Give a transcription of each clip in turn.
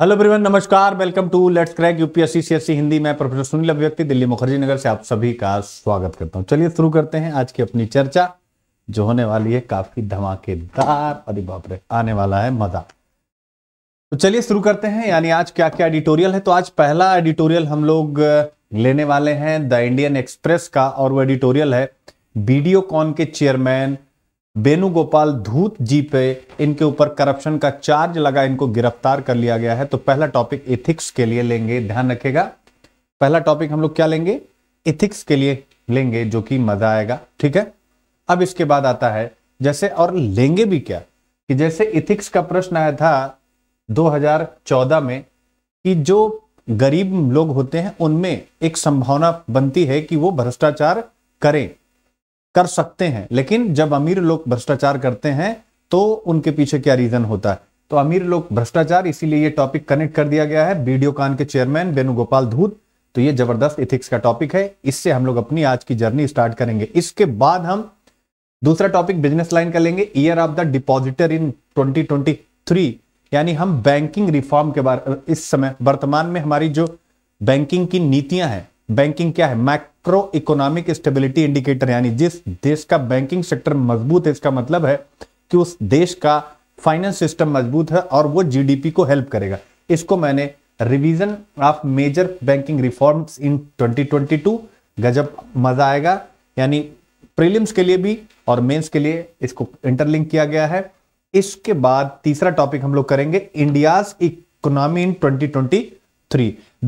hello everyone नमस्कार welcome to let's crack UPSC CSC Hindi मैं professor Sunil अभिव्यक्ति दिल्ली मुखर्जी नगर से आप सभी का स्वागत करता हूं चलिए शुरू करते हैं आज की अपनी चर्चा जो होने वाली है काफी धमाकेदार अरे बाप रे आने वाला है मजा तो चलिए शुरू करते हैं यानी आज क्या क्या एडिटोरियल है तो आज पहला एडिटोरियल हम लोग लेने वाले हैं द इंडियन एक्सप्रेस का और वो एडिटोरियल है वीडियो कॉन के चेयरमैन वेणुगोपाल धूत जी पे इनके ऊपर करप्शन का चार्ज लगा इनको गिरफ्तार कर लिया गया है तो पहला टॉपिक इथिक्स के लिए लेंगे ध्यान रखेगा पहला टॉपिक हम लोग क्या लेंगे इथिक्स के लिए लेंगे जो कि मजा आएगा ठीक है अब इसके बाद आता है जैसे और लेंगे भी क्या कि जैसे इथिक्स का प्रश्न आया था 2014 में कि जो गरीब लोग होते हैं उनमें एक संभावना बनती है कि वो भ्रष्टाचार करें कर सकते हैं लेकिन जब अमीर लोग भ्रष्टाचार करते हैं तो उनके पीछे क्या रीजन होता है तो अमीर लोग भ्रष्टाचार इसीलिए ये टॉपिक कनेक्ट कर दिया गया है कान के चेयरमैन वेणुगोपाल धूत तो ये जबरदस्त इथिक्स का टॉपिक है इससे हम लोग अपनी आज की जर्नी स्टार्ट करेंगे इसके बाद हम दूसरा टॉपिक बिजनेस लाइन का लेंगे year of the depositor in three यानी हम बैंकिंग रिफॉर्म के बारे इस समय वर्तमान में हमारी जो बैंकिंग की नीतियां हैं बैंकिंग क्या है mac macro economic stability indicator यानी जिस देश का बैंकिंग सेक्टर मजबूत है इसका मतलब है कि उस देश का फाइनेंस सिस्टम मजबूत है और वो जीडीपी को हेल्प करेगा इसको मैंने revision of major banking reforms in 2022 गजब मजा आएगा यानी प्रीलिम्स के लिए भी और मेंस के लिए इसको इंटरलिंक किया गया है इसके बाद तीसरा टॉपिक हम लोग करेंगे इंडियाज इकोनॉमी इन ट्वेंटी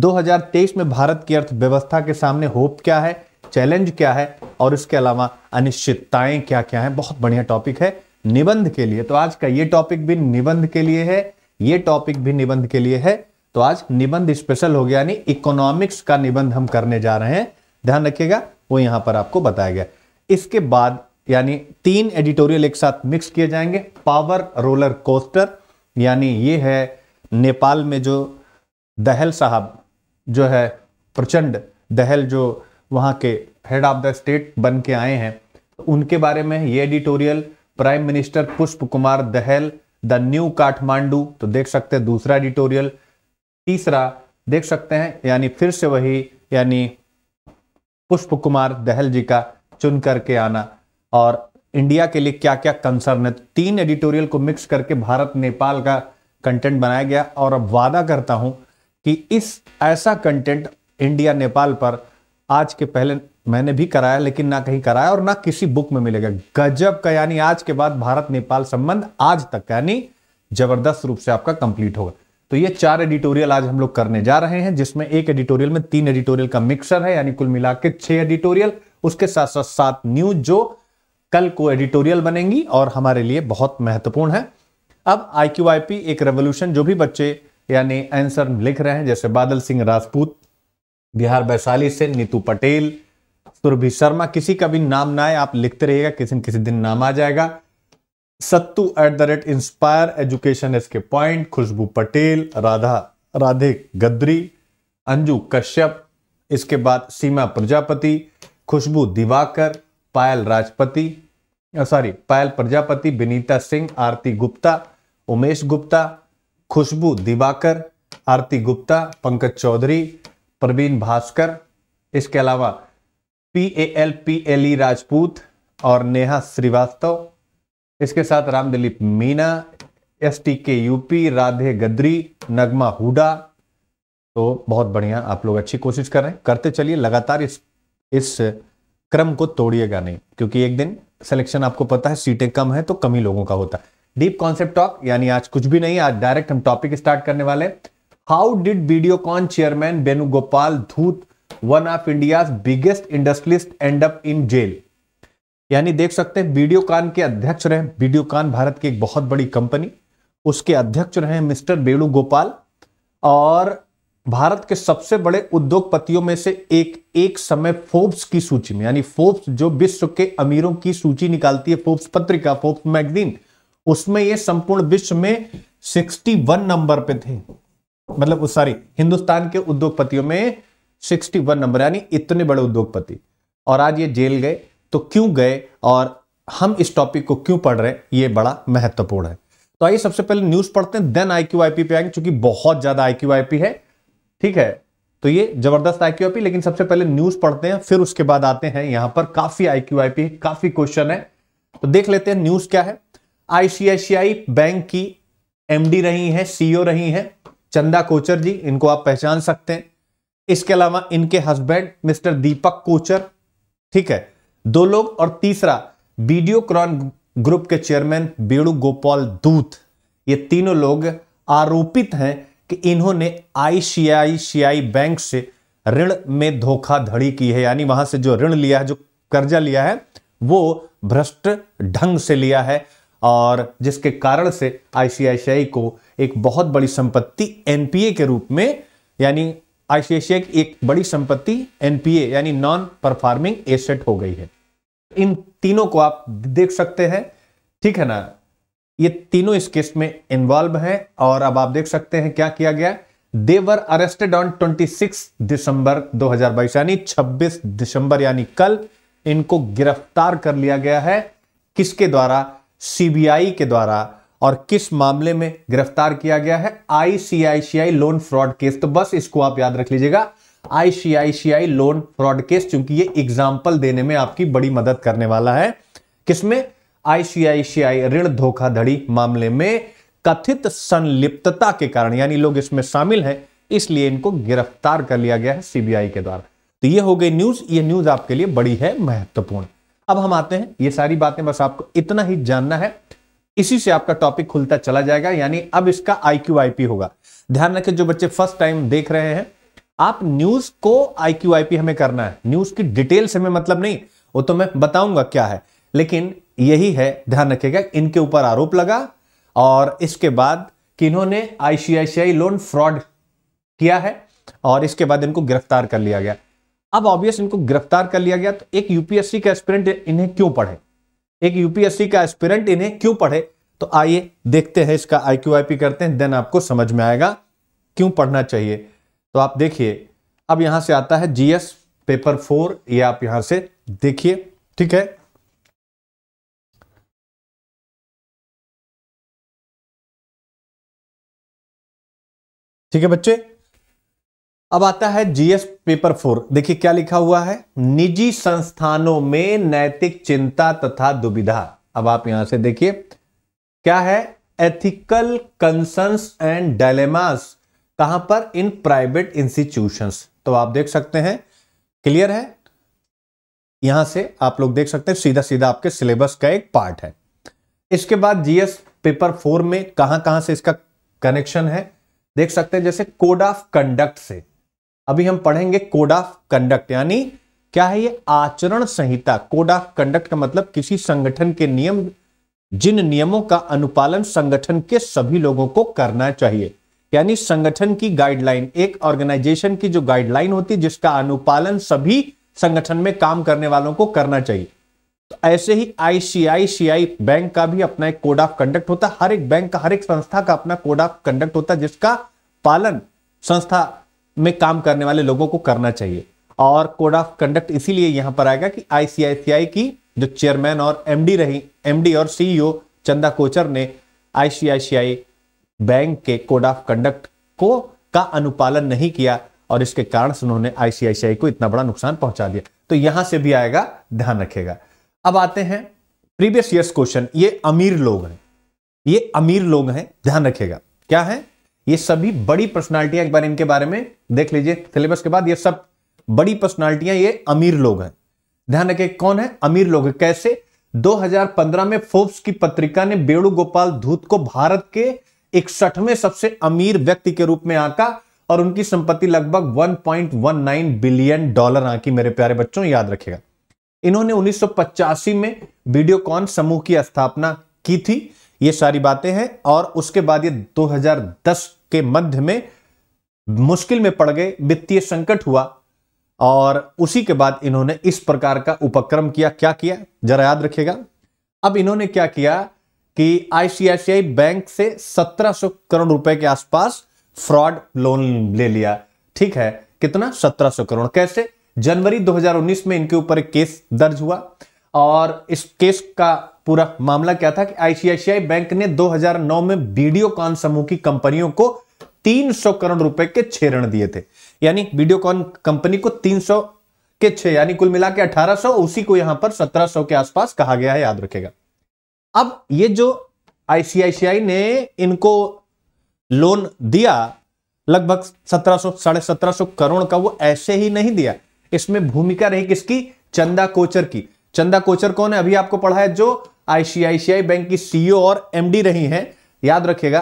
2023 में भारत की अर्थव्यवस्था के सामने होप क्या है चैलेंज क्या है और इसके अलावा अनिश्चितताएं क्या क्या हैं बहुत बढ़िया टॉपिक है निबंध के लिए तो आज का ये टॉपिक भी निबंध के लिए है ये टॉपिक भी निबंध के लिए है तो आज निबंध स्पेशल हो गया यानी इकोनॉमिक्स का निबंध हम करने जा रहे हैं ध्यान रखिएगा वो यहां पर आपको बताया गया इसके बाद यानी तीन एडिटोरियल एक साथ मिक्स किए जाएंगे पावर रोलर कोस्टर यानी ये है नेपाल में जो दहल साहब जो है प्रचंड दहल जो वहाँ के हेड ऑफ द स्टेट बन के आए हैं तो उनके बारे में ये editorial prime minister Pushp Kumar Dahal the new Kathmandu तो देख सकते हैं दूसरा एडिटोरियल तीसरा देख सकते हैं यानी फिर से वही यानी पुष्प कुमार दहल जी का चुन करके आना और इंडिया के लिए क्या क्या कंसर्न है तीन एडिटोरियल को मिक्स करके भारत नेपाल का कंटेंट बनाया गया और अब वादा करता हूं कि इस ऐसा कंटेंट इंडिया नेपाल पर आज के पहले मैंने भी कराया लेकिन ना कहीं कराया और ना किसी बुक में मिलेगा गजब का यानी आज के बाद भारत नेपाल संबंध आज तक यानी जबरदस्त रूप से आपका कंप्लीट होगा तो ये चार एडिटोरियल आज हम लोग करने जा रहे हैं जिसमें एक एडिटोरियल में तीन एडिटोरियल का मिक्सर है यानी कुल मिला के छह एडिटोरियल उसके साथ साथ सात न्यूज जो कल को एडिटोरियल बनेंगी और हमारे लिए बहुत महत्वपूर्ण है अब आई एक रेवोल्यूशन जो भी बच्चे यानी आंसर लिख रहे हैं जैसे बादल सिंह राजपूत बिहार वैशाली से नीतू पटेल सुरभि शर्मा किसी का भी नाम ना आए आप लिखते रहिएगा किसी न किसी दिन नाम आ जाएगा Sattu at the rate inspire education S K point Khushboo Patel Radha Radhe Gadri Anju Kashyap इसके बाद सीमा प्रजापति खुशबू दिवाकर पायल राजपति सॉरी पायल प्रजापति विनीता सिंह आरती गुप्ता उमेश गुप्ता खुशबू दिवाकर आरती गुप्ता पंकज चौधरी प्रवीण भास्कर इसके अलावा P A L P L E Rajput और नेहा श्रीवास्तव इसके साथ Ramdilip Meena S T K UP Radhe Gadri Nagma Huda तो बहुत बढ़िया आप लोग अच्छी कोशिश कर रहे हैं करते चलिए लगातार इस इस क्रम को तोड़िएगा नहीं क्योंकि एक दिन सिलेक्शन आपको पता है सीटें कम है तो कम ही लोगों का होता है डीप कॉन्सेप्ट टॉक यानी आज कुछ भी नहीं आज डायरेक्ट हम टॉपिक स्टार्ट करने वाले how did con chairman Venugopal Dhoot one of India biggest industrialist end up in jail यानी देख सकते हैं कॉन के अध्यक्ष रहे कॉन भारत की एक बहुत बड़ी कंपनी उसके अध्यक्ष रहे मिस्टर वेणुगोपाल और भारत के सबसे बड़े उद्योगपतियों में से एक एक समय फोर्ब्स की सूची में यानी फोर्ब्स जो विश्व के अमीरों की सूची निकालती है फोर्ब्स पत्रिका फोर्ब्स मैगजीन उसमें ये संपूर्ण विश्व में 61 नंबर पे थे मतलब सॉरी हिंदुस्तान के उद्योगपतियों में 61 नंबर यानी इतने बड़े उद्योगपति और आज ये जेल गए तो क्यों गए और हम इस टॉपिक को क्यों पढ़ रहे हैं ये बड़ा महत्वपूर्ण है तो आइए सबसे पहले न्यूज पढ़ते हैं देन आई क्यू आई पे आएंगे चूंकि बहुत ज्यादा आई क्यू आई पी है ठीक है तो ये जबरदस्त आई क्यू आई पी लेकिन सबसे पहले न्यूज पढ़ते हैं फिर उसके बाद आते हैं यहां पर काफी आई क्यू आई पी काफी क्वेश्चन है तो देख लेते हैं न्यूज क्या है आईसीआईसीआई बैंक की एमडी रही हैं सीईओ e रही हैं चंदा कोचर जी इनको आप पहचान सकते हैं इसके अलावा इनके हस्बैंड मिस्टर दीपक कोचर ठीक है दो लोग और तीसरा क्रॉन ग्रुप के चेयरमैन बेणु गोपाल दूत ये तीनों लोग आरोपित हैं कि इन्होंने आईसीआईसीआई बैंक से ऋण में धोखाधड़ी की है यानी वहां से जो ऋण लिया है जो कर्जा लिया है वो भ्रष्ट ढंग से लिया है और जिसके कारण से आईसीआईसीआई को एक बहुत बड़ी संपत्ति एनपीए के रूप में यानी आईसीआईसीआई की एक बड़ी संपत्ति एनपीए यानी नॉन परफॉर्मिंग एसेट हो गई है इन तीनों को आप देख सकते हैं ठीक है ना ये तीनों इस केस में इन्वॉल्व हैं और अब आप देख सकते हैं क्या किया गया देवर अरेस्टेड ऑन 26 दिसंबर 2022 यानी 26 दिसंबर यानी कल इनको गिरफ्तार कर लिया गया है किसके द्वारा सीबीआई के द्वारा और किस मामले में गिरफ्तार किया गया है आईसीआईसीआई लोन फ्रॉड केस तो बस इसको आप याद रख लीजिएगा आईसीआईसीआई लोन फ्रॉड केस क्योंकि ये एग्जाम्पल देने में आपकी बड़ी मदद करने वाला है किसमें आईसीआईसीआई ऋण धोखाधड़ी मामले में कथित संलिप्तता के कारण यानी लोग इसमें शामिल हैं इसलिए इनको गिरफ्तार कर लिया गया है सीबीआई के द्वारा तो ये हो गई न्यूज ये न्यूज आपके लिए बड़ी है महत्वपूर्ण अब हम आते हैं ये सारी बातें बस आपको इतना ही जानना है इसी से आपका टॉपिक खुलता चला जाएगा यानी अब इसका आई क्यू आई पी होगा ध्यान रखें जो बच्चे फर्स्ट टाइम देख रहे हैं आप न्यूज को आई क्यू आई पी हमें करना है न्यूज की डिटेल से हमें मतलब नहीं वो तो मैं बताऊंगा क्या है लेकिन यही है ध्यान रखेगा इनके ऊपर आरोप लगा और इसके बाद कि इन्होंने आईसीआईसीआई लोन फ्रॉड किया है और इसके बाद इनको गिरफ्तार कर लिया गया अब ऑब्वियस इनको गिरफ्तार कर लिया गया तो एक यूपीएससी का एस्पिरेंट इन्हें क्यों पढ़े एक यूपीएससी का एस्पिरेंट इन्हें क्यों पढ़े तो आइए देखते हैं इसका आईक्यूआईपी करते हैं देन आपको समझ में आएगा क्यों पढ़ना चाहिए तो आप देखिए अब यहां से आता है जीएस पेपर फोर ये आप यहां से देखिए ठीक है ठीक है बच्चे अब आता है जीएस पेपर फोर देखिए क्या लिखा हुआ है निजी संस्थानों में नैतिक चिंता तथा दुविधा अब आप यहां से देखिए क्या है एथिकल कंसर्स एंड डायलेमास कहां पर इन प्राइवेट इंस्टीट्यूशंस तो आप देख सकते हैं क्लियर है यहां से आप लोग देख सकते हैं सीधा सीधा आपके सिलेबस का एक पार्ट है इसके बाद जीएस पेपर फोर में कहां कहां से इसका कनेक्शन है देख सकते हैं जैसे कोड ऑफ कंडक्ट से अभी हम पढ़ेंगे कोड ऑफ कंडक्ट यानी क्या है ये आचरण संहिता कोड ऑफ कंडक्ट का मतलब किसी संगठन के नियम जिन नियमों का अनुपालन संगठन के सभी लोगों को करना चाहिए यानी संगठन की गाइडलाइन एक ऑर्गेनाइजेशन की जो गाइडलाइन होती है जिसका अनुपालन सभी संगठन में काम करने वालों को करना चाहिए तो ऐसे ही आईसीआईसीआई बैंक का भी अपना एक कोड ऑफ कंडक्ट होता है हर एक बैंक का हर एक संस्था का अपना कोड ऑफ कंडक्ट होता है जिसका पालन संस्था में काम करने वाले लोगों को करना चाहिए और कोड ऑफ कंडक्ट इसीलिए यहां पर आएगा कि आईसीआईसीआई की जो चेयरमैन और एमडी रही एमडी और सीईओ e चंदा कोचर ने आईसीआईसीआई बैंक के कोड ऑफ कंडक्ट को का अनुपालन नहीं किया और इसके कारण उन्होंने आईसीआईसीआई को इतना बड़ा नुकसान पहुंचा दिया तो यहां से भी आएगा ध्यान रखेगा अब आते हैं प्रीवियस ईयर क्वेश्चन ये अमीर लोग हैं ये अमीर लोग हैं ध्यान रखेगा क्या है ये सभी बड़ी पर्सनालिटियां एक बार इनके बारे में देख लीजिए सिलेबस के बाद ये सब बड़ी पर्सनालिटियां ये अमीर लोग हैं ध्यान रखें कौन है अमीर लोग है कैसे 2015 में फोर्ब्स की पत्रिका ने वेणुगोपाल धूत को भारत के इकसठवें सबसे अमीर व्यक्ति के रूप में आका और उनकी संपत्ति लगभग 1.19 बिलियन डॉलर आंकी मेरे प्यारे बच्चों याद रखेगा इन्होंने उन्नीस में वीडियोकॉन समूह की स्थापना की थी ये सारी बातें हैं और उसके बाद ये 2010 के मध्य में मुश्किल में पड़ गए वित्तीय संकट हुआ और उसी के बाद इन्होंने इस प्रकार का उपक्रम किया क्या किया जरा याद रखिएगा अब इन्होंने क्या किया कि आईसीआईसीआई बैंक से 1700 करोड़ रुपए के आसपास फ्रॉड लोन ले लिया ठीक है कितना 1700 करोड़ कैसे जनवरी 2019 में इनके ऊपर एक केस दर्ज हुआ और इस केस का पूरा मामला क्या था कि आईसीआईसीआई बैंक ने 2009 में वीडियोकॉन समूह की कंपनियों को 300 करोड़ रुपए के छह ऋण दिए थे यानी वीडियोकॉन कंपनी को 300 के छह यानी कुल मिला के अठारह उसी को यहां पर 1700 के आसपास कहा गया है याद रखेगा अब ये जो आईसीआईसीआई ने इनको लोन दिया लगभग सो साढ़े सत्रह करोड़ का वो ऐसे ही नहीं दिया इसमें भूमिका रही किसकी चंदा कोचर की चंदा कोचर कौन है अभी आपको पढ़ा है जो आईसीआईसीआई बैंक की सीईओ और एमडी रही हैं याद रखिएगा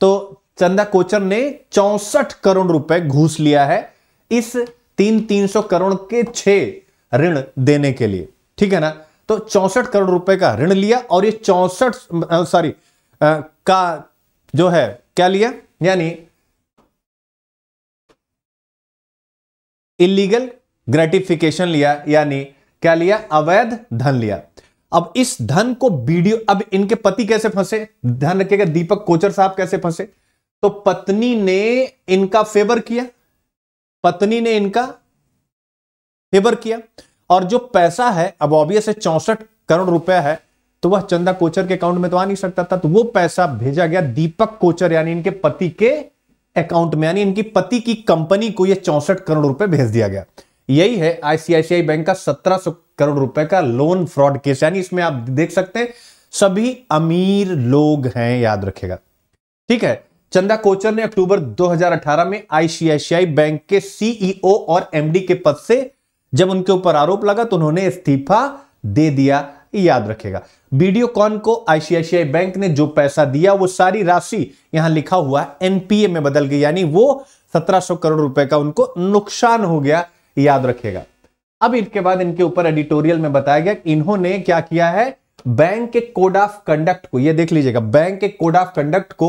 तो चंदा कोचर ने चौसठ करोड़ रुपए घूस लिया है इस तीन तीन सौ करोड़ के छ ऋण देने के लिए ठीक है ना तो चौसठ करोड़ रुपए का ऋण लिया और ये चौसठ सॉरी का जो है क्या लिया यानी इलीगल ग्रेटिफिकेशन लिया यानी क्या लिया अवैध धन लिया अब इस धन को वीडियो अब इनके पति कैसे फंसे ध्यान रखिएगा दीपक कोचर साहब कैसे फंसे तो पत्नी ने इनका फेवर किया पत्नी ने इनका फेवर किया और जो पैसा है अब ऑब्वियस है चौसठ करोड़ रुपया है तो वह चंदा कोचर के अकाउंट में तो आ नहीं सकता था तो वो पैसा भेजा गया दीपक कोचर यानी इनके पति के अकाउंट में यानी इनकी पति की कंपनी को यह चौसठ करोड़ रुपए भेज दिया गया यही है आईसीआईसीआई बैंक का 1700 करोड़ रुपए का लोन फ्रॉड केस यानी इसमें आप देख सकते हैं सभी अमीर लोग हैं याद रखेगा ठीक है चंदा कोचर ने अक्टूबर 2018 में आईसीआईसीआई बैंक के सीईओ e और एमडी के पद से जब उनके ऊपर आरोप लगा तो उन्होंने इस्तीफा दे दिया याद रखेगा वीडियो कॉन को आईसीआईसीआई बैंक ने जो पैसा दिया वो सारी राशि यहां लिखा हुआ एनपीए में बदल गई यानी वो 1700 करोड़ रुपए का उनको नुकसान हो गया याद रखेगा अब इसके बाद इनके ऊपर एडिटोरियल में बताया गया इन्होंने क्या किया है बैंक के कोड ऑफ कंडक्ट को यह देख लीजिएगा बैंक के कोड ऑफ कंडक्ट को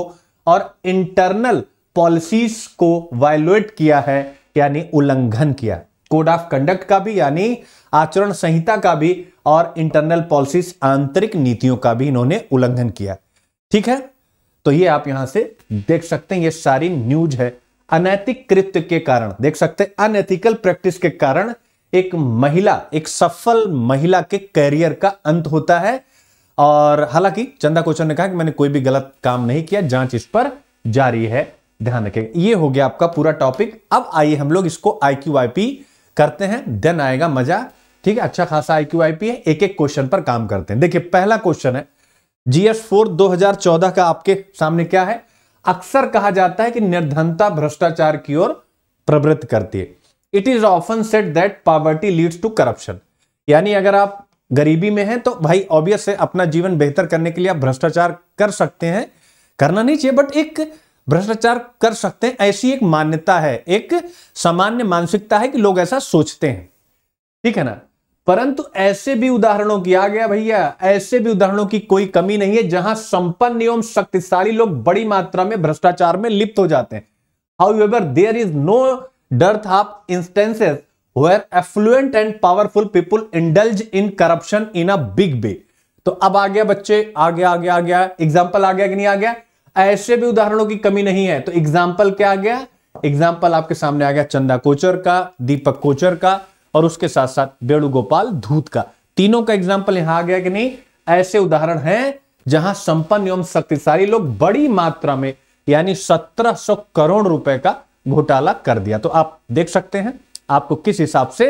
और इंटरनल पॉलिसीज को वायलेट किया है यानी उल्लंघन किया कोड ऑफ कंडक्ट का भी यानी आचरण संहिता का भी और इंटरनल पॉलिसीज आंतरिक नीतियों का भी इन्होंने उल्लंघन किया ठीक है तो ये आप यहां से देख सकते हैं ये सारी न्यूज है अनैतिक कृत्य के कारण देख सकते हैं अनैथिकल प्रैक्टिस के कारण एक महिला एक सफल महिला के करियर का अंत होता है और हालांकि चंदा कोचर ने कहा कि मैंने कोई भी गलत काम नहीं किया जांच इस पर जारी है ध्यान रखें ये हो गया आपका पूरा टॉपिक अब आइए हम लोग इसको आई क्यू आई पी करते हैं देन आएगा मजा ठीक है अच्छा खासा आई क्यू आई पी है एक एक क्वेश्चन पर काम करते हैं देखिए पहला क्वेश्चन है जीएस फोर दो का आपके सामने क्या है अक्सर कहा जाता है कि निर्धनता भ्रष्टाचार की ओर प्रवृत्त करती है it is often set that poverty leads to corruption यानी अगर आप गरीबी में हैं तो भाई ऑब्वियस है अपना जीवन बेहतर करने के लिए आप भ्रष्टाचार कर सकते हैं करना नहीं चाहिए बट एक भ्रष्टाचार कर सकते हैं ऐसी एक मान्यता है एक सामान्य मानसिकता है कि लोग ऐसा सोचते हैं ठीक है ना परंतु ऐसे भी उदाहरणों की आ गया भैया ऐसे भी उदाहरणों की कोई कमी नहीं है जहां संपन्न एवं शक्तिशाली लोग बड़ी मात्रा में भ्रष्टाचार में लिप्त हो जाते हैं however there is no dearth of instances where affluent and powerful people indulge in corruption in a big way तो अब आ गया बच्चे आ गया आ गया आ गया एग्जाम्पल आ गया कि नहीं आ गया ऐसे भी उदाहरणों की कमी नहीं है तो एग्जाम्पल क्या आ गया एग्जाम्पल आपके सामने आ गया चंदा कोचर का दीपक कोचर का और उसके साथ साथ वेणुगोपाल धूत का तीनों का एग्जाम्पल यहां आ गया कि नहीं ऐसे उदाहरण हैं जहां संपन्न एवं शक्तिशाली लोग बड़ी मात्रा में यानी 1700 करोड़ रुपए का घोटाला कर दिया तो आप देख सकते हैं आपको किस हिसाब से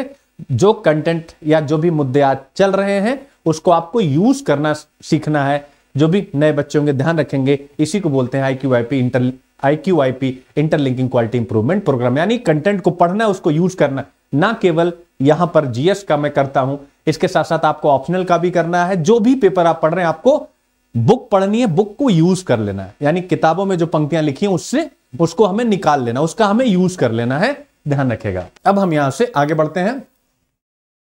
जो कंटेंट या जो भी मुद्दे आज चल रहे हैं उसको आपको यूज करना सीखना है जो भी नए बच्चे होंगे ध्यान रखेंगे इसी को बोलते हैं I Q inter I Q I P interlinking quality improvement program यानी कंटेंट को पढ़ना है उसको यूज करना ना केवल यहां पर जीएस का मैं करता हूं इसके साथ साथ आपको ऑप्शनल का भी करना है जो भी पेपर आप पढ़ रहे हैं आपको बुक पढ़नी है बुक को यूज कर लेना है यानी किताबों में जो पंक्तियां लिखी हैं उससे उसको हमें निकाल लेना उसका हमें यूज कर लेना है ध्यान रखेगा अब हम यहां से आगे बढ़ते हैं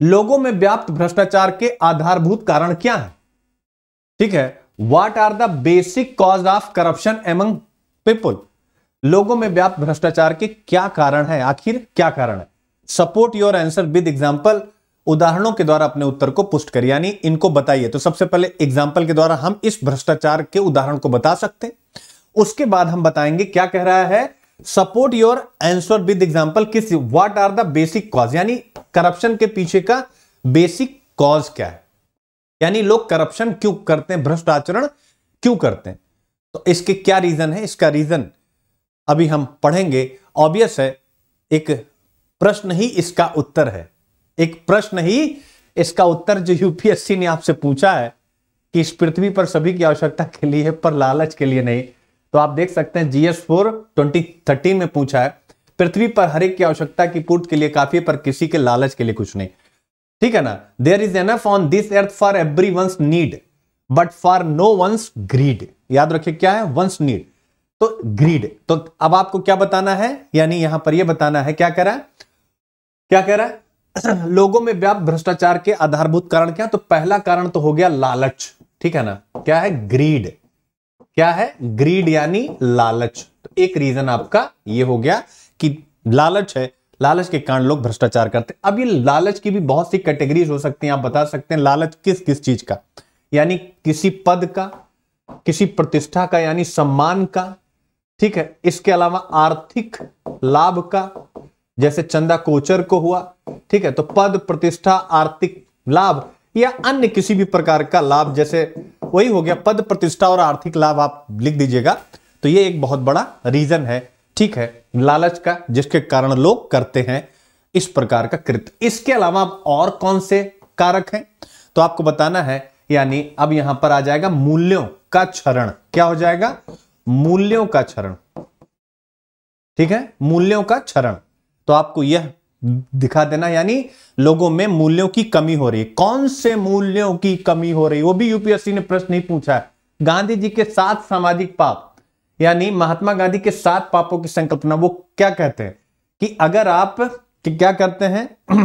लोगों में व्याप्त भ्रष्टाचार के आधारभूत कारण क्या है ठीक है what are the basic cause of corruption among people लोगों में व्याप्त भ्रष्टाचार के क्या कारण है आखिर क्या कारण है support your answer with example उदाहरणों के द्वारा अपने उत्तर को पुष्ट करिए यानी इनको बताइए तो सबसे पहले एग्जाम्पल के द्वारा हम इस भ्रष्टाचार के उदाहरण को बता सकते हैं उसके बाद हम बताएंगे क्या कह रहा है support your answer with example किस what are the basic cause यानी करप्शन के पीछे का बेसिक कॉज क्या है यानी लोग करप्शन क्यों करते हैं भ्रष्टाचरण क्यों करते हैं तो इसके क्या रीजन है इसका रीजन अभी हम पढ़ेंगे ऑब्वियस है एक प्रश्न ही इसका उत्तर है एक प्रश्न ही इसका उत्तर जो यूपीएससी ने आपसे पूछा है कि इस पृथ्वी पर सभी की आवश्यकता के लिए पर लालच के लिए नहीं तो आप देख सकते हैं जीएस फोर ट्वेंटी थर्टीन में पूछा है पृथ्वी पर हर एक की आवश्यकता की पूर्ति के लिए काफी पर किसी के लालच के लिए कुछ नहीं ठीक है ना there is enough on this earth for every one's need but for no one's greed याद रखिए क्या है वंस नीड तो ग्रीड तो अब आपको क्या बताना है यानी यहां पर यह बताना है क्या करा है क्या कह रहा है लोगों में व्याप्त भ्रष्टाचार के आधारभूत कारण क्या तो पहला कारण तो हो गया लालच ठीक है ना क्या है ग्रीड क्या है ग्रीड यानी लालच तो एक रीजन आपका ये हो गया कि लालच है लालच के कारण लोग भ्रष्टाचार करते हैं अब ये लालच की भी बहुत सी कैटेगरीज हो सकती हैं आप बता सकते हैं लालच किस किस चीज का यानी किसी पद का किसी प्रतिष्ठा का यानी सम्मान का ठीक है इसके अलावा आर्थिक लाभ का जैसे चंदा कोचर को हुआ ठीक है तो पद प्रतिष्ठा आर्थिक लाभ या अन्य किसी भी प्रकार का लाभ जैसे वही हो गया पद प्रतिष्ठा और आर्थिक लाभ आप लिख दीजिएगा तो ये एक बहुत बड़ा रीजन है ठीक है लालच का जिसके कारण लोग करते हैं इस प्रकार का कृत इसके अलावा आप और कौन से कारक हैं तो आपको बताना है यानी अब यहां पर आ जाएगा मूल्यों का क्षरण क्या हो जाएगा मूल्यों का क्षरण ठीक है मूल्यों का क्षरण तो आपको यह दिखा देना यानी लोगों में मूल्यों की कमी हो रही है कौन से मूल्यों की कमी हो रही है वो भी यूपीएससी ने प्रश्न नहीं पूछा है गांधी जी के सात सामाजिक पाप यानी महात्मा गांधी के सात पापों की संकल्पना वो क्या कहते हैं कि अगर आप कि क्या करते हैं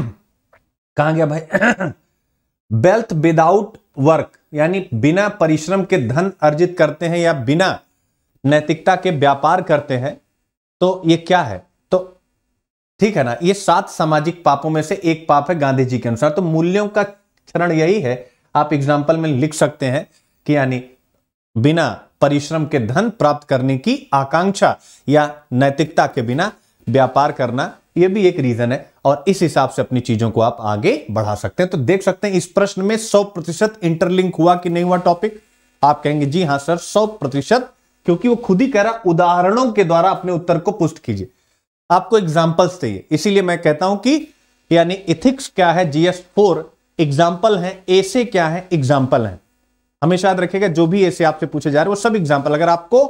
कहा गया भाई वेल्थ विदाउट वर्क यानी बिना परिश्रम के धन अर्जित करते हैं या बिना नैतिकता के व्यापार करते हैं तो ये क्या है ठीक है ना ये सात सामाजिक पापों में से एक पाप है गांधी जी के अनुसार तो मूल्यों का क्षरण यही है आप एग्जाम्पल में लिख सकते हैं कि यानी बिना परिश्रम के धन प्राप्त करने की आकांक्षा या नैतिकता के बिना व्यापार करना यह भी एक रीजन है और इस हिसाब से अपनी चीजों को आप आगे बढ़ा सकते हैं तो देख सकते हैं इस प्रश्न में 100 प्रतिशत इंटरलिंक हुआ कि नहीं हुआ टॉपिक आप कहेंगे जी हाँ सर 100 प्रतिशत क्योंकि वो खुद ही कह रहा उदाहरणों के द्वारा अपने उत्तर को पुष्ट कीजिए आपको एग्जाम्पल्स चाहिए इसीलिए मैं कहता हूं कि यानी इथिक्स क्या है जीएस फोर एग्जाम्पल है ऐसे क्या है एग्जाम्पल है हमेशा याद रखेगा जो भी ऐसे आपसे पूछे जा रहे वो सब एग्जाम्पल अगर आपको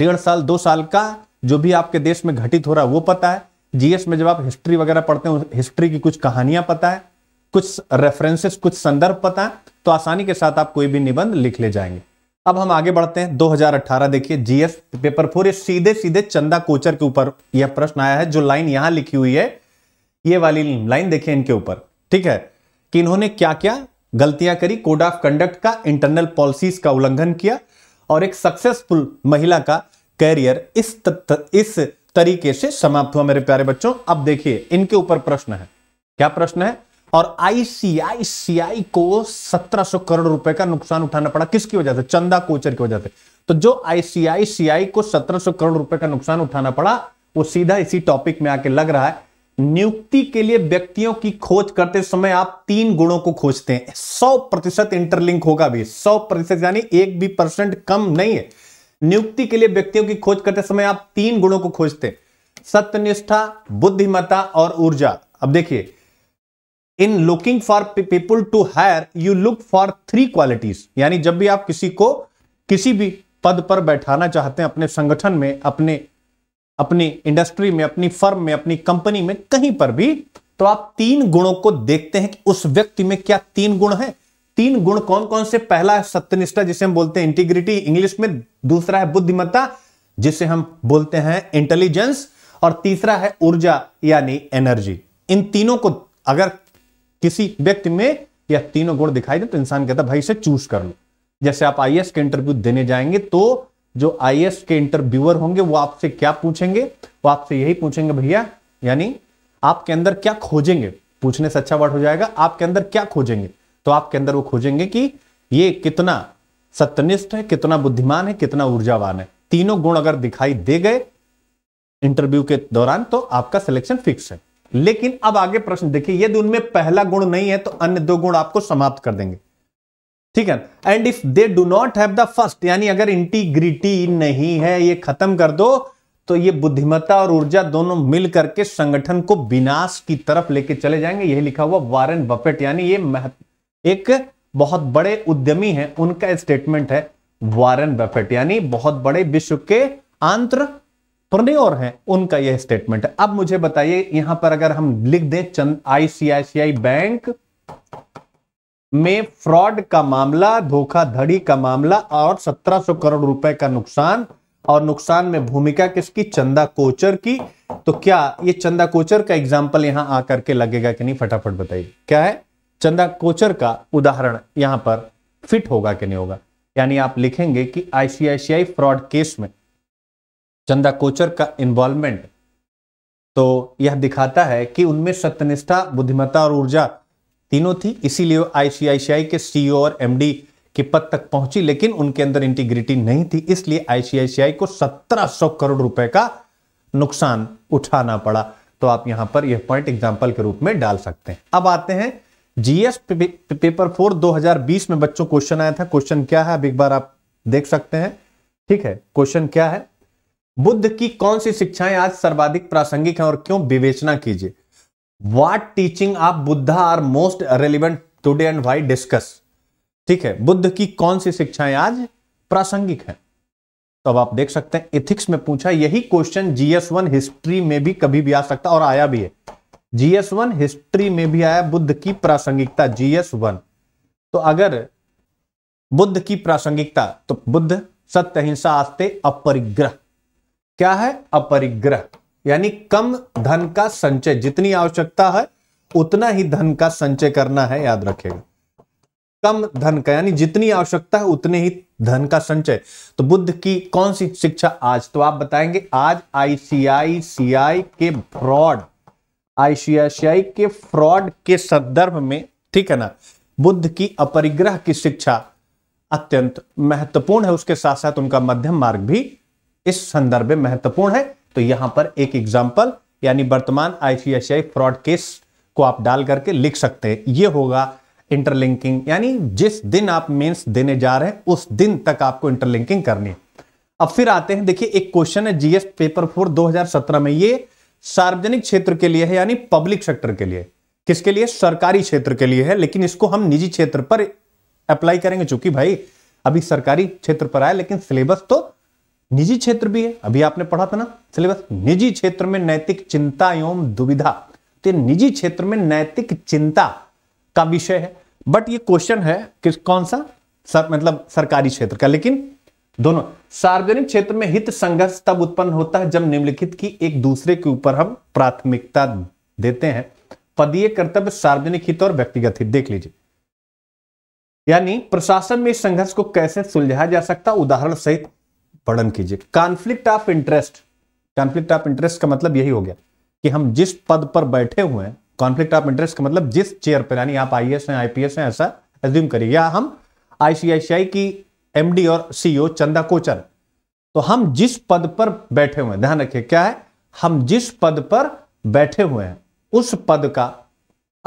डेढ़ साल दो साल का जो भी आपके देश में घटित हो रहा है वो पता है जीएस में जब आप हिस्ट्री वगैरह पढ़ते हो हिस्ट्री की कुछ कहानियां पता है कुछ रेफरेंसेस कुछ संदर्भ पता है तो आसानी के साथ आप कोई भी निबंध लिख ले जाएंगे अब हम आगे बढ़ते हैं 2018 देखिए जीएस पेपर फोर ये सीधे सीधे चंदा कोचर के ऊपर यह प्रश्न आया है जो लाइन यहां लिखी हुई है ये वाली लाइन देखिए इनके ऊपर ठीक है कि इन्होंने क्या क्या गलतियां करी कोड ऑफ कंडक्ट का इंटरनल पॉलिसीज का उल्लंघन किया और एक सक्सेसफुल महिला का कैरियर इस त, इस तरीके से समाप्त हुआ मेरे प्यारे बच्चों अब देखिए इनके ऊपर प्रश्न है क्या प्रश्न है और आईसीआईसीआई को 1700 करोड़ रुपए का नुकसान उठाना पड़ा किसकी वजह से चंदा कोचर की वजह से तो जो आईसीआईसीआई को 1700 करोड़ रुपए का नुकसान उठाना पड़ा वो सीधा इसी टॉपिक में आके लग रहा है नियुक्ति के लिए व्यक्तियों की खोज करते समय आप तीन गुणों को खोजते हैं सौ प्रतिशत इंटरलिंक होगा भी सौ प्रतिशत यानी एक भी परसेंट कम नहीं है नियुक्ति के लिए व्यक्तियों की खोज करते समय आप तीन गुणों को खोजते हैं सत्यनिष्ठा बुद्धिमता और ऊर्जा अब देखिए in looking for people to hire you look for three qualities यानी जब भी आप किसी को किसी भी पद पर बैठाना चाहते हैं अपने संगठन में अपने अपनी इंडस्ट्री में अपनी फर्म में अपनी कंपनी में कहीं पर भी तो आप तीन गुणों को देखते हैं कि उस व्यक्ति में क्या तीन गुण है तीन गुण कौन कौन से पहला है सत्यनिष्ठा जिसे हम बोलते हैं इंटीग्रिटी इंग्लिश में दूसरा है बुद्धिमत्ता जिसे हम बोलते हैं इंटेलिजेंस और तीसरा है ऊर्जा यानी एनर्जी इन तीनों को अगर किसी व्यक्ति में या तीनों गुण दिखाई दे तो इंसान कहता है भाई इसे चूज कर लो जैसे आप आई के इंटरव्यू देने जाएंगे तो जो आई के इंटरव्यूअर होंगे वो आपसे क्या पूछेंगे वो आपसे यही पूछेंगे भैया यानी आपके अंदर क्या खोजेंगे पूछने से अच्छा वर्ड हो जाएगा आपके अंदर क्या खोजेंगे तो आपके अंदर वो खोजेंगे कि ये कितना सत्यनिष्ठ है कितना बुद्धिमान है कितना ऊर्जावान है तीनों गुण अगर दिखाई दे गए इंटरव्यू के दौरान तो आपका सिलेक्शन फिक्स है लेकिन अब आगे प्रश्न देखिए यदि उनमें पहला गुण नहीं है तो अन्य दो गुण आपको समाप्त कर देंगे ठीक है and if they do not have the first यानी अगर इंटीग्रिटी नहीं है ये खत्म कर दो तो ये बुद्धिमत्ता और ऊर्जा दोनों मिल करके संगठन को विनाश की तरफ लेके चले जाएंगे यही लिखा हुआ वारेन बफेट यानी ये एक बहुत बड़े उद्यमी हैं उनका स्टेटमेंट है वारेन बफेट यानी बहुत बड़े विश्व के आंत्र प्रोन्योर हैं उनका यह स्टेटमेंट है अब मुझे बताइए यहां पर अगर हम लिख दें चंद आईसीआईसीआई बैंक में फ्रॉड का मामला धोखाधड़ी का मामला और 1700 करोड़ रुपए का नुकसान और नुकसान में भूमिका किसकी चंदा कोचर की तो क्या ये चंदा कोचर का एग्जाम्पल यहां आकर के लगेगा कि नहीं फटाफट बताइए क्या है चंदा कोचर का उदाहरण यहां पर फिट होगा कि नहीं होगा यानी आप लिखेंगे कि आईसीआईसीआई फ्रॉड केस में चंदा कोचर का इन्वॉल्वमेंट तो यह दिखाता है कि उनमें सत्यनिष्ठा बुद्धिमत्ता और ऊर्जा तीनों थी इसीलिए आईसीआईसीआई के सीईओ e और एमडी के पद तक पहुंची लेकिन उनके अंदर इंटीग्रिटी नहीं थी इसलिए आईसीआईसीआई को 1700 करोड़ रुपए का नुकसान उठाना पड़ा तो आप यहां पर यह पॉइंट एग्जाम्पल के रूप में डाल सकते हैं अब आते हैं जीएस पेपर फोर 2020 में बच्चों क्वेश्चन आया था क्वेश्चन क्या है अब एक बार आप देख सकते हैं ठीक है क्वेश्चन क्या है बुद्ध की कौन सी शिक्षाएं आज सर्वाधिक प्रासंगिक हैं और क्यों विवेचना कीजिए वाट टीचिंग आप Buddha are most relevant today and why discuss ठीक है बुद्ध की कौन सी शिक्षाएं आज प्रासंगिक हैं तो अब आप देख सकते हैं इथिक्स में पूछा यही क्वेश्चन जीएस वन हिस्ट्री में भी कभी भी आ सकता और आया भी है जीएस वन हिस्ट्री में भी आया बुद्ध की प्रासंगिकता जीएस वन तो अगर बुद्ध की प्रासंगिकता तो बुद्ध सत्य हिंसा आस्ते अपरिग्रह क्या है अपरिग्रह यानी कम धन का संचय जितनी आवश्यकता है उतना ही धन का संचय करना है याद रखेगा कम धन का यानी जितनी आवश्यकता है उतने ही धन का संचय तो बुद्ध की कौन सी शिक्षा आज तो आप बताएंगे आज आईसीआईसीआई के फ्रॉड आईसीआईसीआई के फ्रॉड के संदर्भ में ठीक है ना बुद्ध की अपरिग्रह की शिक्षा अत्यंत महत्वपूर्ण है उसके साथ साथ उनका मध्यम मार्ग भी इस संदर्भ में महत्वपूर्ण है तो यहां पर एक एग्जाम्पल यानी वर्तमान आईसीआईसीआई फ्रॉड केस को आप डाल करके लिख सकते हैं ये होगा इंटरलिंकिंग यानी जिस दिन आप मेंस देने जा रहे हैं उस दिन तक आपको इंटरलिंकिंग करनी है अब फिर आते हैं देखिए एक क्वेश्चन है जीएस पेपर फोर 2017 में ये सार्वजनिक क्षेत्र के लिए है यानी पब्लिक सेक्टर के लिए किसके लिए सरकारी क्षेत्र के लिए है लेकिन इसको हम निजी क्षेत्र पर अप्लाई करेंगे चूंकि भाई अभी सरकारी क्षेत्र पर आए लेकिन सिलेबस तो निजी क्षेत्र भी है अभी आपने पढ़ा था ना सिलेबस निजी क्षेत्र में नैतिक चिंता एवं दुविधा तो निजी क्षेत्र में नैतिक चिंता का विषय है बट ये क्वेश्चन है कि कौन सा सर, मतलब सरकारी क्षेत्र का लेकिन दोनों सार्वजनिक क्षेत्र में हित संघर्ष तब उत्पन्न होता है जब निम्नलिखित की एक दूसरे के ऊपर हम प्राथमिकता देते हैं पदीय कर्तव्य सार्वजनिक हित और व्यक्तिगत हित देख लीजिए यानी प्रशासन में इस संघर्ष को कैसे सुलझाया जा सकता उदाहरण सहित वर्णन कीजिए conflict of interest conflict of interest का मतलब यही हो गया कि हम जिस पद पर बैठे हुए हैं कॉन्फ्लिक्ट ऑफ इंटरेस्ट का मतलब जिस चेयर पर यानी आप आई हैं आईपीएस हैं ऐसा एज्यूम करिए या हम आईसीआईसीआई की एमडी और सीईओ e चंदा कोचर तो हम जिस पद पर बैठे हुए हैं ध्यान रखिए क्या है हम जिस पद पर बैठे हुए हैं उस पद का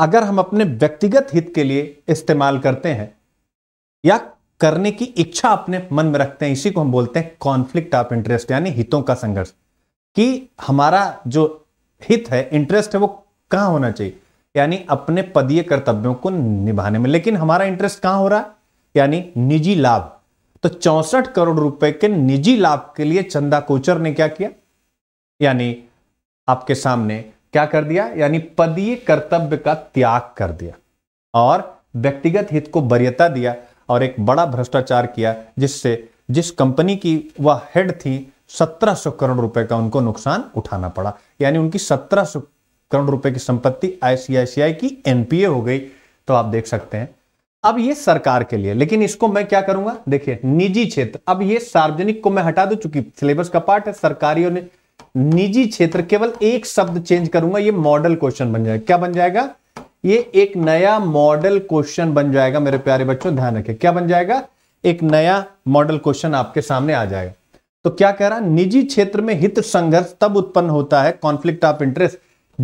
अगर हम अपने व्यक्तिगत हित के लिए इस्तेमाल करते हैं या करने की इच्छा अपने मन में रखते हैं इसी को हम बोलते हैं कॉन्फ्लिक्ट ऑफ इंटरेस्ट यानी हितों का संघर्ष कि हमारा जो हित है इंटरेस्ट है वो कहां होना चाहिए यानी अपने पदीय कर्तव्यों को निभाने में लेकिन हमारा इंटरेस्ट कहां हो रहा है यानी निजी लाभ तो चौसठ करोड़ रुपए के निजी लाभ के लिए चंदा कोचर ने क्या किया यानी आपके सामने क्या कर दिया यानी पदीय कर्तव्य का त्याग कर दिया और व्यक्तिगत हित को वरीयता दिया और एक बड़ा भ्रष्टाचार किया जिससे जिस कंपनी की वह हेड थी सत्रह सौ करोड़ रुपए का उनको नुकसान उठाना पड़ा यानी उनकी सत्रह सौ करोड़ रुपए की संपत्ति आईसीआईसीआई की एनपीए हो गई तो आप देख सकते हैं अब ये सरकार के लिए लेकिन इसको मैं क्या करूंगा देखिए निजी क्षेत्र अब ये सार्वजनिक को मैं हटा दू चूंकि सिलेबस का पार्ट है सरकारी निजी क्षेत्र केवल एक शब्द चेंज करूंगा ये मॉडल क्वेश्चन बन जाएगा क्या बन जाएगा ये एक नया मॉडल क्वेश्चन बन जाएगा मेरे प्यारे बच्चों ध्यान रखें क्या बन जाएगा एक नया मॉडल क्वेश्चन आपके सामने आ जाएगा तो क्या कह रहा निजी क्षेत्र में हित संघर्ष तब उत्पन्न होता है कॉन्फ्लिक्ट ऑफ इंटरेस्ट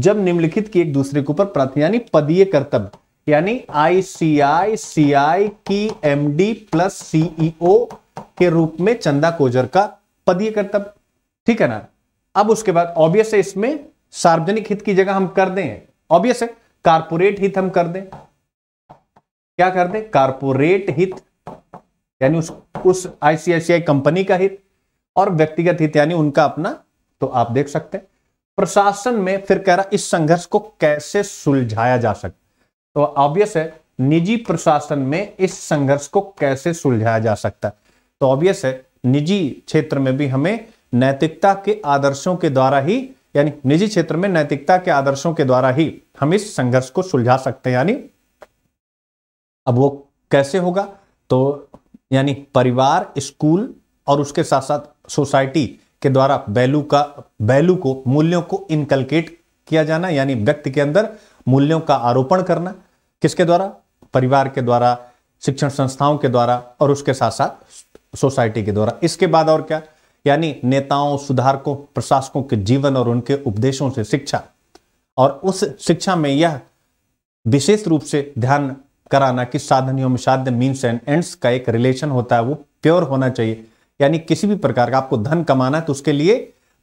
जब निम्नलिखित की एक दूसरे के ऊपर यानी पदीय कर्तव्य यानी आईसीआई की एमडी प्लस सीईओ के रूप में चंदा कोजर का पदीय कर्तव्य ठीक है ना अब उसके बाद ऑब्वियस है इसमें सार्वजनिक हित की जगह हम कर दें ऑब्वियस है कारपोरेट हित हम कर दें क्या कर दें कारपोरेट हित यानी उस उस आईसीआईसीआई कंपनी का हित और व्यक्तिगत हित यानी उनका अपना तो आप देख सकते हैं प्रशासन में फिर कह रहा इस संघर्ष को कैसे सुलझाया जा सकता तो ऑब्वियस है निजी प्रशासन में इस संघर्ष को कैसे सुलझाया जा सकता तो ऑब्वियस है निजी क्षेत्र में भी हमें नैतिकता के आदर्शों के द्वारा ही यानी निजी क्षेत्र में नैतिकता के आदर्शों के द्वारा ही हम इस संघर्ष को सुलझा सकते हैं यानी अब वो कैसे होगा तो यानी परिवार स्कूल और उसके साथ साथ सोसाइटी के द्वारा वैल्यू का वैल्यू को मूल्यों को इनकलकेट किया जाना यानी व्यक्ति के अंदर मूल्यों का आरोपण करना किसके द्वारा परिवार के द्वारा शिक्षण संस्थाओं के द्वारा और उसके साथ साथ सोसाइटी के द्वारा इसके बाद और क्या यानी नेताओं सुधारकों प्रशासकों के जीवन और उनके उपदेशों से शिक्षा और उस शिक्षा में यह विशेष रूप से ध्यान कराना कि साधन एवं साध्य मीन्स एंड एंड्स का एक रिलेशन होता है वो प्योर होना चाहिए यानी किसी भी प्रकार का आपको धन कमाना है तो उसके लिए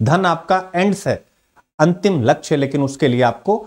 धन आपका एंड्स है अंतिम लक्ष्य है लेकिन उसके लिए आपको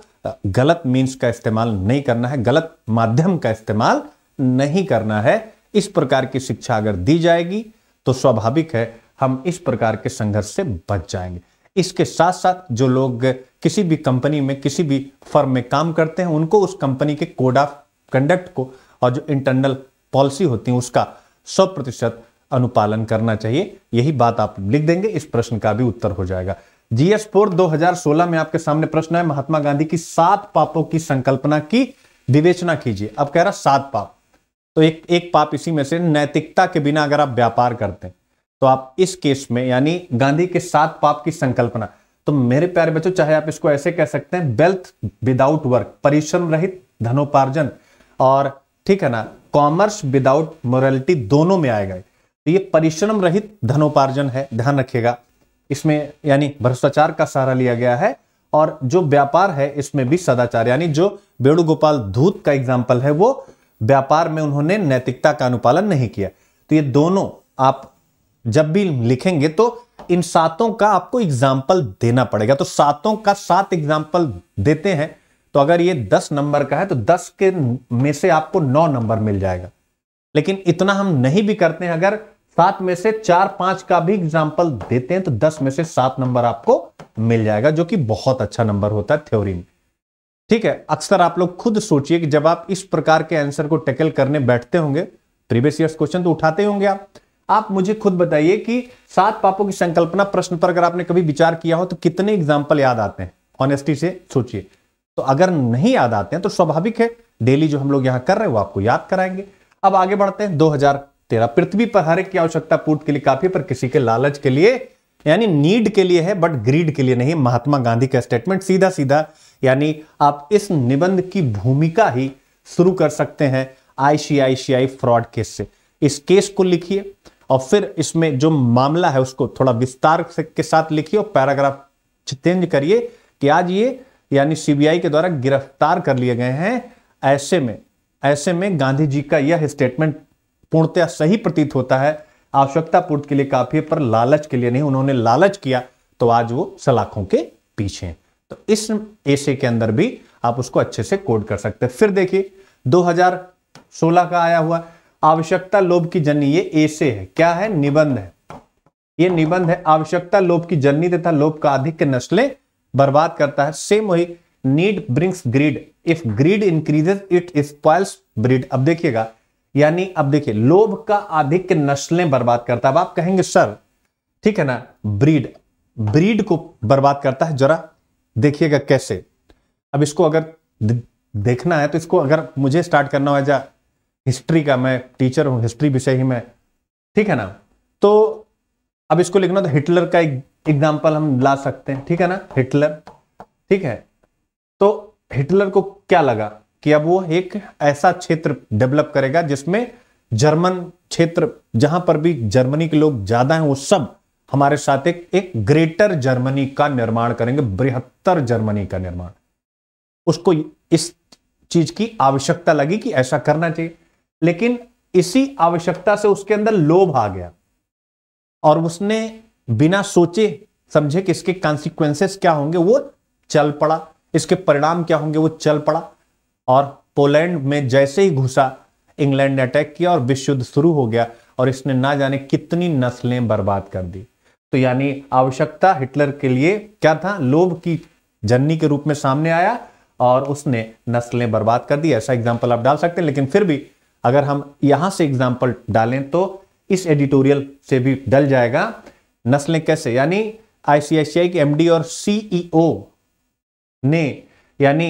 गलत मीन्स का इस्तेमाल नहीं करना है गलत माध्यम का इस्तेमाल नहीं करना है इस प्रकार की शिक्षा अगर दी जाएगी तो स्वाभाविक है हम इस प्रकार के संघर्ष से बच जाएंगे इसके साथ साथ जो लोग किसी भी कंपनी में किसी भी फर्म में काम करते हैं उनको उस कंपनी के कोड ऑफ कंडक्ट को और जो इंटरनल पॉलिसी होती है उसका सौ प्रतिशत अनुपालन करना चाहिए यही बात आप लिख देंगे इस प्रश्न का भी उत्तर हो जाएगा जीएस फोर सोलह में आपके सामने प्रश्न है महात्मा गांधी की सात पापों की संकल्पना की विवेचना कीजिए अब कह रहा सात पाप तो एक एक पाप इसी में से नैतिकता के बिना अगर आप व्यापार करते हैं तो आप इस केस में यानी गांधी के सात पाप की संकल्पना तो मेरे प्यारे बच्चों चाहे आप इसको ऐसे कह सकते हैं वेल्थ विदाउट वर्क परिश्रम रहित धनोपार्जन और ठीक है ना कॉमर्स विदाउट मोरलिटी दोनों में आएगा तो ये परिश्रम रहित धनोपार्जन है ध्यान रखिएगा इसमें यानी भ्रष्टाचार का सहारा लिया गया है और जो व्यापार है इसमें भी सदाचार यानी जो वेणुगोपाल धूत का एग्जाम्पल है वो व्यापार में उन्होंने नैतिकता का अनुपालन नहीं किया तो ये दोनों आप जब भी लिखेंगे तो इन सातों का आपको एग्जाम्पल देना पड़ेगा तो सातों का सात एग्जाम्पल देते हैं तो अगर ये दस नंबर का है तो दस के में से आपको नौ नंबर मिल जाएगा लेकिन इतना हम नहीं भी करते हैं अगर सात में से चार पांच का भी एग्जाम्पल देते हैं तो दस में से सात नंबर आपको मिल जाएगा जो कि बहुत अच्छा नंबर होता है थ्योरी में ठीक है अक्सर आप लोग खुद सोचिए कि जब आप इस प्रकार के आंसर को टैकल करने बैठते होंगे प्रीवियस ईयर क्वेश्चन तो उठाते होंगे आप आप मुझे खुद बताइए कि सात पापों की संकल्पना प्रश्न पर अगर आपने कभी विचार किया हो तो कितने एग्जाम्पल याद आते हैं ऑनेस्टी से सोचिए तो अगर नहीं याद आते हैं तो स्वाभाविक है डेली जो हम लोग यहां कर रहे हैं वो आपको याद कराएंगे अब आगे बढ़ते हैं दो पृथ्वी पर हर एक की आवश्यकता पूर्ति के लिए काफी पर किसी के लालच के लिए यानी नीड के लिए है बट ग्रीड के लिए नहीं महात्मा गांधी का स्टेटमेंट सीधा सीधा यानी आप इस निबंध की भूमिका ही शुरू कर सकते हैं आईसीआईसीआई फ्रॉड केस से इस केस को लिखिए और फिर इसमें जो मामला है उसको थोड़ा विस्तार के साथ लिखिए और पैराग्राफ चेंज करिए कि आज ये यानी सीबीआई के द्वारा गिरफ्तार कर लिए गए हैं ऐसे में ऐसे में गांधी जी का यह स्टेटमेंट पूर्णतया सही प्रतीत होता है आवश्यकता पूर्ति के लिए काफी है पर लालच के लिए नहीं उन्होंने लालच किया तो आज वो सलाखों के पीछे हैं तो इस ऐसे के अंदर भी आप उसको अच्छे से कोड कर सकते हैं फिर देखिए 2016 का आया हुआ आवश्यकता लोभ की जननी ये ए से है क्या है निबंध है ये निबंध है आवश्यकता लोभ की जननी तथा लोभ का अधिक नस्लें बर्बाद करता है सेम वही need brings greed if greed increases it spoils breed अब देखिएगा यानी अब देखिए लोभ का अधिक नस्लें बर्बाद करता है अब आप कहेंगे सर ठीक है ना ब्रीड ब्रीड को बर्बाद करता है जरा देखिएगा कैसे अब इसको अगर देखना है तो इसको अगर मुझे स्टार्ट करना हो जा हिस्ट्री का मैं टीचर हूँ हिस्ट्री विषय ही मैं ठीक है ना तो अब इसको लिखना तो हिटलर का एक एग्जाम्पल हम ला सकते हैं ठीक है ना हिटलर ठीक है तो हिटलर को क्या लगा कि अब वो एक ऐसा क्षेत्र डेवलप करेगा जिसमें जर्मन क्षेत्र जहां पर भी जर्मनी के लोग ज्यादा हैं वो सब हमारे साथ एक एक ग्रेटर जर्मनी का निर्माण करेंगे बृहत्तर जर्मनी का निर्माण उसको इस चीज की आवश्यकता लगी कि ऐसा करना चाहिए लेकिन इसी आवश्यकता से उसके अंदर लोभ आ गया और उसने बिना सोचे समझे कि इसके कॉन्सिक्वेंसेस क्या होंगे वो चल पड़ा इसके परिणाम क्या होंगे वो चल पड़ा और पोलैंड में जैसे ही घुसा इंग्लैंड ने अटैक किया और विश्व युद्ध शुरू हो गया और इसने ना जाने कितनी नस्लें बर्बाद कर दी तो यानी आवश्यकता हिटलर के लिए क्या था लोभ की जननी के रूप में सामने आया और उसने नस्लें बर्बाद कर दी ऐसा एग्जाम्पल आप डाल सकते हैं लेकिन फिर भी अगर हम यहां से एग्जाम्पल डालें तो इस एडिटोरियल से भी डल जाएगा नस्लें कैसे यानी आईसीआईसीआई के एमडी और सीईओ e ने यानी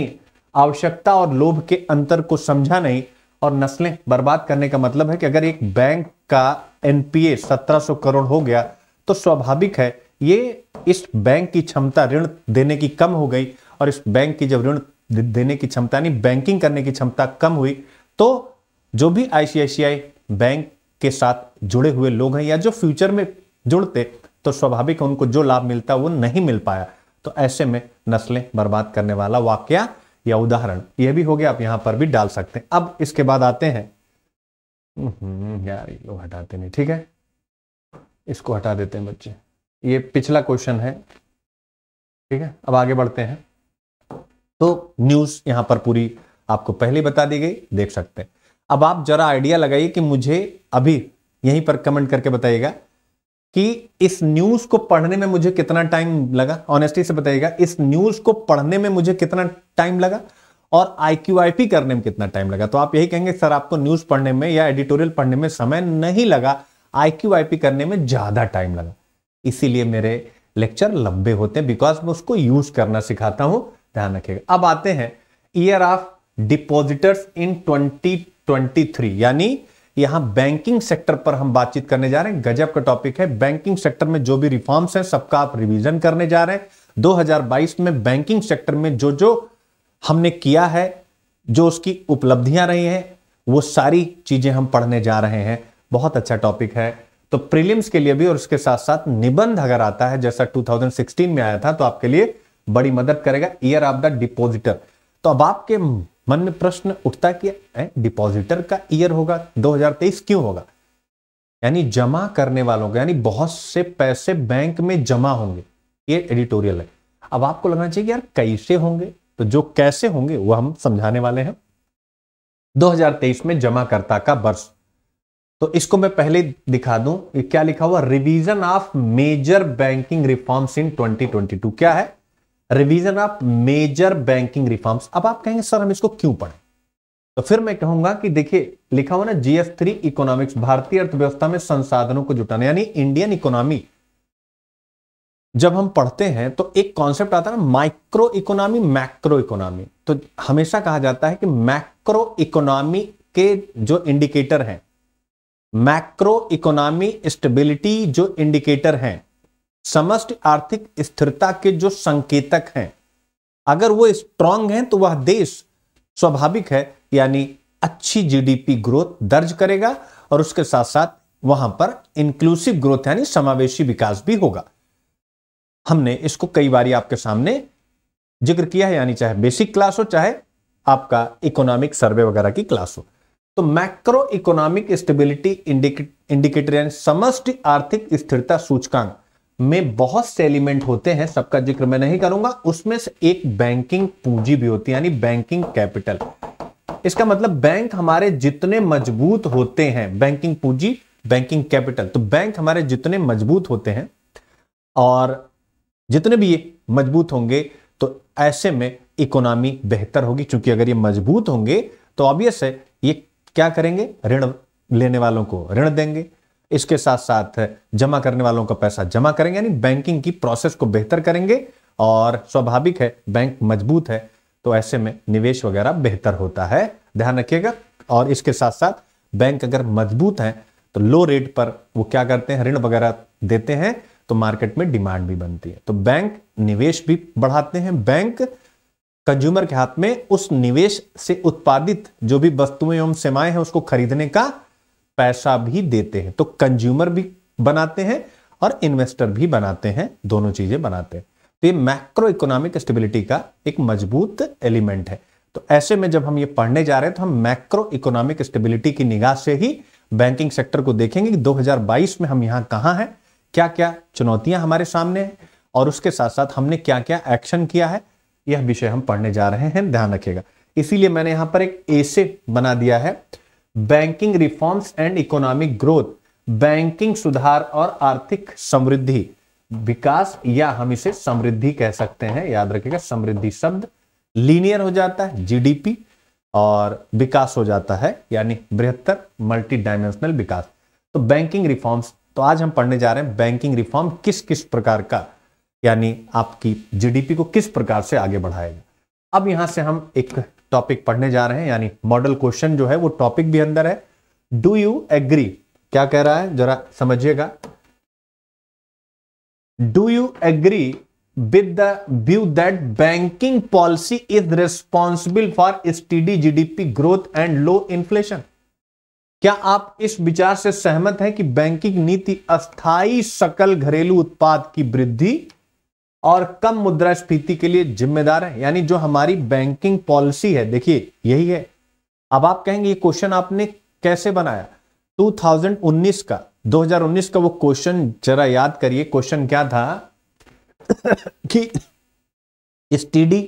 आवश्यकता और लोभ के अंतर को समझा नहीं और नस्लें बर्बाद करने का मतलब है कि अगर एक बैंक का एनपीए 1700 करोड़ हो गया तो स्वाभाविक है ये इस बैंक की क्षमता ऋण देने की कम हो गई और इस बैंक की जब ऋण देने की क्षमता यानी बैंकिंग करने की क्षमता कम हुई तो जो भी आईसीआईसीआई बैंक के साथ जुड़े हुए लोग हैं या जो फ्यूचर में जुड़ते तो स्वाभाविक उनको जो लाभ मिलता वो नहीं मिल पाया तो ऐसे में नस्लें बर्बाद करने वाला वाक्य या उदाहरण यह भी हो गया आप यहां पर भी डाल सकते हैं अब इसके बाद आते हैं हम्म, यार ये लोग हटाते नहीं ठीक है इसको हटा देते हैं बच्चे ये पिछला क्वेश्चन है ठीक है अब आगे बढ़ते हैं तो न्यूज यहां पर पूरी आपको पहले बता दी गई देख सकते हैं अब आप जरा आइडिया लगाइए कि मुझे अभी यहीं पर कमेंट करके बताइएगा कि इस न्यूज को पढ़ने में मुझे कितना टाइम लगा ऑनेस्टी से बताइएगा इस न्यूज को पढ़ने में मुझे कितना टाइम लगा और पी करने में कितना टाइम लगा तो आप यही कहेंगे सर आपको न्यूज पढ़ने में या एडिटोरियल पढ़ने में समय नहीं लगा पी करने में ज्यादा टाइम लगा इसीलिए मेरे लेक्चर लंबे होते हैं बिकॉज मैं उसको यूज करना सिखाता हूं ध्यान रखिएगा अब आते हैं year of depositors in twenty 23 यानी यहां बैंकिंग सेक्टर पर हम बातचीत करने जा रहे हैं गजब का टॉपिक है बैंकिंग सेक्टर में जो भी रिफॉर्म्स हैं सबका आप रिवीजन करने जा रहे हैं 2022 में बैंकिंग सेक्टर में जो जो हमने किया है जो उसकी उपलब्धियां रही हैं वो सारी चीजें हम पढ़ने जा रहे हैं बहुत अच्छा टॉपिक है तो प्रीलिम्स के लिए भी और उसके साथ साथ निबंध अगर आता है जैसा 2016 में आया था तो आपके लिए बड़ी मदद करेगा ईयर ऑफ द डिपोजिटर तो अब आपके मन में प्रश्न उठता कि डिपॉजिटर का ईयर होगा 2023 क्यों होगा यानी जमा करने वालों का यानी बहुत से पैसे बैंक में जमा होंगे ये एडिटोरियल है अब आपको लगना चाहिए यार कैसे होंगे तो जो कैसे होंगे वो हम समझाने वाले हैं 2023 में जमाकर्ता का वर्ष तो इसको मैं पहले दिखा दूं क्या लिखा हुआ revision of major banking reforms in 2022 क्या है revision of major banking reforms अब आप कहेंगे सर हम इसको क्यों पढ़ें तो फिर मैं कहूंगा कि देखिए लिखा हुआ ना जीएस थ्री इकोनॉमिक्स भारतीय अर्थव्यवस्था में संसाधनों को जुटाना यानी इंडियन इकोनॉमी जब हम पढ़ते हैं तो एक कॉन्सेप्ट आता है ना माइक्रो इकोनॉमी मैक्रो इकोनॉमी तो हमेशा कहा जाता है कि मैक्रो इकोनॉमी के जो इंडिकेटर हैं मैक्रो इकोनॉमी स्टेबिलिटी जो इंडिकेटर हैं समस्त आर्थिक स्थिरता के जो संकेतक हैं अगर वो स्ट्रांग हैं तो वह देश स्वाभाविक है यानी अच्छी जीडीपी ग्रोथ दर्ज करेगा और उसके साथ साथ वहां पर इंक्लूसिव ग्रोथ यानी समावेशी विकास भी होगा हमने इसको कई बार आपके सामने जिक्र किया है यानी चाहे बेसिक क्लास हो चाहे आपका इकोनॉमिक सर्वे वगैरह की क्लास हो तो मैक्रो इकोनॉमिक स्टेबिलिटी इंडिकेटर यानी समस्त आर्थिक स्थिरता सूचकांक में बहुत से एलिमेंट होते हैं सबका जिक्र मैं नहीं करूंगा उसमें से एक बैंकिंग पूंजी भी होती है यानी बैंकिंग कैपिटल इसका मतलब बैंक हमारे जितने मजबूत होते हैं बैंकिंग पूंजी बैंकिंग कैपिटल तो बैंक हमारे जितने मजबूत होते हैं और जितने भी ये मजबूत होंगे तो ऐसे में इकोनॉमी बेहतर होगी क्योंकि अगर ये मजबूत होंगे तो ऑब्वियस है ये क्या करेंगे ऋण लेने वालों को ऋण देंगे इसके साथ साथ जमा करने वालों का पैसा जमा करेंगे यानी बैंकिंग की प्रोसेस को बेहतर करेंगे और स्वाभाविक है बैंक मजबूत है तो ऐसे में निवेश वगैरह बेहतर होता है ध्यान रखिएगा और इसके साथ साथ बैंक अगर मजबूत हैं तो लो रेट पर वो क्या करते हैं ऋण वगैरह देते हैं तो मार्केट में डिमांड भी बनती है तो बैंक निवेश भी बढ़ाते हैं बैंक कंज्यूमर के हाथ में उस निवेश से उत्पादित जो भी वस्तुएं एवं सेवाएं हैं उसको खरीदने का पैसा भी देते हैं तो कंज्यूमर भी बनाते हैं और इन्वेस्टर भी बनाते हैं दोनों चीजें बनाते हैं तो ये मैक्रो इकोनॉमिक स्टेबिलिटी का एक मजबूत एलिमेंट है तो ऐसे में जब हम ये पढ़ने जा रहे हैं तो हम मैक्रो इकोनॉमिक स्टेबिलिटी की निगाह से ही बैंकिंग सेक्टर को देखेंगे कि 2022 में हम यहां कहां हैं क्या क्या चुनौतियां हमारे सामने हैं और उसके साथ साथ हमने क्या क्या एक्शन किया है यह विषय हम पढ़ने जा रहे हैं ध्यान रखिएगा इसीलिए मैंने यहां पर एक एसे बना दिया है banking reforms and economic growth banking सुधार और आर्थिक समृद्धि विकास या हम इसे समृद्धि कह सकते हैं याद रखिएगा समृद्धि शब्द लीनियर हो जाता है जीडीपी और विकास हो जाता है यानी बृहत्तर मल्टी डायमेंशनल विकास तो बैंकिंग रिफॉर्म्स तो आज हम पढ़ने जा रहे हैं बैंकिंग रिफॉर्म किस किस प्रकार का यानी आपकी जीडीपी को किस प्रकार से आगे बढ़ाएगा अब यहां से हम एक टॉपिक पढ़ने जा रहे हैं यानी मॉडल क्वेश्चन जो है वो टॉपिक भी अंदर है डू यू एग्री क्या कह रहा है जरा समझिएगा do you agree with the view that banking policy is responsible G D P growth and low inflation क्या आप इस विचार से सहमत हैं कि बैंकिंग नीति अस्थाई सकल घरेलू उत्पाद की वृद्धि और कम मुद्रास्फीति के लिए जिम्मेदार है यानी जो हमारी बैंकिंग पॉलिसी है देखिए यही है अब आप कहेंगे क्वेश्चन आपने कैसे बनाया 2019 का 2019 का वो क्वेश्चन जरा याद करिए क्वेश्चन क्या था कि स्टीडी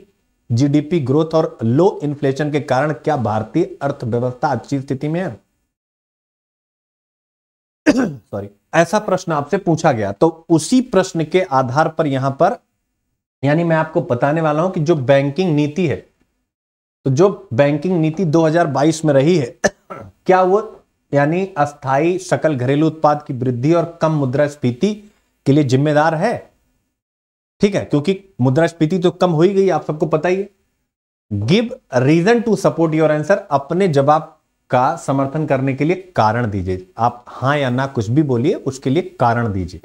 जीडीपी ग्रोथ और लो इन्फ्लेशन के कारण क्या भारतीय अर्थव्यवस्था अच्छी स्थिति में है सॉरी ऐसा प्रश्न आपसे पूछा गया तो उसी प्रश्न के आधार पर यहां पर यानी मैं आपको बताने वाला हूं कि जो बैंकिंग नीति है तो जो बैंकिंग नीति 2022 में रही है क्या वो यानी अस्थाई सकल घरेलू उत्पाद की वृद्धि और कम मुद्रास्फीति के लिए जिम्मेदार है ठीक है क्योंकि मुद्रास्फीति तो कम हो ही गई आप सबको पता ही है give reason to support your answer अपने जवाब का समर्थन करने के लिए कारण दीजिए आप हाँ या ना कुछ भी बोलिए उसके लिए कारण दीजिए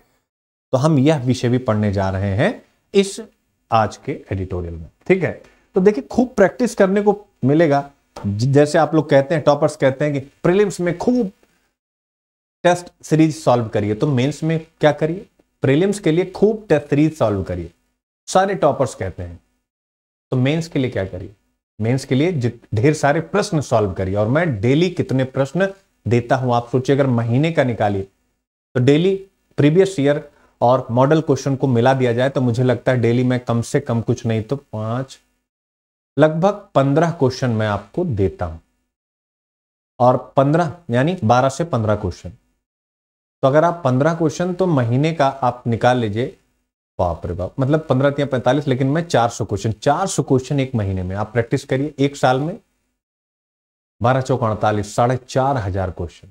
तो हम यह विषय भी पढ़ने जा रहे हैं इस आज के एडिटोरियल में ठीक है तो देखिए खूब प्रैक्टिस करने को मिलेगा जैसे आप लोग कहते हैं टॉपर्स कहते हैं कि प्रीलिम्स में खूब टेस्ट सीरीज सॉल्व करिए तो मेंस में क्या करिए प्रीलिम्स के लिए खूब टेस्ट सीरीज सॉल्व करिए सारे टॉपर्स कहते हैं तो मेंस के लिए क्या करिए मेंस के लिए ढेर सारे प्रश्न सॉल्व करिए और मैं डेली कितने प्रश्न देता हूं आप सोचिए अगर महीने का निकालिए तो डेली प्रीवियस ईयर और मॉडल क्वेश्चन को मिला दिया जाए तो मुझे लगता है डेली मैं कम से कम कुछ नहीं तो पांच लगभग पंद्रह क्वेश्चन मैं आपको देता हूं और पंद्रह यानी बारह से पंद्रह क्वेश्चन तो अगर आप पंद्रह क्वेश्चन तो महीने का आप निकाल लीजिए बाप रे बाप मतलब पंद्रह या पैंतालीस लेकिन मैं चार सौ क्वेश्चन चार सौ क्वेश्चन एक महीने में आप प्रैक्टिस करिए एक साल में बारह चौक अड़तालीस साढ़े चार हजार क्वेश्चन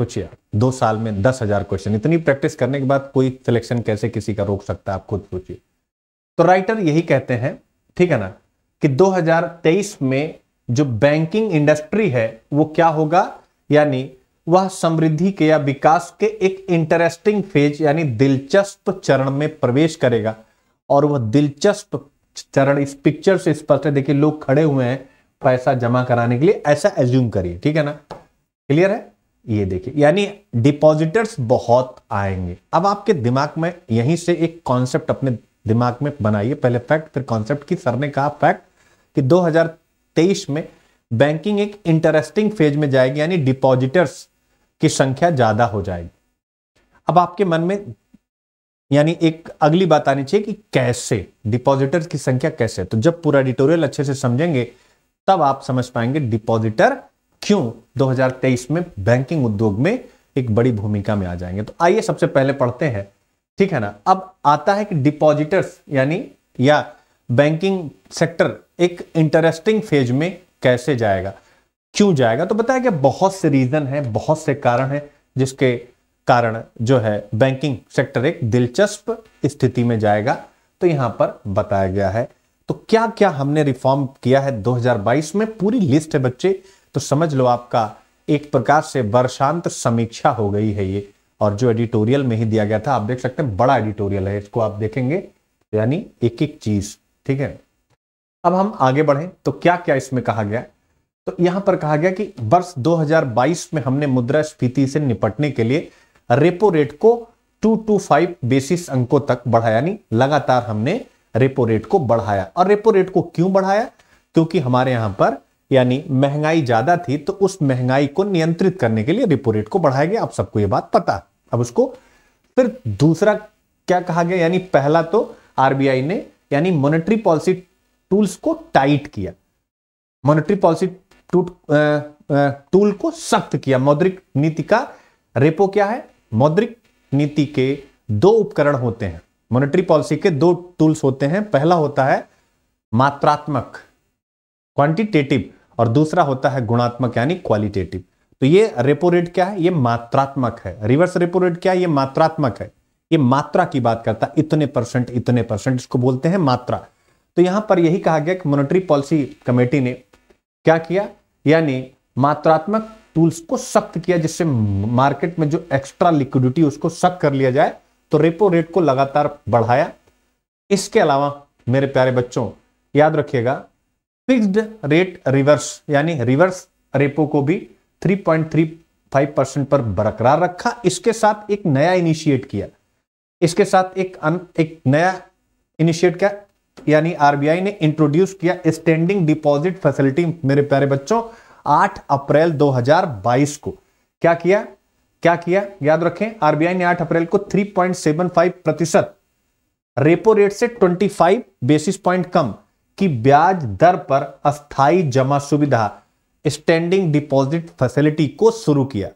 सोचिए दो साल में दस हजार क्वेश्चन इतनी प्रैक्टिस करने के बाद कोई सिलेक्शन कैसे किसी का रोक सकता है आप खुद सोचिए तो राइटर यही कहते हैं ठीक है ना कि 2023 में जो बैंकिंग इंडस्ट्री है वो क्या होगा यानी वह समृद्धि के या विकास के एक इंटरेस्टिंग फेज यानी दिलचस्प चरण में प्रवेश करेगा और वह दिलचस्प चरण इस पिक्चर से स्पष्ट है देखिए लोग खड़े हुए हैं पैसा जमा कराने के लिए ऐसा एज्यूम करिए ठीक है ना क्लियर है ये देखिए यानी डिपॉजिटर्स बहुत आएंगे अब आपके दिमाग में यहीं से एक कॉन्सेप्ट अपने दिमाग में बनाइए पहले फैक्ट फिर कॉन्सेप्ट की सर ने कहा फैक्ट कि 2023 में बैंकिंग एक इंटरेस्टिंग फेज में जाएगी यानी डिपॉजिटर्स की संख्या ज़्यादा हो जाएगी अब आपके मन में यानी एक अगली बात आनी चाहिए कि कैसे डिपॉजिटर्स की संख्या कैसे तो जब पूरा एडिटोरियल अच्छे से समझेंगे तब आप समझ पाएंगे डिपॉजिटर क्यों 2023 में बैंकिंग उद्योग में एक बड़ी भूमिका में आ जाएंगे तो आइए सबसे पहले पढ़ते हैं ठीक है ना अब आता है कि डिपॉजिटर्स यानी या बैंकिंग सेक्टर एक इंटरेस्टिंग फेज में कैसे जाएगा क्यों जाएगा तो बताया गया बहुत से रीजन है बहुत से कारण है जिसके कारण जो है बैंकिंग सेक्टर एक दिलचस्प स्थिति में जाएगा तो यहां पर बताया गया है तो क्या क्या हमने रिफॉर्म किया है 2022 में पूरी लिस्ट है बच्चे तो समझ लो आपका एक प्रकार से वर्षांत समीक्षा हो गई है ये और जो एडिटोरियल में ही दिया गया था आप देख सकते हैं बड़ा एडिटोरियल है इसको आप देखेंगे यानी एक एक चीज ठीक है अब हम आगे बढ़े तो क्या क्या इसमें कहा गया तो यहां पर कहा गया कि वर्ष 2022 में हमने मुद्रा स्फीति से निपटने के लिए रेपो रेट को 225 बेसिस अंकों तक बढ़ाया यानी लगातार हमने रेपो रेट को बढ़ाया और रेपो रेट को क्यों बढ़ाया क्योंकि हमारे यहां पर यानी महंगाई ज्यादा थी तो उस महंगाई को नियंत्रित करने के लिए रेपो रेट को बढ़ाया गया आप सबको ये बात पता अब उसको फिर दूसरा क्या कहा गया यानी पहला तो आरबीआई ने यानी मॉनेटरी पॉलिसी टूल्स को टाइट किया मॉनेटरी पॉलिसी टूट टूल को सख्त किया मौद्रिक नीति का रेपो क्या है मौद्रिक नीति के दो उपकरण होते हैं मॉनेटरी पॉलिसी के दो टूल्स होते हैं पहला होता है मात्रात्मक क्वांटिटेटिव और दूसरा होता है गुणात्मक यानी क्वालिटेटिव तो ये रेपो रेट क्या है ये मात्रात्मक है रिवर्स रेपो रेट क्या है ये मात्रात्मक है ये मात्रा की बात करता है इतने परसेंट इतने परसेंट इसको बोलते हैं मात्रा तो यहां पर यही कहा गया कि मॉनेटरी पॉलिसी कमेटी ने क्या किया यानी मात्रात्मक टूल्स को सख्त किया जिससे मार्केट में जो एक्स्ट्रा लिक्विडिटी उसको सख्त कर लिया जाए तो रेपो रेट को लगातार बढ़ाया इसके अलावा मेरे प्यारे बच्चों याद रखिएगा फिक्स्ड रेट रिवर्स यानी रिवर्स रेपो को भी 3.35 परसेंट पर बरकरार रखा इसके साथ एक नया इनिशिएट किया इसके साथ एक अन, एक नया इनिशिएट किया यानी आरबीआई ने इंट्रोड्यूस किया स्टैंडिंग डिपॉजिट फैसिलिटी मेरे प्यारे बच्चों 8 अप्रैल 2022 को क्या किया क्या किया याद रखें आरबीआई ने 8 अप्रैल को 3.75 प्रतिशत रेपो रेट से 25 बेसिस पॉइंट कम की ब्याज दर पर अस्थाई जमा सुविधा स्टैंडिंग डिपॉजिट फैसिलिटी को शुरू किया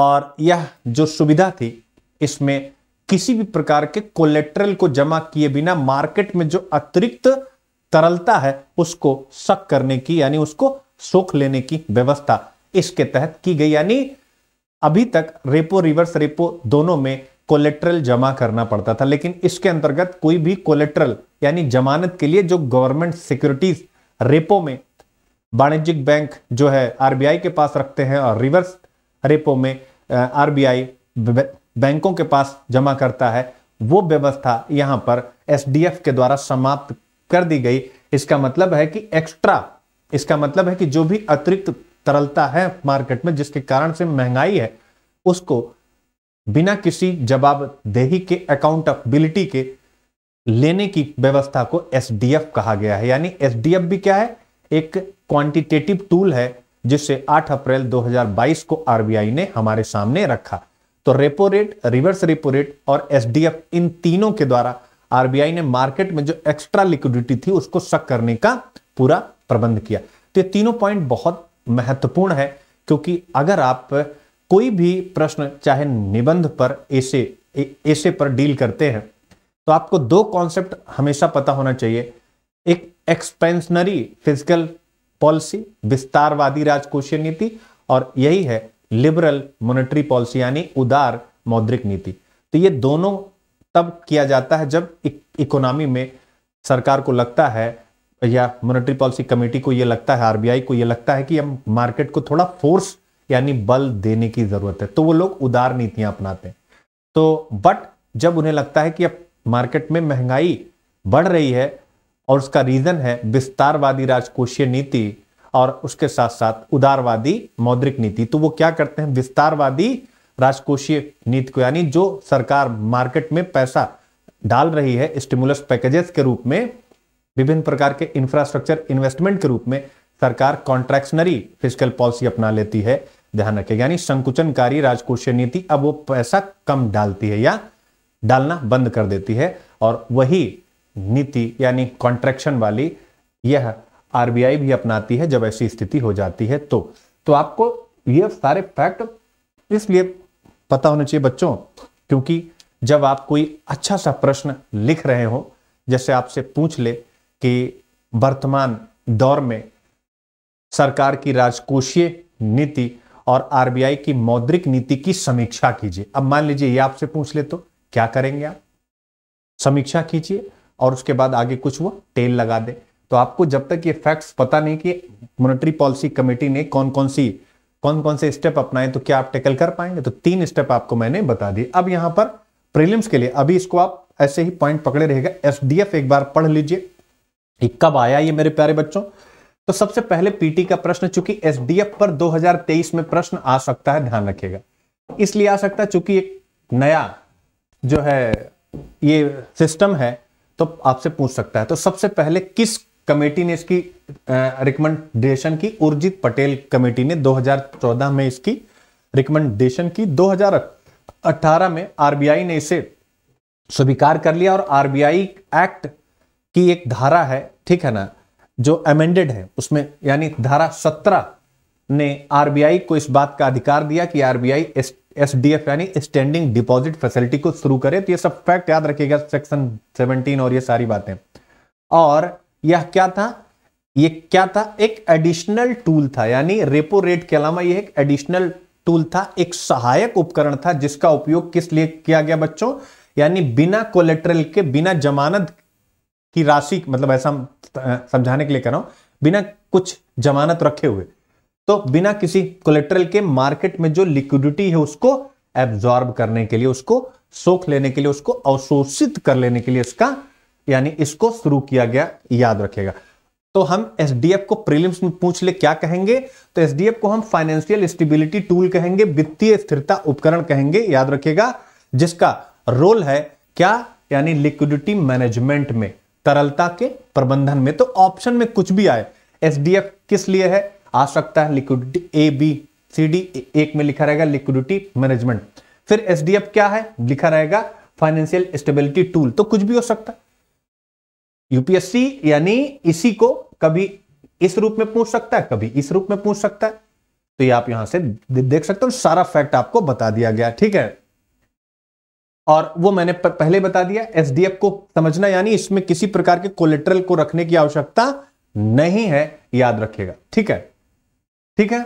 और यह जो सुविधा थी इसमें किसी भी प्रकार के कोलेट्रल को जमा किए बिना मार्केट में जो अतिरिक्त तरलता है उसको शक करने की यानी उसको सोख लेने की व्यवस्था इसके तहत की गई यानी अभी तक रेपो रिवर्स रेपो दोनों में कोलेट्रल जमा करना पड़ता था लेकिन इसके अंतर्गत कोई भी कोलेट्रल यानी जमानत के लिए जो गवर्नमेंट सिक्योरिटीज रेपो में वाणिज्यिक बैंक जो है आरबीआई के पास रखते हैं और रिवर्स रेपो में आरबीआई बैंकों के पास जमा करता है वो व्यवस्था यहां पर एसडीएफ के द्वारा समाप्त कर दी गई इसका मतलब है कि एक्स्ट्रा इसका मतलब है कि जो भी अतिरिक्त तरलता है मार्केट में जिसके कारण से महंगाई है उसको बिना किसी जवाबदेही के अकाउंटबिलिटी के लेने की व्यवस्था को एसडीएफ कहा गया है यानी एसडीएफ भी क्या है एक क्वांटिटेटिव टूल है जिससे 8 अप्रैल 2022 को आरबीआई ने हमारे सामने रखा तो repo rate reverse repo rate और एसडीएफ इन तीनों के द्वारा आरबीआई ने मार्केट में जो एक्स्ट्रा लिक्विडिटी थी उसको शक करने का पूरा प्रबंध किया तो ये तीनों पॉइंट बहुत महत्वपूर्ण है क्योंकि अगर आप कोई भी प्रश्न चाहे निबंध पर ऐसे ऐसे पर डील करते हैं तो आपको दो कॉन्सेप्ट हमेशा पता होना चाहिए एक एक्सपेंशनरी फिजिकल पॉलिसी विस्तारवादी राजकोषीय नीति और यही है लिबरल मॉनेटरी पॉलिसी यानी उदार मौद्रिक नीति तो ये दोनों तब किया जाता है जब इकोनॉमी में सरकार को लगता है या मॉनेटरी पॉलिसी कमेटी को ये लगता है आरबीआई को ये लगता है कि हम मार्केट को थोड़ा फोर्स यानी बल देने की जरूरत है तो वो लोग उदार नीतियां अपनाते हैं तो बट जब उन्हें लगता है कि अब मार्केट में महंगाई बढ़ रही है और उसका रीजन है विस्तारवादी राजकोषीय नीति और उसके साथ साथ उदारवादी मौद्रिक नीति तो वो क्या करते हैं विस्तारवादी राजकोषीय नीति को यानी जो सरकार मार्केट में पैसा डाल रही है स्टिमुलस पैकेजेस के रूप में विभिन्न प्रकार के इंफ्रास्ट्रक्चर इन्वेस्टमेंट के रूप में सरकार कॉन्ट्रैक्शनरी फिजिकल पॉलिसी अपना लेती है ध्यान रखें यानी संकुचनकारी राजकोषीय नीति अब वो पैसा कम डालती है या डालना बंद कर देती है और वही नीति यानी कॉन्ट्रैक्शन वाली यह आरबीआई भी अपनाती है जब ऐसी स्थिति हो जाती है तो तो आपको ये सारे फैक्ट इसलिए पता होना चाहिए बच्चों क्योंकि जब आप कोई अच्छा सा प्रश्न लिख रहे हो जैसे आपसे पूछ ले कि वर्तमान दौर में सरकार की राजकोषीय नीति और आरबीआई की मौद्रिक नीति की समीक्षा कीजिए अब मान लीजिए ये आपसे पूछ ले तो क्या करेंगे आप समीक्षा कीजिए और उसके बाद आगे कुछ वो टेल लगा दें तो आपको जब तक ये फैक्ट्स पता नहीं कि मॉनेटरी पॉलिसी कमेटी ने कौन कौन सी कौन कौन से स्टेप अपनाए तो क्या आप टेकल कर पाएंगे तो तीन स्टेप आपको मैंने बता दिए अब यहां पर प्रीलिम्स के लिए अभी इसको आप ऐसे ही पॉइंट पकड़े रहेगा एसडीएफ एक बार पढ़ लीजिए कब आया ये मेरे प्यारे बच्चों तो सबसे पहले पीटी का प्रश्न चूंकि एसडीएफ पर 2023 में प्रश्न आ सकता है ध्यान रखिएगा इसलिए आ सकता है चूंकि एक नया जो है ये सिस्टम है तो आपसे पूछ सकता है तो सबसे पहले किस कमेटी ने इसकी रिकमेंडेशन की उर्जित पटेल कमेटी ने 2014 में इसकी रिकमेंडेशन की 2018 में आरबीआई ने इसे स्वीकार कर लिया और आरबीआई एक्ट की एक धारा है ठीक है ना जो अमेंडेड है उसमें यानी धारा 17 ने आरबीआई को इस बात का अधिकार दिया कि आरबीआई एसडीएफ यानी स्टैंडिंग डिपॉजिट फैसिलिटी को शुरू करे तो ये सब फैक्ट याद रखिएगा सेक्शन 17 और ये सारी बातें और यह क्या था ये क्या था एक एडिशनल टूल था यानी रेपो रेट के अलावा यह एक एडिशनल टूल था एक सहायक उपकरण था जिसका उपयोग किस लिए किया गया बच्चों यानी बिना कोलेट्रल के बिना जमानत की राशि मतलब ऐसा समझाने के लिए कर रहा हूं बिना कुछ जमानत रखे हुए तो बिना किसी कोलेट्रल के मार्केट में जो लिक्विडिटी है उसको एब्जॉर्ब करने के लिए उसको सोख लेने के लिए उसको अवशोषित कर लेने के लिए इसका यानी इसको शुरू किया गया याद रखेगा तो हम एस को प्रीलिम्स में पूछ ले क्या कहेंगे तो एफ को हम फाइनेंशियल स्टेबिलिटी टूल कहेंगे वित्तीय स्थिरता उपकरण कहेंगे याद रखेगा जिसका रोल है क्या यानी लिक्विडिटी मैनेजमेंट में तरलता के प्रबंधन में तो ऑप्शन में कुछ भी आए एफ किस लिए है आ सकता है liquidity A B C D एक में लिखा रहेगा लिक्विडिटी मैनेजमेंट फिर एफ क्या है लिखा रहेगा फाइनेंशियल स्टेबिलिटी टूल तो कुछ भी हो सकता है यूपीएससी यानी इसी को कभी इस रूप में पूछ सकता है कभी इस रूप में पूछ सकता है तो ये आप यहां से देख सकते हो सारा फैक्ट आपको बता दिया गया ठीक है और वो मैंने पहले बता दिया एसडीएफ को समझना यानी इसमें किसी प्रकार के कोलेट्रल को रखने की आवश्यकता नहीं है याद रखेगा ठीक है ठीक है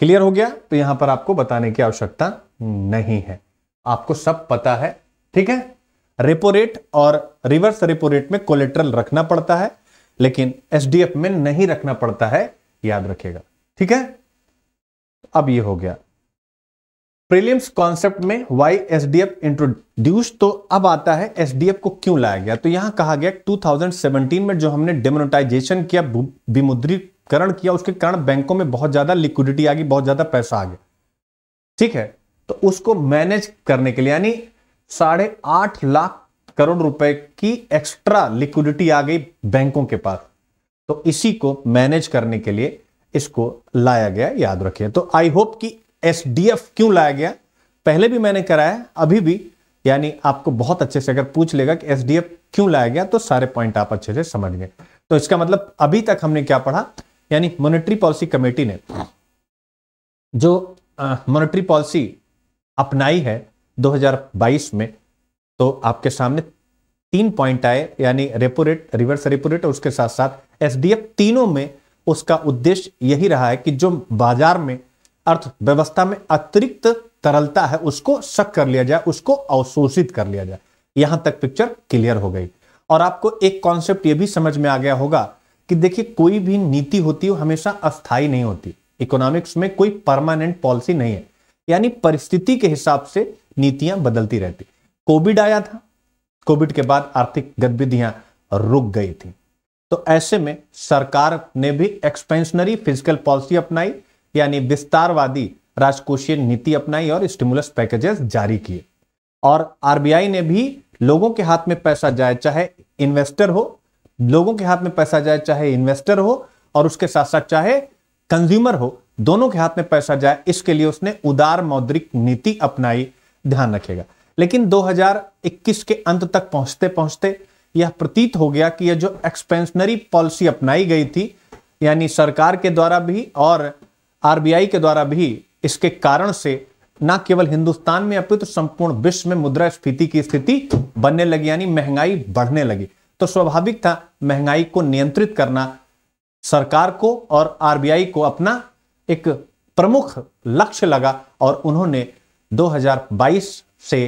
क्लियर हो गया तो यहां पर आपको बताने की आवश्यकता नहीं है आपको सब पता है ठीक है रेपो रेट और रिवर्स रेपो रेट में कोलेट्रल रखना पड़ता है लेकिन एसडीएफ में नहीं रखना पड़ता है याद रखेगा ठीक है अब ये हो गया प्रीलिम्स कॉन्सेप्ट में why S D F introduce तो अब आता है एस को क्यों लाया गया तो यहां कहा गया 2017 में जो हमने डेमोनोटाइजेशन किया विमुद्रीकरण किया उसके कारण बैंकों में बहुत ज्यादा लिक्विडिटी आ गई बहुत ज्यादा पैसा आ गया ठीक है तो उसको मैनेज करने के लिए यानी साढ़े आठ लाख करोड़ रुपए की एक्स्ट्रा लिक्विडिटी आ गई बैंकों के पास तो इसी को मैनेज करने के लिए इसको लाया गया याद रखिए तो आई होप कि एसडीएफ क्यों लाया गया पहले भी मैंने कराया अभी भी यानी आपको बहुत अच्छे से अगर पूछ लेगा कि एसडीएफ क्यों लाया गया तो सारे पॉइंट आप अच्छे से समझ गए तो इसका मतलब अभी तक हमने क्या पढ़ा यानी मॉनेटरी पॉलिसी कमेटी ने जो मॉनेटरी पॉलिसी अपनाई है 2022 में तो आपके सामने तीन पॉइंट आए यानी repo rate reverse repo rate और उसके साथ साथ एसडीएफ तीनों में उसका उद्देश्य यही रहा है कि जो बाजार में अर्थव्यवस्था में अतिरिक्त तरलता है उसको शक कर लिया जाए उसको अवशोषित कर लिया जाए यहां तक पिक्चर क्लियर हो गई और आपको एक कॉन्सेप्ट यह भी समझ में आ गया होगा कि देखिए कोई भी नीति होती है हो, हमेशा अस्थायी नहीं होती इकोनॉमिक्स में कोई परमानेंट पॉलिसी नहीं है यानी परिस्थिति के हिसाब से नीतियां बदलती रहती कोविड आया था कोविड के बाद आर्थिक गतिविधियां रुक गई थी तो ऐसे में सरकार ने भी एक्सपेंशनरी फिजिकल पॉलिसी अपनाई यानी विस्तारवादी राजकोषीय नीति अपनाई और स्टिमुलस पैकेजेस जारी किए और आरबीआई ने भी लोगों के हाथ में पैसा जाए चाहे इन्वेस्टर हो लोगों के हाथ में पैसा जाए चाहे इन्वेस्टर हो और उसके साथ साथ चाहे कंज्यूमर हो दोनों के हाथ में पैसा जाए इसके लिए उसने उदार मौद्रिक नीति अपनाई ध्यान रखेगा लेकिन 2021 के अंत तक पहुंचते पहुंचते यह प्रतीत हो गया कि यह जो एक्सपेंशनरी पॉलिसी अपनाई गई थी यानी सरकार के द्वारा भी और आरबीआई के द्वारा भी इसके कारण से न केवल हिंदुस्तान में अपितु तो संपूर्ण विश्व में मुद्रा स्फीति की स्थिति बनने लगी यानी महंगाई बढ़ने लगी तो स्वाभाविक था महंगाई को नियंत्रित करना सरकार को और आरबीआई को अपना एक प्रमुख लक्ष्य लगा और उन्होंने 2022 से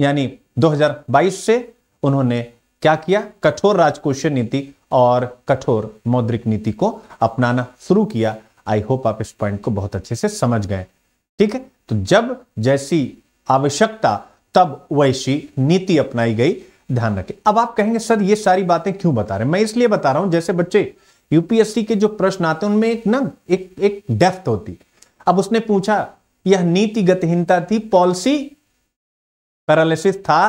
यानी 2022 से उन्होंने क्या किया कठोर राजकोषीय नीति और कठोर मौद्रिक नीति को अपनाना शुरू किया आई होप आप इस पॉइंट को बहुत अच्छे से समझ गए ठीक है तो जब जैसी आवश्यकता तब वैसी नीति अपनाई गई ध्यान रखें अब आप कहेंगे सर ये सारी बातें क्यों बता रहे हैं मैं इसलिए बता रहा हूं जैसे बच्चे यूपीएससी के जो प्रश्न आते हैं उनमें एक ना एक एक डेफ्थ होती अब उसने पूछा यह नीतिगतहीनता थी पॉलिसी पैरालिसिस था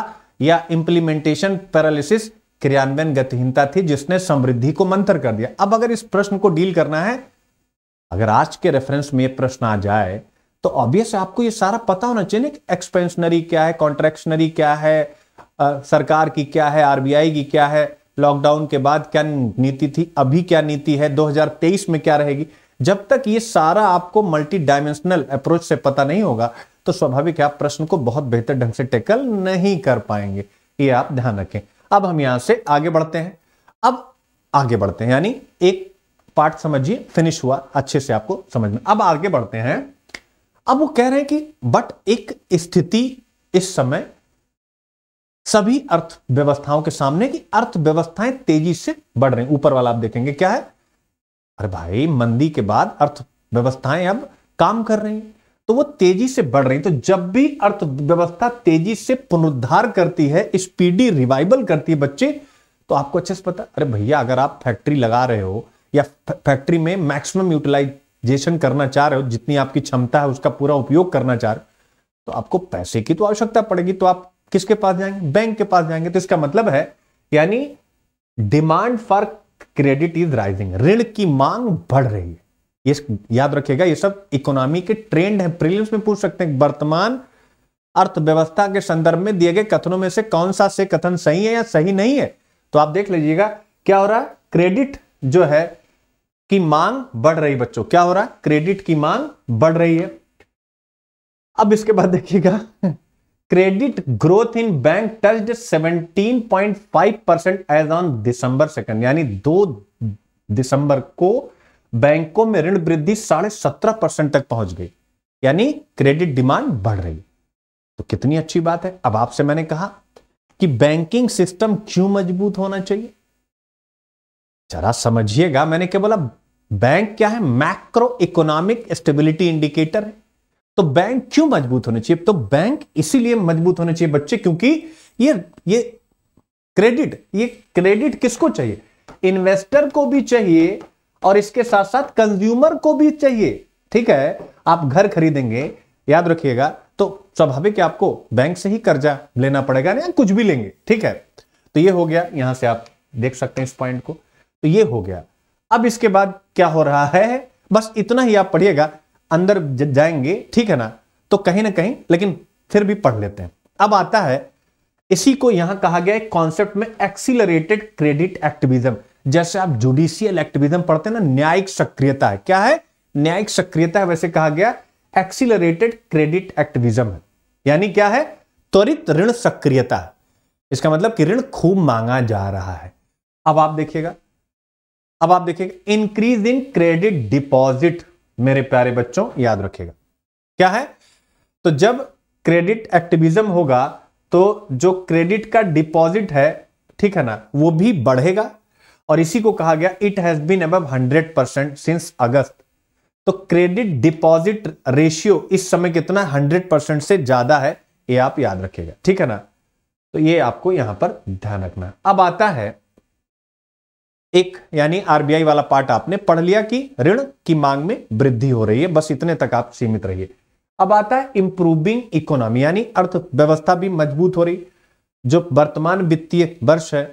या इंप्लीमेंटेशन पैरालिसिस क्रियान्वयन गतिहीनता थी जिसने समृद्धि को मंथर कर दिया अब अगर इस प्रश्न को डील करना है अगर आज के रेफरेंस में प्रश्न आ जाए तो ऑब्वियस आपको ये सारा पता होना चाहिए कि एक्सपेंशनरी क्या है कॉन्ट्रेक्शनरी क्या है आ, सरकार की क्या है आरबीआई की क्या है लॉकडाउन के बाद क्या नीति थी अभी क्या नीति है 2023 में क्या रहेगी जब तक ये सारा आपको मल्टी डायमेंशनल अप्रोच से पता नहीं होगा तो स्वाभाविक आप प्रश्न को बहुत बेहतर ढंग से टेकल नहीं कर पाएंगे ये आप ध्यान रखें अब हम यहां से आगे बढ़ते हैं अब आगे बढ़ते हैं यानी एक पार्ट समझिए फिनिश हुआ अच्छे से आपको समझ में अब आगे बढ़ते हैं अब वो कह रहे हैं कि बट एक स्थिति इस समय सभी अर्थव्यवस्थाओं के सामने की अर्थव्यवस्थाएं तेजी से बढ़ रही ऊपर वाला आप देखेंगे क्या है अरे भाई मंदी के बाद अर्थव्यवस्थाएं अब काम कर रही तो वो तेजी से बढ़ रही तो जब भी अर्थव्यवस्था तेजी से पुनरुद्धार करती है स्पीडी रिवाइवल करती है बच्चे तो आपको अच्छे से पता अरे भैया अगर आप फैक्ट्री लगा रहे हो या फैक्ट्री में मैक्सिमम यूटिलाइजेशन करना चाह रहे हो जितनी आपकी क्षमता है उसका पूरा उपयोग करना चाह रहे हो तो आपको पैसे की तो आवश्यकता पड़ेगी तो आप किसके पास जाएंगे बैंक के पास जाएंगे तो इसका मतलब है यानी demand for credit is rising ऋण की मांग बढ़ रही है ये याद रखिएगा ये सब इकोनॉमी के ट्रेंड है प्रीलिम्स में पूछ सकते हैं वर्तमान अर्थव्यवस्था के संदर्भ में दिए गए कथनों में से कौन सा से कथन सही है या सही नहीं है तो आप देख लीजिएगा क्या हो रहा है क्रेडिट जो है की मांग बढ़ रही बच्चों क्या हो रहा है क्रेडिट की मांग बढ़ रही है अब इसके बाद देखिएगा credit growth in bank touched 17.5 percent as on December second यानी दो दिसंबर को बैंकों में ऋण वृद्धि साढ़े सत्रह परसेंट तक पहुंच गई यानी क्रेडिट डिमांड बढ़ रही तो कितनी अच्छी बात है अब आपसे मैंने कहा कि बैंकिंग सिस्टम क्यों मजबूत होना चाहिए जरा समझिएगा मैंने क्या बोला बैंक क्या है मैक्रो इकोनॉमिक स्टेबिलिटी इंडिकेटर है तो बैंक क्यों मजबूत होने चाहिए तो बैंक इसीलिए मजबूत होने चाहिए बच्चे क्योंकि ये ये क्रेडिट ये क्रेडिट किसको चाहिए इन्वेस्टर को भी चाहिए और इसके साथ साथ कंज्यूमर को भी चाहिए ठीक है आप घर खरीदेंगे याद रखिएगा तो स्वाभाविक आपको बैंक से ही कर्जा लेना पड़ेगा या कुछ भी लेंगे ठीक है तो ये हो गया यहां से आप देख सकते हैं इस पॉइंट को तो ये हो गया अब इसके बाद क्या हो रहा है बस इतना ही आप पढ़िएगा अंदर जाएंगे ठीक है ना तो कहीं ना कहीं लेकिन फिर भी पढ़ लेते हैं अब आता है इसी को यहां कहा गया कॉन्सेप्ट में एक्सीलरेटेड क्रेडिट एक्टिविज्म जैसे आप जुडिशियल एक्टिविज्म पढ़ते हैं ना न्यायिक सक्रियता है क्या है न्यायिक सक्रियता है वैसे कहा गया एक्सीलरेटेड क्रेडिट एक्टिविज्म है यानी क्या है त्वरित ऋण सक्रियता है इसका मतलब कि ऋण खूब मांगा जा रहा है अब आप देखिएगा अब आप देखिएगा इंक्रीज इन क्रेडिट डिपॉजिट मेरे प्यारे बच्चों याद रखिएगा क्या है तो जब क्रेडिट एक्टिविज्म होगा तो जो क्रेडिट का डिपॉजिट है ठीक है ना वो भी बढ़ेगा और इसी को कहा गया it has been above hundred percent since August तो क्रेडिट डिपॉजिट रेशियो इस समय कितना हंड्रेड परसेंट से ज्यादा है ये आप याद रखिएगा ठीक है ना तो ये आपको यहां पर ध्यान रखना अब आता है एक यानी आरबीआई वाला पार्ट आपने पढ़ लिया कि ऋण की मांग में वृद्धि हो रही है बस इतने तक आप सीमित रहिए अब आता है इंप्रूविंग इकोनॉमी यानी अर्थव्यवस्था भी मजबूत हो रही जो वर्तमान वित्तीय वर्ष है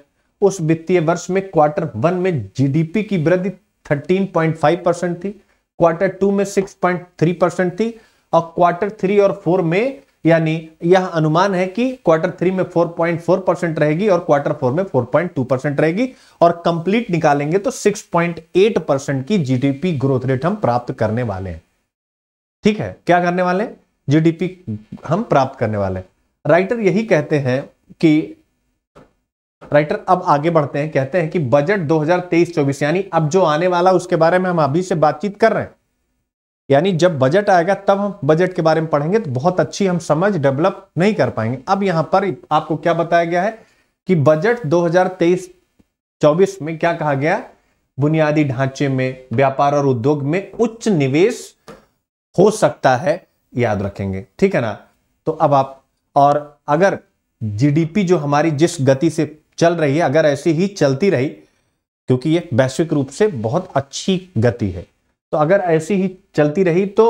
उस वित्तीय वर्ष में क्वार्टर वन में जीडीपी की वृद्धि 13.5 परसेंट थी क्वार्टर टू में 6.3 परसेंट थी और क्वार्टर थ्री और फोर में यानी यह अनुमान है कि क्वार्टर थ्री में 4.4 परसेंट रहेगी और क्वार्टर फोर में 4.2 परसेंट रहेगी और कंप्लीट निकालेंगे तो 6.8 परसेंट की जीडीपी ग्रोथ रेट हम प्राप्त करने वाले हैं ठीक है क्या करने वाले हैं जीडीपी हम प्राप्त करने वाले हैं राइटर यही कहते हैं कि राइटर अब आगे बढ़ते हैं कहते हैं कि बजट दो हजार यानी अब जो आने वाला उसके बारे में हम अभी से बातचीत कर रहे हैं यानी जब बजट आएगा तब हम बजट के बारे में पढ़ेंगे तो बहुत अच्छी हम समझ डेवलप नहीं कर पाएंगे अब यहां पर आपको क्या बताया गया है कि बजट 2023-24 में क्या कहा गया बुनियादी ढांचे में व्यापार और उद्योग में उच्च निवेश हो सकता है याद रखेंगे ठीक है ना तो अब आप और अगर जीडीपी जो हमारी जिस गति से चल रही है अगर ऐसी ही चलती रही क्योंकि ये वैश्विक रूप से बहुत अच्छी गति है तो अगर ऐसी ही चलती रही तो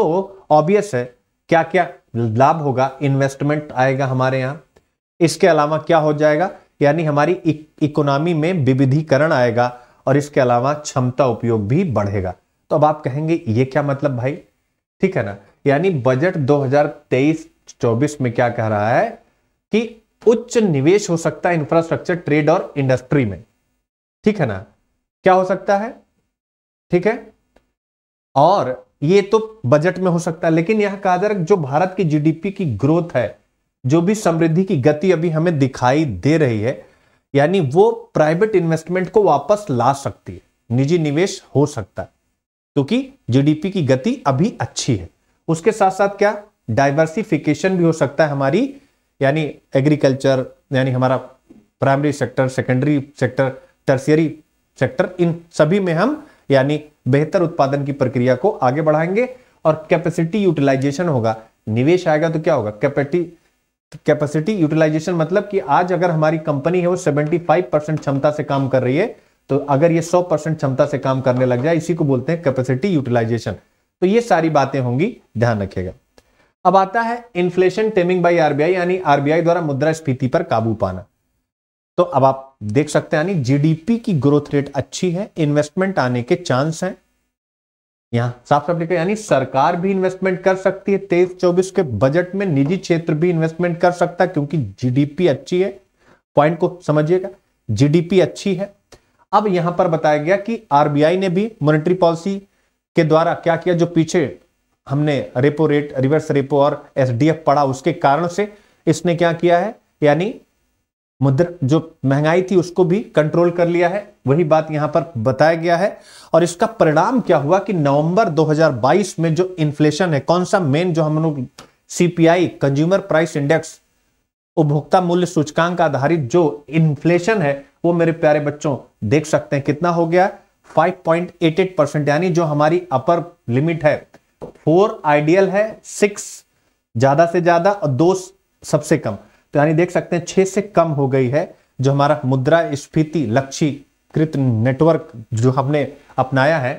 ऑब्वियस है क्या क्या लाभ होगा इन्वेस्टमेंट आएगा हमारे यहाँ इसके अलावा क्या हो जाएगा यानी हमारी इकोनॉमी में विविधीकरण आएगा और इसके अलावा क्षमता उपयोग भी बढ़ेगा तो अब आप कहेंगे ये क्या मतलब भाई ठीक है ना यानी बजट 2023-24 में क्या कह रहा है कि उच्च निवेश हो सकता है इंफ्रास्ट्रक्चर ट्रेड और इंडस्ट्री में ठीक है ना क्या हो सकता है ठीक है और ये तो बजट में हो सकता है लेकिन यह कादर जो भारत की जीडीपी की ग्रोथ है जो भी समृद्धि की गति अभी हमें दिखाई दे रही है यानी वो प्राइवेट इन्वेस्टमेंट को वापस ला सकती है निजी निवेश हो सकता है क्योंकि तो जीडीपी की गति अभी अच्छी है उसके साथ साथ क्या डाइवर्सिफिकेशन भी हो सकता है हमारी यानी एग्रीकल्चर यानी हमारा primary sector secondary sector tertiary sector इन सभी में हम यानी बेहतर उत्पादन की प्रक्रिया को आगे बढ़ाएंगे और कैपेसिटी यूटिलाइजेशन होगा निवेश आएगा तो क्या होगा कैपेटी कैपेसिटी यूटिलाइजेशन मतलब कि आज अगर हमारी कंपनी है वो 75 परसेंट क्षमता से काम कर रही है तो अगर ये 100 परसेंट क्षमता से काम करने लग जाए इसी को बोलते हैं कैपेसिटी यूटिलाइजेशन तो ये सारी बातें होंगी ध्यान रखिएगा अब आता है इन्फ्लेशन टेमिंग बाई आरबीआई यानी आरबीआई द्वारा स्फीति पर काबू पाना तो अब आप देख सकते हैं यानी जीडीपी की ग्रोथ रेट अच्छी है इन्वेस्टमेंट आने के चांस हैं यहां साफ साफ लिखा यानी सरकार भी इन्वेस्टमेंट कर सकती है तेईस चौबीस के बजट में निजी क्षेत्र भी इन्वेस्टमेंट कर सकता है क्योंकि जीडीपी अच्छी है पॉइंट को समझिएगा जीडीपी अच्छी है अब यहां पर बताया गया कि आरबीआई ने भी मॉनेटरी पॉलिसी के द्वारा क्या किया जो पीछे हमने रेपो रेट रिवर्स रेपो और एसडीएफ पढ़ा उसके कारण से इसने क्या किया है यानी मुद्रा जो महंगाई थी उसको भी कंट्रोल कर लिया है वही बात यहां पर बताया गया है और इसका परिणाम क्या हुआ कि नवंबर 2022 में जो इन्फ्लेशन है कौन सा मेन जो हम लोग सीपीआई कंज्यूमर प्राइस इंडेक्स उपभोक्ता मूल्य सूचकांक आधारित जो इन्फ्लेशन है वो मेरे प्यारे बच्चों देख सकते हैं कितना हो गया 5.88 परसेंट यानी जो हमारी अपर लिमिट है फोर आइडियल है सिक्स ज्यादा से ज्यादा और दो सबसे कम तो यानी देख सकते हैं छह से कम हो गई है जो हमारा मुद्रा स्फीति लक्ष्यकृत नेटवर्क जो हमने अपनाया है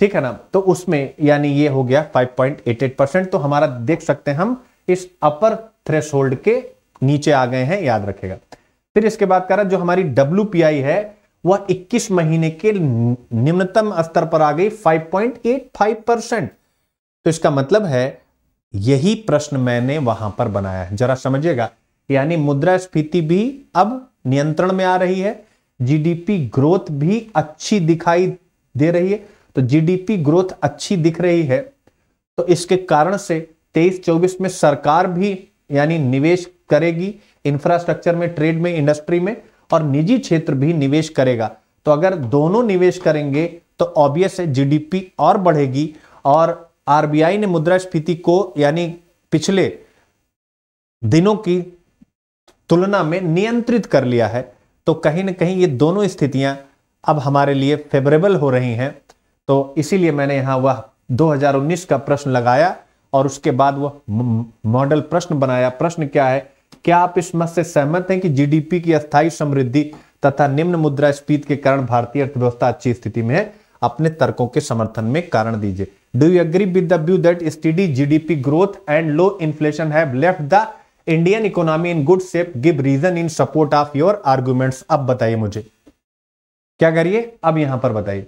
ठीक है ना तो उसमें यानी ये हो गया 5.88 परसेंट तो हमारा देख सकते हैं हम इस अपर थ्रेश के नीचे आ गए हैं याद रखेगा फिर इसके बाद करा जो हमारी डब्ल्यू है वह 21 महीने के निम्नतम स्तर पर आ गई 5.85 परसेंट तो इसका मतलब है यही प्रश्न मैंने वहां पर बनाया है जरा समझिएगा यानी मुद्रास्फीति भी अब नियंत्रण में आ रही है जीडीपी ग्रोथ भी अच्छी दिखाई दे रही है तो जीडीपी ग्रोथ अच्छी दिख रही है तो इसके कारण से तेईस चौबीस में सरकार भी यानी निवेश करेगी इंफ्रास्ट्रक्चर में ट्रेड में इंडस्ट्री में और निजी क्षेत्र भी निवेश करेगा तो अगर दोनों निवेश करेंगे तो ऑब्वियस है जीडीपी और बढ़ेगी और आरबीआई ने मुद्रास्फीति को यानी पिछले दिनों की तुलना में नियंत्रित कर लिया है तो कहीं ना कहीं ये दोनों स्थितियां अब हमारे लिए फेवरेबल हो रही हैं तो इसीलिए मैंने यहाँ वह 2019 का प्रश्न लगाया और उसके बाद वह मॉडल प्रश्न बनाया प्रश्न क्या है क्या आप इस मत से सहमत हैं कि जीडीपी की अस्थायी समृद्धि तथा निम्न मुद्रा स्पीत के कारण भारतीय अर्थव्यवस्था अच्छी स्थिति में है अपने तर्कों के समर्थन में कारण दीजिए do you agree with the view that steady GDP growth and low inflation have left the Indian economy in good shape give reason in support of your arguments अब बताइए मुझे क्या करिए अब यहां पर बताइए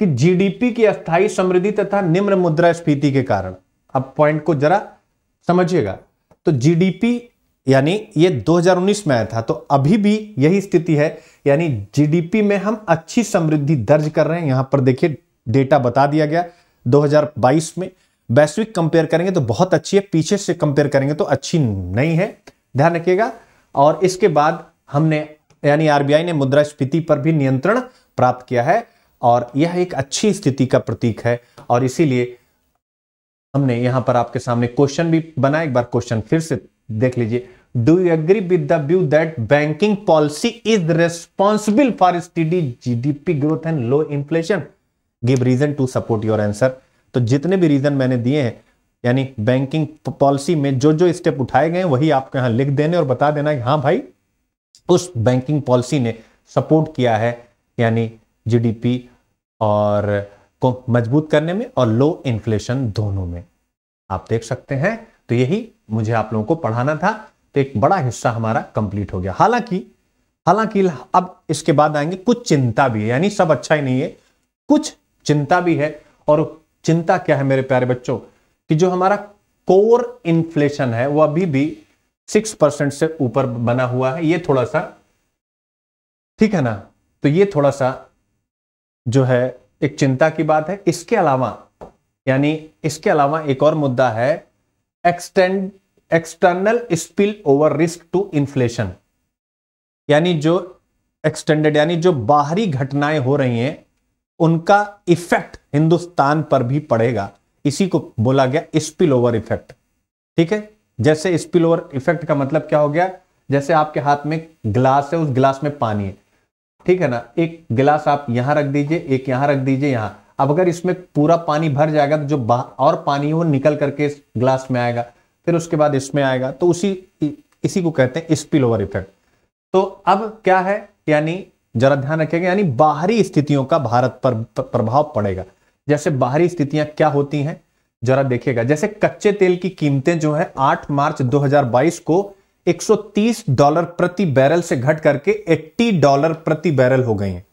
कि जीडीपी की अस्थायी समृद्धि तथा निम्न मुद्रा स्फीति के कारण अब पॉइंट को जरा समझिएगा तो जीडीपी यानी ये 2019 में आया था तो अभी भी यही स्थिति है यानी जीडीपी में हम अच्छी समृद्धि दर्ज कर रहे हैं यहां पर देखिए डेटा बता दिया गया 2022 में वैश्विक कंपेयर करेंगे तो बहुत अच्छी है पीछे से कंपेयर करेंगे तो अच्छी नहीं है ध्यान रखिएगा और इसके बाद हमने यानी आरबीआई ने स्फीति पर भी नियंत्रण प्राप्त किया है और यह एक अच्छी स्थिति का प्रतीक है और इसीलिए हमने यहां पर आपके सामने क्वेश्चन भी बनाया एक बार क्वेश्चन फिर से देख लीजिए do you agree with the view that banking policy is responsible for steady GDP growth and low inflation give reason to support your answer तो जितने भी रीज़न मैंने दिए हैं यानी बैंकिंग पॉलिसी में जो जो स्टेप उठाए गए वही आपको यहां लिख देने और बता देना कि हाँ भाई उस बैंकिंग पॉलिसी ने सपोर्ट किया है यानी जीडीपी और को मजबूत करने में और लो इन्फ्लेशन दोनों में आप देख सकते हैं तो यही मुझे आप लोगों को पढ़ाना था तो एक बड़ा हिस्सा हमारा कंप्लीट हो गया हालांकि हालांकि अब इसके बाद आएंगे कुछ चिंता भी है यानी सब अच्छा ही नहीं है कुछ चिंता भी है और चिंता क्या है मेरे प्यारे बच्चों कि जो हमारा कोर इन्फ्लेशन है वो अभी भी सिक्स परसेंट से ऊपर बना हुआ है ये थोड़ा सा ठीक है ना तो ये थोड़ा सा जो है एक चिंता की बात है इसके अलावा यानी इसके अलावा एक और मुद्दा है extend external spill over risk to inflation यानी जो एक्सटेंडेड यानी जो बाहरी घटनाएं हो रही हैं उनका इफेक्ट हिंदुस्तान पर भी पड़ेगा इसी को बोला गया स्पिल ओवर इफेक्ट ठीक है जैसे स्पिल ओवर इफेक्ट का मतलब क्या हो गया जैसे आपके हाथ में ग्लास है उस ग्लास में पानी है ठीक है ना एक गिलास आप यहां रख दीजिए एक यहां रख दीजिए यहां अब अगर इसमें पूरा पानी भर जाएगा तो जो और पानी है वो निकल करके इस ग्लास में आएगा फिर उसके बाद इसमें आएगा तो उसी इसी को कहते हैं स्पिल ओवर इफेक्ट तो अब क्या है यानी जरा ध्यान रखेगा यानी बाहरी स्थितियों का भारत पर प्रभाव पड़ेगा जैसे बाहरी स्थितियां क्या होती हैं जरा देखिएगा जैसे कच्चे तेल की कीमतें जो है 8 मार्च 2022 को 130 डॉलर प्रति बैरल से घट करके 80 डॉलर प्रति बैरल हो गई हैं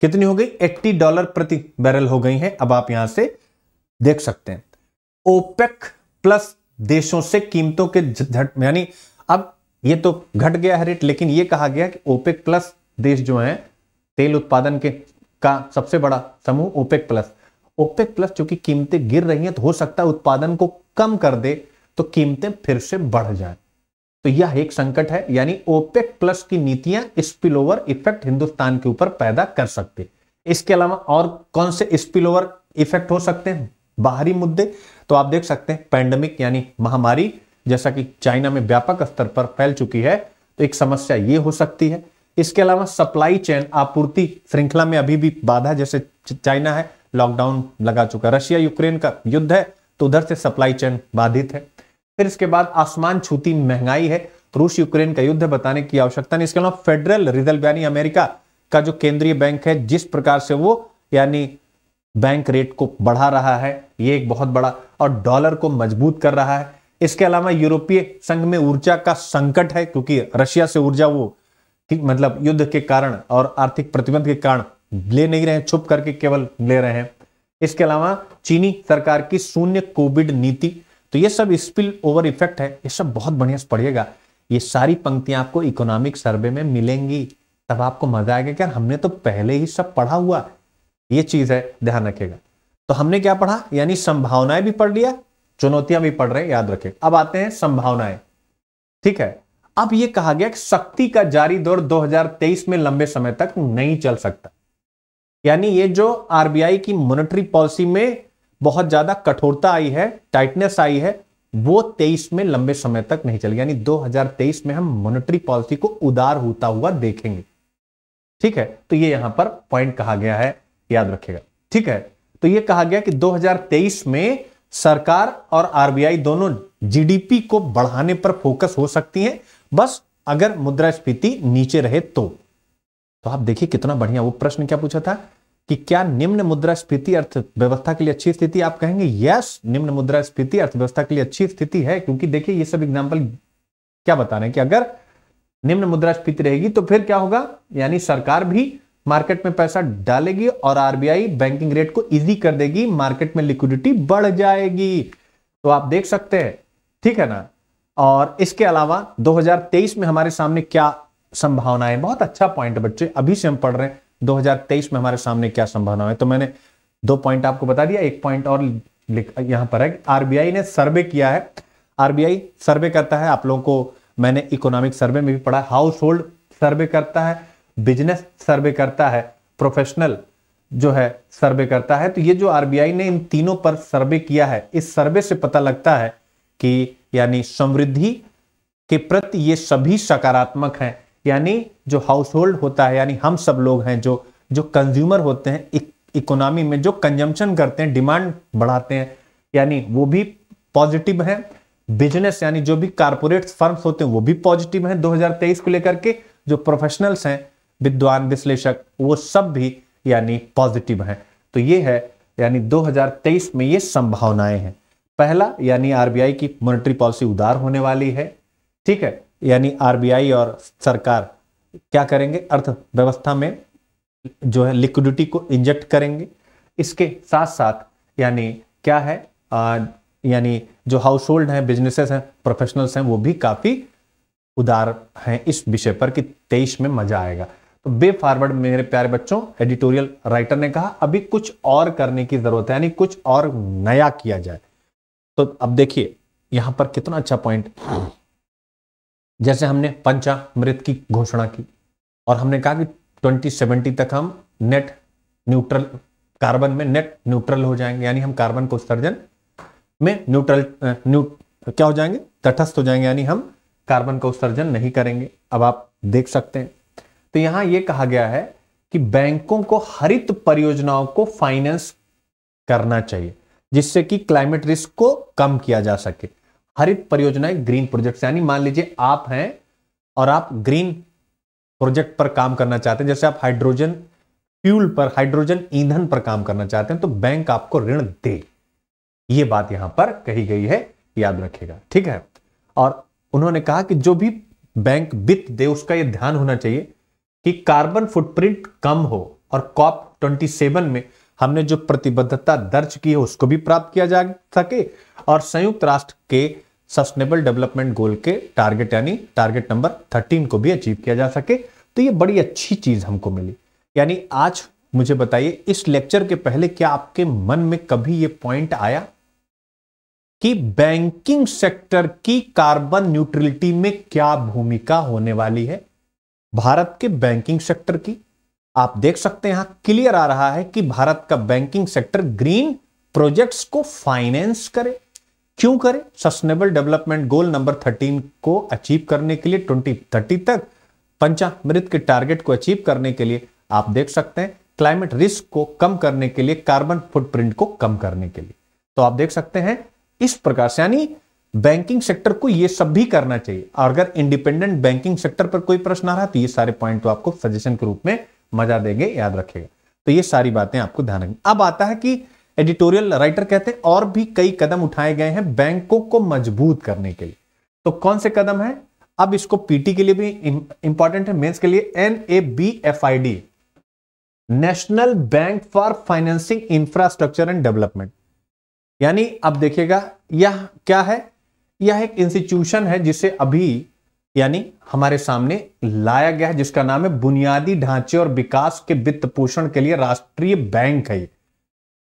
कितनी हो गई 80 डॉलर प्रति बैरल हो गई हैं अब आप यहां से देख सकते हैं ओपेक प्लस देशों से कीमतों के झट यानी अब ये तो घट गया है रेट लेकिन ये कहा गया कि ओपेक प्लस देश जो हैं तेल उत्पादन के का सबसे बड़ा समूह ओपेक प्लस ओपेक प्लस चूंकि कीमतें गिर रही हैं तो हो सकता है उत्पादन को कम कर दे तो कीमतें फिर से बढ़ जाए तो यह एक संकट है यानी ओपेक प्लस की नीतियां स्पिल ओवर इफेक्ट हिंदुस्तान के ऊपर पैदा कर सकते इसके अलावा और कौन से स्पिल ओवर इफेक्ट हो सकते हैं बाहरी मुद्दे तो आप देख सकते हैं पैंडमिक यानी महामारी जैसा कि चाइना में व्यापक स्तर पर फैल चुकी है तो एक समस्या ये हो सकती है इसके अलावा सप्लाई चेन आपूर्ति श्रृंखला में अभी भी बाधा जैसे चाइना है लॉकडाउन लगा चुका रशिया यूक्रेन का युद्ध है तो उधर से सप्लाई चेन बाधित है फिर इसके बाद आसमान छूती महंगाई है तो रूस यूक्रेन का युद्ध बताने की आवश्यकता नहीं इसके अलावा फेडरल रिजर्व यानी अमेरिका का जो केंद्रीय बैंक है जिस प्रकार से वो यानी बैंक रेट को बढ़ा रहा है ये एक बहुत बड़ा और डॉलर को मजबूत कर रहा है इसके अलावा यूरोपीय संघ में ऊर्जा का संकट है क्योंकि रशिया से ऊर्जा वो ठीक मतलब युद्ध के कारण और आर्थिक प्रतिबंध के कारण ले नहीं रहे छुप करके केवल ले रहे हैं इसके अलावा चीनी सरकार की शून्य कोविड नीति तो ये सब स्पिल ओवर इफेक्ट है ये सब बहुत बढ़िया से पढ़िएगा ये सारी पंक्तियां आपको इकोनॉमिक सर्वे में मिलेंगी तब आपको मजा आएगा क्या हमने तो पहले ही सब पढ़ा हुआ ये चीज है ध्यान रखेगा तो हमने क्या पढ़ा यानी संभावनाएं भी पढ़ लिया चुनौतियां भी पढ़ रहे हैं याद रखें अब आते हैं संभावनाएं ठीक है अब यह कहा गया कि शक्ति का जारी दौर 2023 में लंबे समय तक नहीं चल सकता यानी ये जो आरबीआई की मॉनेटरी पॉलिसी में बहुत ज्यादा कठोरता आई है टाइटनेस आई है वो 23 में लंबे समय तक नहीं चलेगी यानी 2023 में हम मॉनेटरी पॉलिसी को उदार होता हुआ देखेंगे ठीक है तो ये यहां पर पॉइंट कहा गया है याद रखेगा ठीक है तो यह कहा गया कि दो में सरकार और आरबीआई दोनों जीडीपी को बढ़ाने पर फोकस हो सकती है बस अगर मुद्रास्फीति नीचे रहे तो तो आप देखिए कितना बढ़िया वो प्रश्न क्या पूछा था कि क्या निम्न मुद्रास्फीति अर्थव्यवस्था के लिए अच्छी स्थिति आप कहेंगे यस निम्न मुद्रास्फीति अर्थव्यवस्था के लिए अच्छी स्थिति है क्योंकि देखिए ये सब एग्जाम्पल क्या बता रहे हैं कि अगर निम्न मुद्रास्फीति रहेगी तो फिर क्या होगा यानी सरकार भी मार्केट में पैसा डालेगी और आरबीआई बैंकिंग रेट को इजी कर देगी मार्केट में लिक्विडिटी बढ़ जाएगी तो आप देख सकते हैं ठीक है ना और इसके अलावा 2023 में हमारे सामने क्या संभावनाएं बहुत अच्छा पॉइंट बच्चे अभी से हम पढ़ रहे हैं 2023 में हमारे सामने क्या संभावना है तो मैंने दो पॉइंट आपको बता दिया एक पॉइंट और यहां पर है आरबीआई ने सर्वे किया है आरबीआई सर्वे करता है आप लोगों को मैंने इकोनॉमिक सर्वे में भी पढ़ा हाउस होल्ड सर्वे करता है बिजनेस सर्वे करता है प्रोफेशनल जो है सर्वे करता है तो ये जो आरबीआई ने इन तीनों पर सर्वे किया है इस सर्वे से पता लगता है कि यानी समृद्धि के प्रति ये सभी सकारात्मक हैं यानी जो हाउस होल्ड होता है यानी हम सब लोग हैं जो जो कंज्यूमर होते हैं इकोनॉमी में जो कंजम्पशन करते हैं डिमांड बढ़ाते हैं यानी वो भी पॉजिटिव है बिजनेस यानी जो भी कारपोरेट फर्म्स होते हैं वो भी पॉजिटिव हैं 2023 को लेकर के जो प्रोफेशनल्स हैं विद्वान विश्लेषक वो सब भी यानी पॉजिटिव हैं तो ये है यानी 2023 में ये संभावनाएं हैं पहला यानी आरबीआई की मॉनेटरी पॉलिसी उदार होने वाली है ठीक है यानी आरबीआई और सरकार क्या करेंगे अर्थव्यवस्था में जो है लिक्विडिटी को इंजेक्ट करेंगे इसके साथ साथ यानी क्या है यानी जो हाउस होल्ड हैं बिजनेसेस हैं प्रोफेशनल्स हैं वो भी काफ़ी उदार हैं इस विषय पर कि तेईस में मजा आएगा तो बे फॉरवर्ड मेरे प्यारे बच्चों एडिटोरियल राइटर ने कहा अभी कुछ और करने की जरूरत है यानी कुछ और नया किया जाए तो अब देखिए यहां पर कितना अच्छा पॉइंट जैसे हमने पंचामृत की घोषणा की और हमने कहा कि 2070 तक हम नेट न्यूट्रल कार्बन में नेट न्यूट्रल हो जाएंगे यानी हम कार्बन को उत्सर्जन में न्यूट्रल न्यू क्या हो जाएंगे तटस्थ हो जाएंगे यानी हम कार्बन का उत्सर्जन नहीं करेंगे अब आप देख सकते हैं तो यहां यह कहा गया है कि बैंकों को हरित परियोजनाओं को फाइनेंस करना चाहिए जिससे कि क्लाइमेट रिस्क को कम किया जा सके हरित परियोजनाएं ग्रीन प्रोजेक्ट यानी मान लीजिए आप हैं और आप ग्रीन प्रोजेक्ट पर काम करना चाहते हैं जैसे आप हाइड्रोजन फ्यूल पर हाइड्रोजन ईंधन पर काम करना चाहते हैं तो बैंक आपको ऋण दे ये बात यहां पर कही गई है याद रखेगा ठीक है और उन्होंने कहा कि जो भी बैंक वित्त दे उसका यह ध्यान होना चाहिए कि कार्बन फुटप्रिंट कम हो और कॉप ट्वेंटी सेवन में हमने जो प्रतिबद्धता दर्ज की है उसको भी प्राप्त किया जा सके और संयुक्त राष्ट्र के सस्टेनेबल डेवलपमेंट गोल के टारगेट यानी टारगेट नंबर थर्टीन को भी अचीव किया जा सके तो ये बड़ी अच्छी चीज हमको मिली यानी आज मुझे बताइए इस लेक्चर के पहले क्या आपके मन में कभी ये पॉइंट आया कि बैंकिंग सेक्टर की कार्बन न्यूट्रलिटी में क्या भूमिका होने वाली है भारत के बैंकिंग सेक्टर की आप देख सकते हैं यहां क्लियर आ रहा है कि भारत का बैंकिंग सेक्टर ग्रीन प्रोजेक्ट्स को फाइनेंस करे क्यों करे सस्टेनेबल डेवलपमेंट गोल नंबर 13 को अचीव करने के लिए 2030 तक पंचामृत के टारगेट को अचीव करने के लिए आप देख सकते हैं क्लाइमेट रिस्क को कम करने के लिए कार्बन फुटप्रिंट को कम करने के लिए तो आप देख सकते हैं इस प्रकार से यानी बैंकिंग सेक्टर को यह सब भी करना चाहिए और अगर इंडिपेंडेंट बैंकिंग सेक्टर पर कोई प्रश्न आ रहा है तो ये सारे पॉइंट तो आपको सजेशन के रूप में मजा देंगे याद रखेगा तो ये सारी बातें आपको ध्यान रखें अब आता है कि एडिटोरियल राइटर कहते हैं और भी कई कदम उठाए गए हैं बैंकों को मजबूत करने के लिए तो कौन से कदम है अब इसको पीटी के लिए भी इंपॉर्टेंट है मेंस के लिए N A B F I D national bank for financing infrastructure and development यानी अब देखिएगा यह क्या है यह एक इंस्टीट्यूशन है जिसे अभी यानी हमारे सामने लाया गया है जिसका नाम है बुनियादी ढांचे और विकास के वित्त पोषण के लिए राष्ट्रीय बैंक है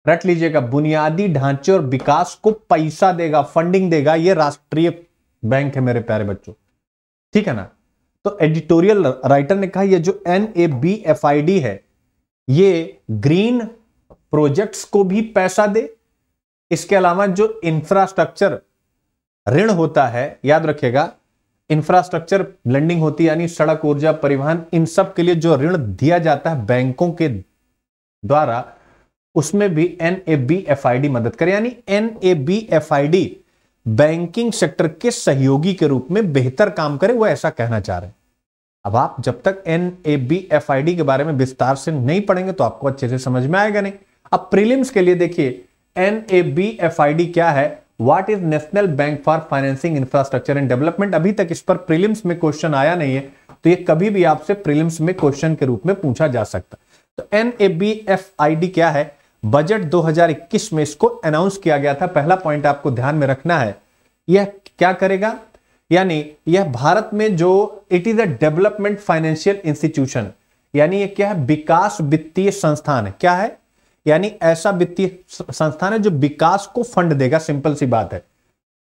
रट लीजिएगा बुनियादी ढांचे और विकास को पैसा देगा फंडिंग देगा ये राष्ट्रीय बैंक है मेरे प्यारे बच्चों ठीक है ना तो एडिटोरियल राइटर ने कहा ये जो N A B F I D है ये ग्रीन प्रोजेक्ट्स को भी पैसा दे इसके अलावा जो इंफ्रास्ट्रक्चर ऋण होता है याद रखिएगा इंफ्रास्ट्रक्चर लेंडिंग होती है यानी सड़क ऊर्जा परिवहन इन सब के लिए जो ऋण दिया जाता है बैंकों के द्वारा उसमें भी N A B F I D मदद करे यानी N A B F I D banking sector के सहयोगी के रूप में बेहतर काम करे वो ऐसा कहना चाह रहे हैं अब आप जब तक N A B F I D के बारे में विस्तार से नहीं पढ़ेंगे तो आपको अच्छे से समझ में आएगा नहीं अब प्रीलिम्स के लिए देखिए N A B F I D क्या है what is national bank for financing infrastructure and development अभी तक इस पर प्रीलिम्स में क्वेश्चन आया नहीं है तो ये कभी भी आपसे प्रीलिम्स में क्वेश्चन के रूप में पूछा जा सकता तो N A B F I D क्या है बजट 2021 में इसको अनाउंस किया गया था पहला पॉइंट आपको ध्यान में रखना है यह क्या करेगा यानी यह भारत में जो it is a development financial institution यानी यह क्या है विकास वित्तीय संस्थान है क्या है यानी ऐसा वित्तीय संस्थान है जो विकास को फंड देगा सिंपल सी बात है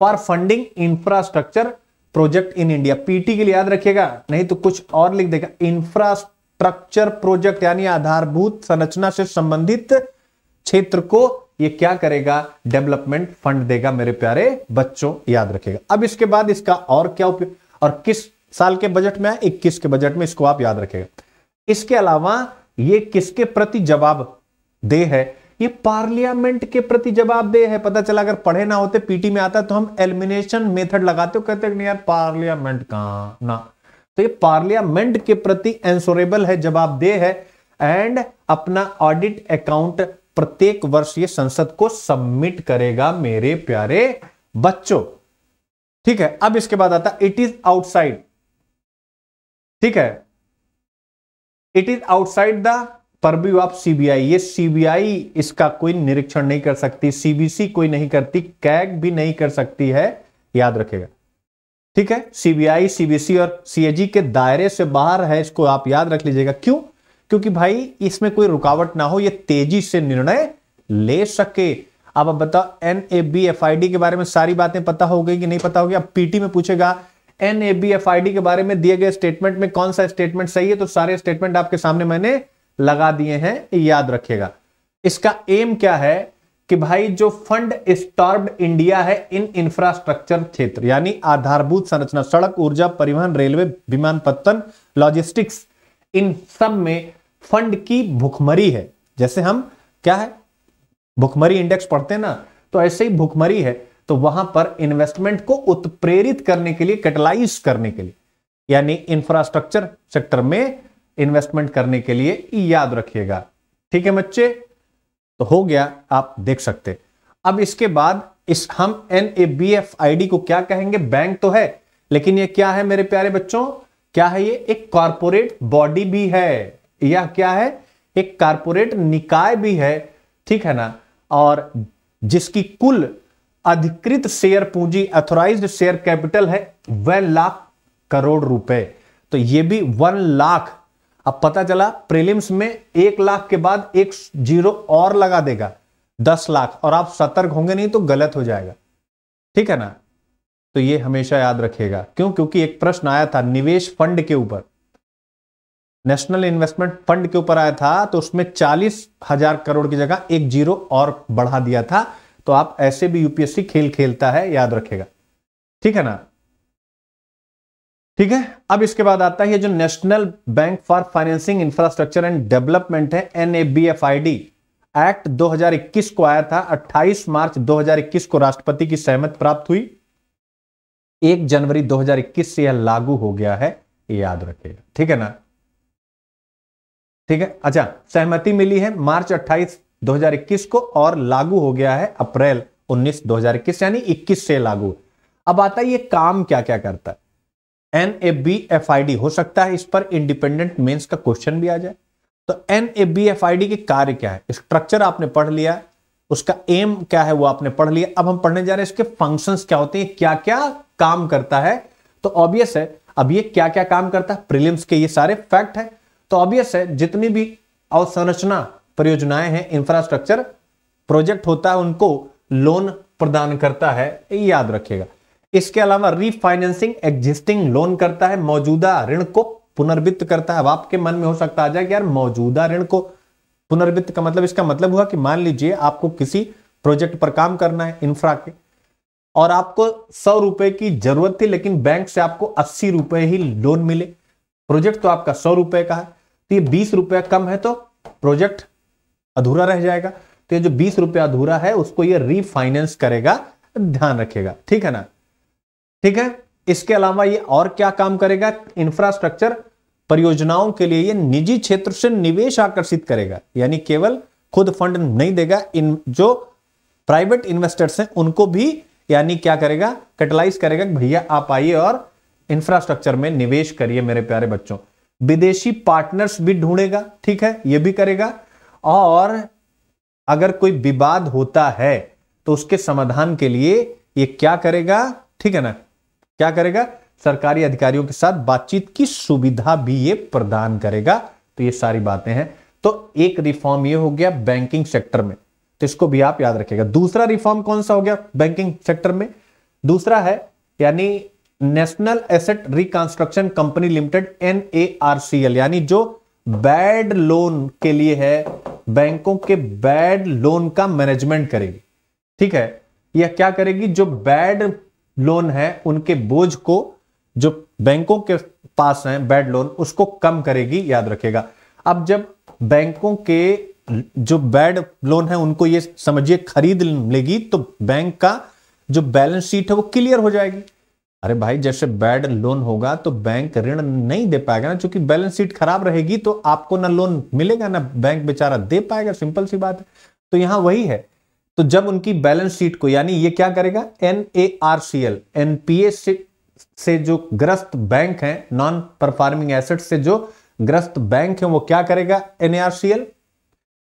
for funding infrastructure project in India PT के लिए याद रखिएगा नहीं तो कुछ और लिख देगा इंफ्रास्ट्रक्चर प्रोजेक्ट यानी आधारभूत संरचना से संबंधित क्षेत्र को ये क्या करेगा डेवलपमेंट फंड देगा मेरे प्यारे बच्चों याद रखेगा अब इसके बाद इसका और क्या उपयोग और किस साल के बजट में है इक्कीस के बजट में इसको आप याद रखेगा इसके अलावा ये किसके प्रति जवाब दे है ये पार्लियामेंट के प्रति जवाब दे है पता चला अगर पढ़े ना होते पीटी में आता तो हम एलिमिनेशन मेथड लगाते हो कहते नहीं यार पार्लियामेंट कहा ना तो ये पार्लियामेंट के प्रति एंसोरेबल है जवाब दे है एंड अपना ऑडिट अकाउंट प्रत्येक वर्ष ये संसद को सबमिट करेगा मेरे प्यारे बच्चों ठीक है अब इसके बाद आता इट इज आउटसाइड ठीक है इट इज आउटसाइड द भी आप सीबीआई ये सीबीआई इसका कोई निरीक्षण नहीं कर सकती सीबीसी कोई नहीं करती कैग भी नहीं कर सकती है याद रखेगा ठीक है सीबीआई सीबीसी और सीएजी के दायरे से बाहर है इसको आप याद रख लीजिएगा क्यों क्योंकि भाई इसमें कोई रुकावट ना हो ये तेजी से निर्णय ले सके अब अब बताओ N A B F I D के बारे में सारी बातें पता हो गई कि नहीं पता होगी अब पीटी में पूछेगा N A B F I D के बारे में दिए गए स्टेटमेंट में कौन सा स्टेटमेंट सही है तो सारे स्टेटमेंट आपके सामने मैंने लगा दिए हैं याद रखिएगा इसका एम क्या है कि भाई जो फंड स्टॉर्ब्ड इंडिया है इन इंफ्रास्ट्रक्चर क्षेत्र यानी आधारभूत संरचना सड़क ऊर्जा परिवहन रेलवे विमान पत्तन लॉजिस्टिक्स इन सब में फंड की भुखमरी है जैसे हम क्या है भुखमरी इंडेक्स पढ़ते हैं ना तो ऐसे ही भुखमरी है तो वहां पर इन्वेस्टमेंट को उत्प्रेरित करने के लिए कैटलाइज करने के लिए यानी इंफ्रास्ट्रक्चर सेक्टर में इन्वेस्टमेंट करने के लिए याद रखिएगा ठीक है बच्चे तो हो गया आप देख सकते अब इसके बाद इस हम N A B F I D को क्या कहेंगे बैंक तो है लेकिन ये क्या है मेरे प्यारे बच्चों क्या है ये एक कॉरपोरेट बॉडी भी है यह क्या है एक कॉरपोरेट निकाय भी है ठीक है ना और जिसकी कुल अधिकृत शेयर पूंजी अथोराइज शेयर कैपिटल है वह लाख करोड़ रुपए तो ये भी वन लाख अब पता चला प्रीलिम्स में एक लाख के बाद एक जीरो और लगा देगा दस लाख और आप सतर्क होंगे नहीं तो गलत हो जाएगा ठीक है ना तो ये हमेशा याद रखिएगा क्यों क्योंकि एक प्रश्न आया था निवेश फंड के ऊपर नेशनल इन्वेस्टमेंट फंड के ऊपर आया था तो उसमें चालीस हजार करोड़ की जगह एक जीरो और बढ़ा दिया था तो आप ऐसे भी यूपीएससी खेल खेलता है याद रखेगा ठीक है ना ठीक है अब इसके बाद आता है जो national bank for financing infrastructure and development है डी एक्ट 2021 को आया था 28 मार्च 2021 को राष्ट्रपति की सहमत प्राप्त हुई 1 जनवरी 2021 से यह लागू हो गया है याद रखेगा ठीक है ना ठीक है अच्छा सहमति मिली है मार्च 28 2021 को और लागू हो गया है अप्रैल 19 2021 यानी 21 से लागू अब आता है ये काम क्या क्या करता है N A B F I D हो सकता है इस पर इंडिपेंडेंट मेंस का क्वेश्चन भी आ जाए तो N A B F I D के कार्य क्या है स्ट्रक्चर आपने पढ़ लिया उसका एम क्या है वो आपने पढ़ लिया अब हम पढ़ने जा रहे हैं इसके फंक्शंस क्या होते हैं क्या क्या काम करता है तो ऑब्वियस है अब ये क्या क्या काम करता है प्रिलिम्स के ये सारे फैक्ट है तो ऑब्वियस है जितनी भी अवसंरचना परियोजनाएं हैं इंफ्रास्ट्रक्चर प्रोजेक्ट होता है उनको लोन प्रदान करता है याद रखिएगा इसके अलावा रीफाइनेंसिंग एग्जिस्टिंग लोन करता है मौजूदा ऋण को पुनर्वित्त करता है अब आपके मन में हो सकता आ जाए कि यार मौजूदा ऋण को पुनर्वित्त का मतलब इसका मतलब हुआ कि मान लीजिए आपको किसी प्रोजेक्ट पर काम करना है इंफ्रा के और आपको सौ रुपए की जरूरत थी लेकिन बैंक से आपको अस्सी रुपए ही लोन मिले प्रोजेक्ट तो आपका सौ रुपए का है तो ये बीस रुपए कम है तो प्रोजेक्ट अधूरा रह जाएगा तो ये जो बीस रुपया अधूरा है उसको ये रीफाइनेंस करेगा ध्यान रखेगा ठीक है ना ठीक है इसके अलावा ये और क्या काम करेगा इंफ्रास्ट्रक्चर परियोजनाओं के लिए ये निजी क्षेत्र से निवेश आकर्षित करेगा यानी केवल खुद फंड नहीं देगा इन जो प्राइवेट इन्वेस्टर्स हैं उनको भी यानी क्या करेगा कैटलाइज करेगा भैया आप आइए और इंफ्रास्ट्रक्चर में निवेश करिए मेरे प्यारे बच्चों विदेशी पार्टनर्स भी ढूंढेगा ठीक है ये भी करेगा और अगर कोई विवाद होता है तो उसके समाधान के लिए ये क्या करेगा ठीक है ना क्या करेगा सरकारी अधिकारियों के साथ बातचीत की सुविधा भी ये प्रदान करेगा तो ये सारी बातें हैं तो एक रिफॉर्म ये हो गया बैंकिंग सेक्टर में तो इसको भी आप याद रखेगा दूसरा रिफॉर्म कौन सा हो गया बैंकिंग सेक्टर में दूसरा है यानी national asset reconstruction company limited L यानी जो बैड लोन के लिए है बैंकों के बैड लोन का मैनेजमेंट करेगी ठीक है यह क्या करेगी जो बैड लोन है उनके बोझ को जो बैंकों के पास है बैड लोन उसको कम करेगी याद रखेगा अब जब बैंकों के जो बैड लोन है उनको ये समझिए खरीद लेगी तो बैंक का जो बैलेंस शीट है वो क्लियर हो जाएगी अरे भाई जैसे बैड लोन होगा तो बैंक ऋण नहीं दे पाएगा ना क्योंकि बैलेंस शीट खराब रहेगी तो आपको ना लोन मिलेगा ना बैंक बेचारा दे पाएगा सिंपल सी बात है तो यहां वही है तो जब उनकी बैलेंस शीट को यानी ये क्या करेगा N A R C L NPA से जो ग्रस्त बैंक है नॉन परफॉर्मिंग एसेट से जो ग्रस्त बैंक है वो क्या करेगा एनएआरसीएल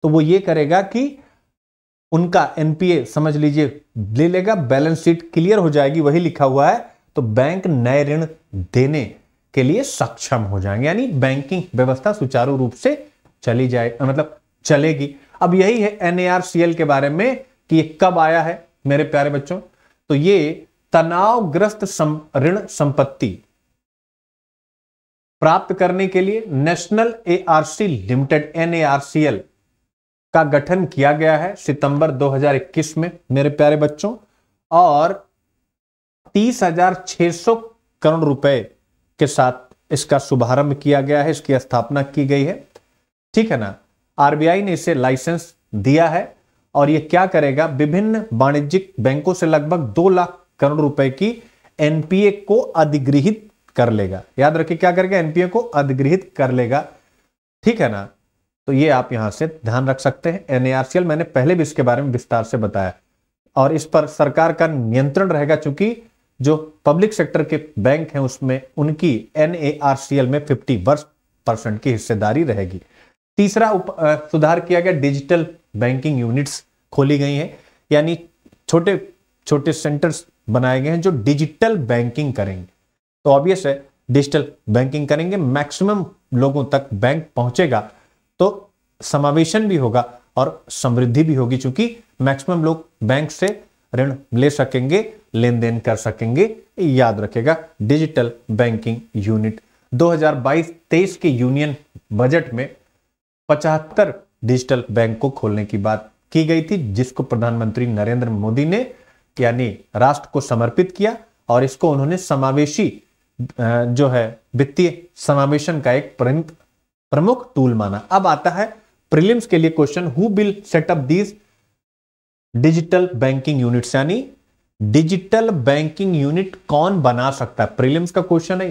तो वो ये करेगा कि उनका एनपीए समझ लीजिए ले लेगा बैलेंस शीट क्लियर हो जाएगी वही लिखा हुआ है तो बैंक नए ऋण देने के लिए सक्षम हो जाएंगे यानी बैंकिंग व्यवस्था सुचारू रूप से चली जाए मतलब चलेगी अब यही है एनएआरसीएल के बारे में कि ये कब आया है मेरे प्यारे बच्चों तो ये तनावग्रस्त ऋण संपत्ति प्राप्त करने के लिए नेशनल एआरसी लिमिटेड एनएआरसीएल का गठन किया गया है सितंबर 2021 में मेरे प्यारे बच्चों और 30,600 करोड़ रुपए के साथ इसका शुभारंभ किया गया है इसकी स्थापना की गई है ठीक है ना आरबीआई ने इसे लाइसेंस दिया है और ये क्या करेगा विभिन्न वाणिज्यिक बैंकों से लगभग दो लाख करोड़ रुपए की एनपीए को अधिग्रहित कर लेगा याद रखिए क्या करेगा एनपीए को अधिग्रहित कर लेगा ठीक है ना तो ये आप यहां से ध्यान रख सकते हैं एनएआरसीएल मैंने पहले भी इसके बारे में विस्तार से बताया और इस पर सरकार का नियंत्रण रहेगा चूंकि जो पब्लिक सेक्टर के बैंक हैं उसमें उनकी एनएआरसीएल में वर्ष परसेंट की हिस्सेदारी रहेगी तीसरा उप, आ, सुधार किया गया डिजिटल बैंकिंग यूनिट्स खोली गई हैं यानी छोटे छोटे सेंटर्स बनाए गए हैं जो डिजिटल बैंकिंग करेंगे तो ऑब्वियस है डिजिटल बैंकिंग करेंगे मैक्सिमम लोगों तक बैंक पहुंचेगा तो समावेशन भी होगा और समृद्धि भी होगी चूंकि मैक्सिमम लोग बैंक से ऋण ले सकेंगे लेन देन कर सकेंगे याद रखेगा डिजिटल बैंकिंग यूनिट 2022-23 के यूनियन बजट में पचहत्तर डिजिटल बैंक को खोलने की बात की गई थी जिसको प्रधानमंत्री नरेंद्र मोदी ने यानी राष्ट्र को समर्पित किया और इसको उन्होंने समावेशी जो है वित्तीय समावेशन का एक प्रमुख टूल माना अब आता है प्रीलिम्स के लिए question who will set up these digital banking unit यानी डिजिटल बैंकिंग यूनिट कौन बना सकता है प्रीलिम्स का क्वेश्चन है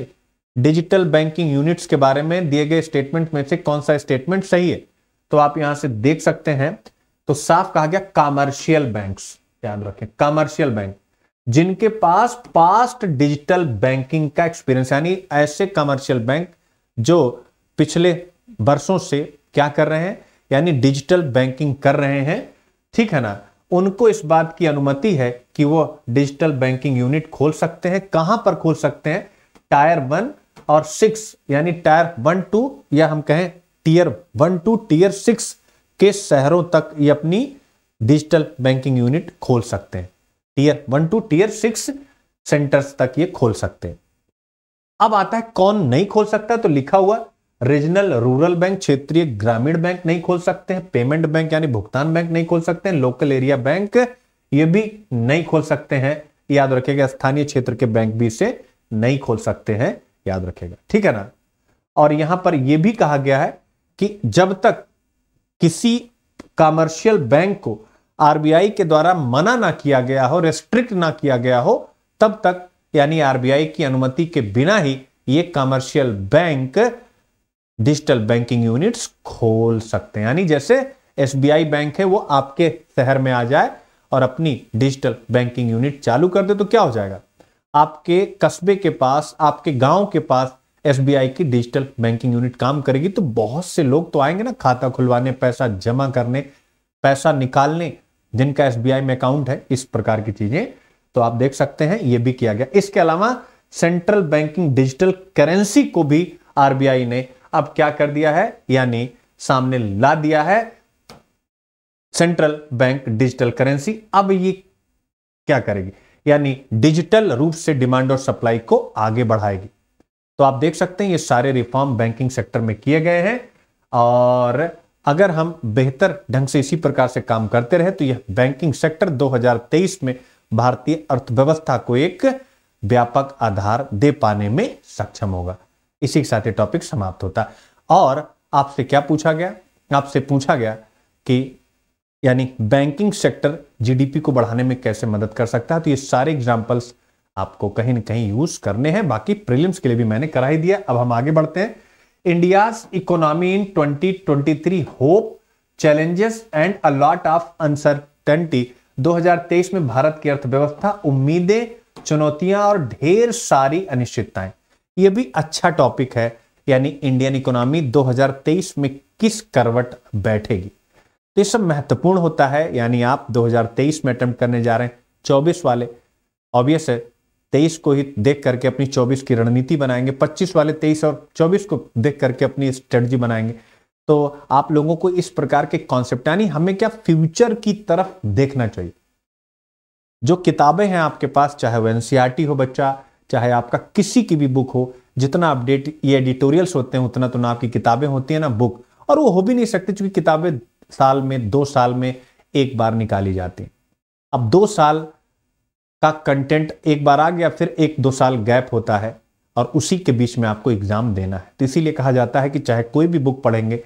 डिजिटल बैंकिंग यूनिट्स के बारे में दिए गए स्टेटमेंट में से कौन सा स्टेटमेंट सही है तो आप यहां से देख सकते हैं तो साफ कहा गया कमर्शियल बैंक्स याद रखें कमर्शियल बैंक जिनके पास पास्ट डिजिटल बैंकिंग का एक्सपीरियंस यानी ऐसे कमर्शियल बैंक जो पिछले वर्षों से क्या कर रहे हैं यानी डिजिटल बैंकिंग कर रहे हैं ठीक है ना उनको इस बात की अनुमति है कि वो डिजिटल बैंकिंग यूनिट खोल सकते हैं कहां पर खोल सकते हैं टायर वन और सिक्स यानी टायर वन टू या हम कहें tier one two tier six के शहरों तक ये अपनी डिजिटल बैंकिंग यूनिट खोल सकते हैं tier one two tier six centres तक ये खोल सकते हैं अब आता है कौन नहीं खोल सकता तो लिखा हुआ रीजनल रूरल बैंक क्षेत्रीय ग्रामीण बैंक नहीं खोल सकते हैं पेमेंट बैंक यानी भुगतान बैंक नहीं खोल सकते हैं लोकल एरिया बैंक ये भी नहीं खोल सकते हैं याद रखिएगा स्थानीय क्षेत्र के बैंक भी इसे नहीं खोल सकते हैं याद रखेगा ठीक है ना और यहां पर यह भी कहा गया है कि जब तक किसी कमर्शियल बैंक को आरबीआई के द्वारा मना ना किया गया हो रेस्ट्रिक्ट ना किया गया हो तब तक यानी आरबीआई की अनुमति के बिना ही ये commercial bank digital banking units खोल सकते हैं यानी जैसे एसबीआई बैंक है वो आपके शहर में आ जाए और अपनी डिजिटल बैंकिंग यूनिट चालू कर दे तो क्या हो जाएगा आपके कस्बे के पास आपके गांव के पास एस की डिजिटल बैंकिंग यूनिट काम करेगी तो बहुत से लोग तो आएंगे ना खाता खुलवाने पैसा जमा करने पैसा निकालने जिनका एस में अकाउंट है इस प्रकार की चीजें तो आप देख सकते हैं ये भी किया गया इसके अलावा सेंट्रल बैंकिंग डिजिटल करेंसी को भी आरबीआई ने अब क्या कर दिया है यानी सामने ला दिया है सेंट्रल बैंक डिजिटल करेंसी अब ये क्या करेगी यानी डिजिटल रूप से डिमांड और सप्लाई को आगे बढ़ाएगी तो आप देख सकते हैं ये सारे रिफॉर्म बैंकिंग सेक्टर में किए गए हैं और अगर हम बेहतर ढंग से इसी प्रकार से काम करते रहे तो यह बैंकिंग सेक्टर 2023 में भारतीय अर्थव्यवस्था को एक व्यापक आधार दे पाने में सक्षम होगा इसी के साथ ये टॉपिक समाप्त होता और आपसे क्या पूछा गया आपसे पूछा गया कि यानी बैंकिंग सेक्टर जीडीपी को बढ़ाने में कैसे मदद कर सकता है तो ये सारे एग्जाम्पल्स आपको कहीं ना कहीं यूज करने हैं बाकी प्रिलिम्स के लिए भी मैंने करा ही दिया अब हम आगे बढ़ते हैं India economy in 2023 hope challenges and a lot of हजार 2023 में भारत की अर्थव्यवस्था उम्मीदें चुनौतियां और ढेर सारी अनिश्चितताएं यह भी अच्छा टॉपिक है यानी इंडियन इकोनॉमी 2023 में किस करवट बैठेगी तो ये सब महत्वपूर्ण होता है यानी आप 2023 में अटेम्प्ट करने जा रहे हैं 24 वाले ऑब्वियस है तेईस को ही देख करके अपनी 24 की रणनीति बनाएंगे 25 वाले 23 और 24 को देख करके अपनी स्ट्रेटजी बनाएंगे तो आप लोगों को इस प्रकार के कॉन्सेप्ट यानी हमें क्या फ्यूचर की तरफ देखना चाहिए जो किताबें हैं आपके पास चाहे वो एनसीआरटी e हो बच्चा चाहे आपका किसी की भी बुक हो जितना अपडेट ये एडिटोरियल्स होते हैं उतना तो ना आपकी किताबें होती है ना बुक और वो हो भी नहीं सकती क्योंकि किताबें साल में दो साल में एक बार निकाली जाती अब दो साल का कंटेंट एक बार आ गया फिर एक दो साल गैप होता है और उसी के बीच में आपको एग्जाम देना है तो इसीलिए कहा जाता है कि चाहे कोई भी बुक पढ़ेंगे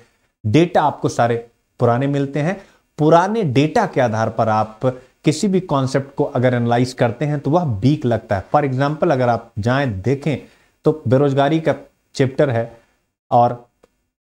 डेटा आपको सारे पुराने मिलते हैं पुराने डेटा के आधार पर आप किसी भी कॉन्सेप्ट को अगर एनालाइज करते हैं तो वह बीक लगता है फॉर एग्जाम्पल अगर आप जाएं देखें तो बेरोजगारी का चैप्टर है और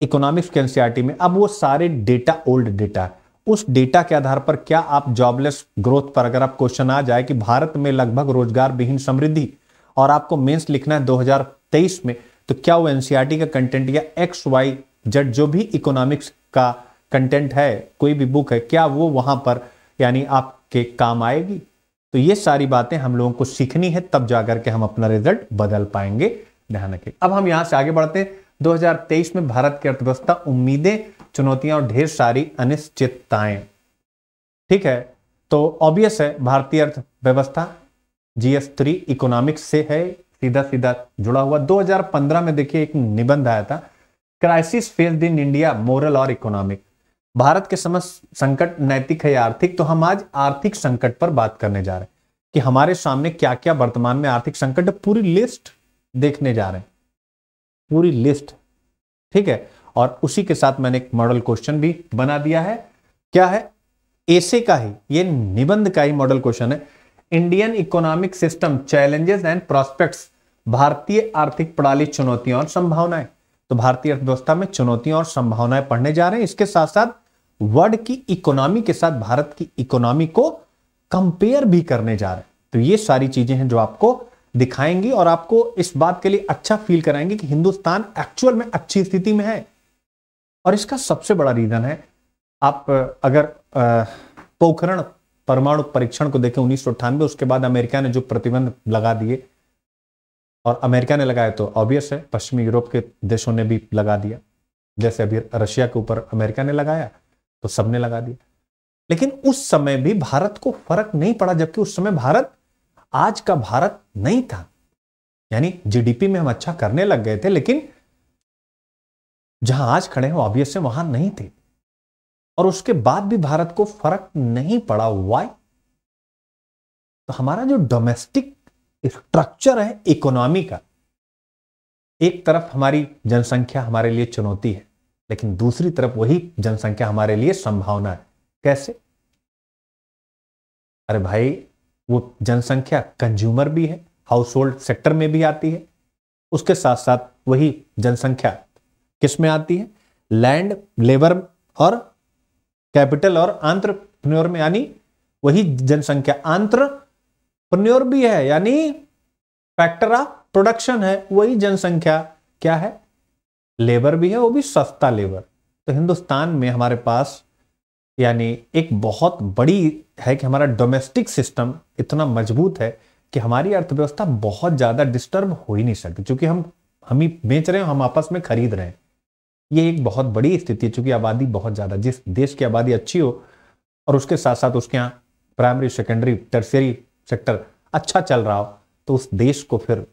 इकोनॉमिक्स के एनसीआरटी में अब वो सारे डेटा ओल्ड डेटा है उस डेटा के आधार पर क्या आप जॉबलेस ग्रोथ पर अगर आप क्वेश्चन आ जाए कि भारत में लगभग रोजगार विहीन समृद्धि और आपको मेंस लिखना है 2023 में तो क्या वो एनसीआरटी का कंटेंट या एक्स वाई जेड जो भी इकोनॉमिक्स का कंटेंट है कोई भी बुक है क्या वो वहां पर यानी आपके काम आएगी तो ये सारी बातें हम लोगों को सीखनी है तब जाकर के हम अपना रिजल्ट बदल पाएंगे ध्यान रखें अब हम यहां से आगे बढ़ते हैं 2023 में भारत की अर्थव्यवस्था उम्मीदें चुनौतियां और ढेर सारी अनिश्चितताएं ठीक है तो ऑब्वियस है भारतीय अर्थव्यवस्था जीएस थ्री इकोनॉमिक्स से है सीधा सीधा जुड़ा हुआ 2015 में देखिए एक निबंध आया था crisis faced in India moral और इकोनॉमिक भारत के समय संकट नैतिक है या आर्थिक तो हम आज आर्थिक संकट पर बात करने जा रहे हैं कि हमारे सामने क्या क्या वर्तमान में आर्थिक संकट पूरी लिस्ट देखने जा रहे हैं पूरी लिस्ट ठीक है और उसी के साथ मैंने एक मॉडल क्वेश्चन भी बना दिया है क्या है ऐसे का ही ये निबंध का ही मॉडल क्वेश्चन है Indian economic system challenges and prospects भारतीय आर्थिक प्रणाली चुनौतियां और संभावनाएं तो भारतीय अर्थव्यवस्था में चुनौतियां और संभावनाएं पढ़ने जा रहे हैं इसके साथ साथ वर्ल्ड की इकोनॉमी के साथ भारत की इकोनॉमी को कंपेयर भी करने जा रहे हैं तो ये सारी चीजें हैं जो आपको दिखाएंगी और आपको इस बात के लिए अच्छा फील कराएंगे कि हिंदुस्तान एक्चुअल में अच्छी स्थिति में है और इसका सबसे बड़ा रीजन है आप अगर पोखरण परमाणु परीक्षण को देखें उन्नीस उसके बाद अमेरिका ने जो प्रतिबंध लगा दिए और अमेरिका ने लगाया तो ऑब्वियस है पश्चिमी यूरोप के देशों ने भी लगा दिया जैसे अभी रशिया के ऊपर अमेरिका ने लगाया तो सबने लगा दिया लेकिन उस समय भी भारत को फर्क नहीं पड़ा जबकि उस समय भारत आज का भारत नहीं था यानी जीडीपी में हम अच्छा करने लग गए थे लेकिन जहां आज खड़े हैं ऑब्वियस से वहां नहीं थे और उसके बाद भी भारत को फर्क नहीं पड़ा वाई तो हमारा जो डोमेस्टिक स्ट्रक्चर है इकोनॉमी का एक तरफ हमारी जनसंख्या हमारे लिए चुनौती है लेकिन दूसरी तरफ वही जनसंख्या हमारे लिए संभावना है कैसे अरे भाई वो जनसंख्या कंज्यूमर भी है हाउस होल्ड सेक्टर में भी आती है उसके साथ साथ वही जनसंख्या किस में आती है लैंड लेबर और कैपिटल और आंत्रप्रन्योर में यानी वही जनसंख्या आंत्रप्रन्योर भी है यानी फैक्टर ऑफ प्रोडक्शन है वही जनसंख्या क्या है लेबर भी है वो भी सस्ता लेबर तो हिंदुस्तान में हमारे पास यानी एक बहुत बड़ी है कि हमारा डोमेस्टिक सिस्टम इतना मजबूत है कि हमारी अर्थव्यवस्था बहुत ज़्यादा डिस्टर्ब हो ही नहीं सकती क्योंकि हम हम ही बेच रहे हैं हम आपस में खरीद रहे हैं ये एक बहुत बड़ी स्थिति है चूंकि आबादी बहुत ज़्यादा जिस देश की आबादी अच्छी हो और उसके साथ साथ उसके यहाँ प्राइमरी सेकेंडरी टर्सरी सेक्टर अच्छा चल रहा हो तो उस देश को फिर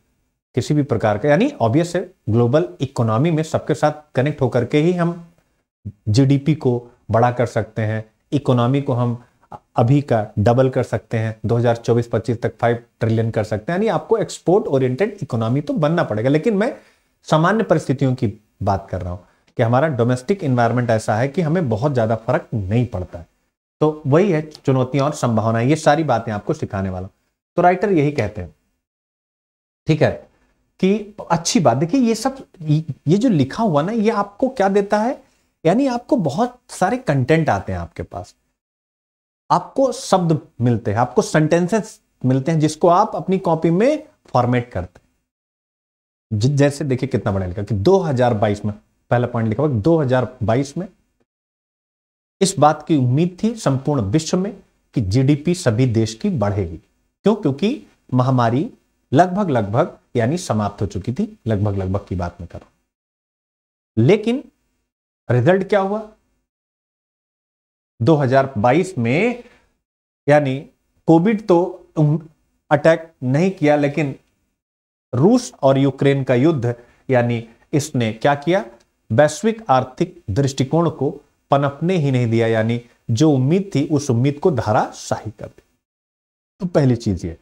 किसी भी प्रकार का यानी ऑब्वियस है ग्लोबल इकोनॉमी में सबके साथ कनेक्ट होकर के ही हम जीडीपी को बड़ा कर सकते हैं इकोनॉमी को हम अभी का डबल कर सकते हैं 2024-25 तक 5 ट्रिलियन कर सकते हैं यानी आपको एक्सपोर्ट ओरिएंटेड इकोनॉमी तो बनना पड़ेगा लेकिन मैं सामान्य परिस्थितियों की बात कर रहा हूं कि हमारा डोमेस्टिक इन्वायरमेंट ऐसा है कि हमें बहुत ज़्यादा फर्क नहीं पड़ता है तो वही है चुनौतियां और संभावनाएं ये सारी बातें आपको सिखाने वाला तो राइटर यही कहते हैं ठीक है कि अच्छी बात देखिए ये सब ये जो लिखा हुआ ना ये आपको क्या देता है यानी आपको बहुत सारे कंटेंट आते हैं आपके पास आपको शब्द मिलते हैं आपको सेंटेंसेस मिलते हैं जिसको आप अपनी कॉपी में फॉर्मेट करते हैं जैसे देखिए कितना बड़ा लिखा कि 2022 में पहला पॉइंट लिखा हुआ बाईस में इस बात की उम्मीद थी संपूर्ण विश्व में कि जीडीपी सभी देश की बढ़ेगी क्यों क्योंकि महामारी लगभग लगभग यानी समाप्त हो चुकी थी लगभग लगभग की बात में करो लेकिन रिजल्ट क्या हुआ 2022 में यानी कोविड तो अटैक नहीं किया लेकिन रूस और यूक्रेन का युद्ध यानी इसने क्या किया वैश्विक आर्थिक दृष्टिकोण को पनपने ही नहीं दिया यानी जो उम्मीद थी उस उम्मीद को धाराशाही कर दी तो पहली चीज ये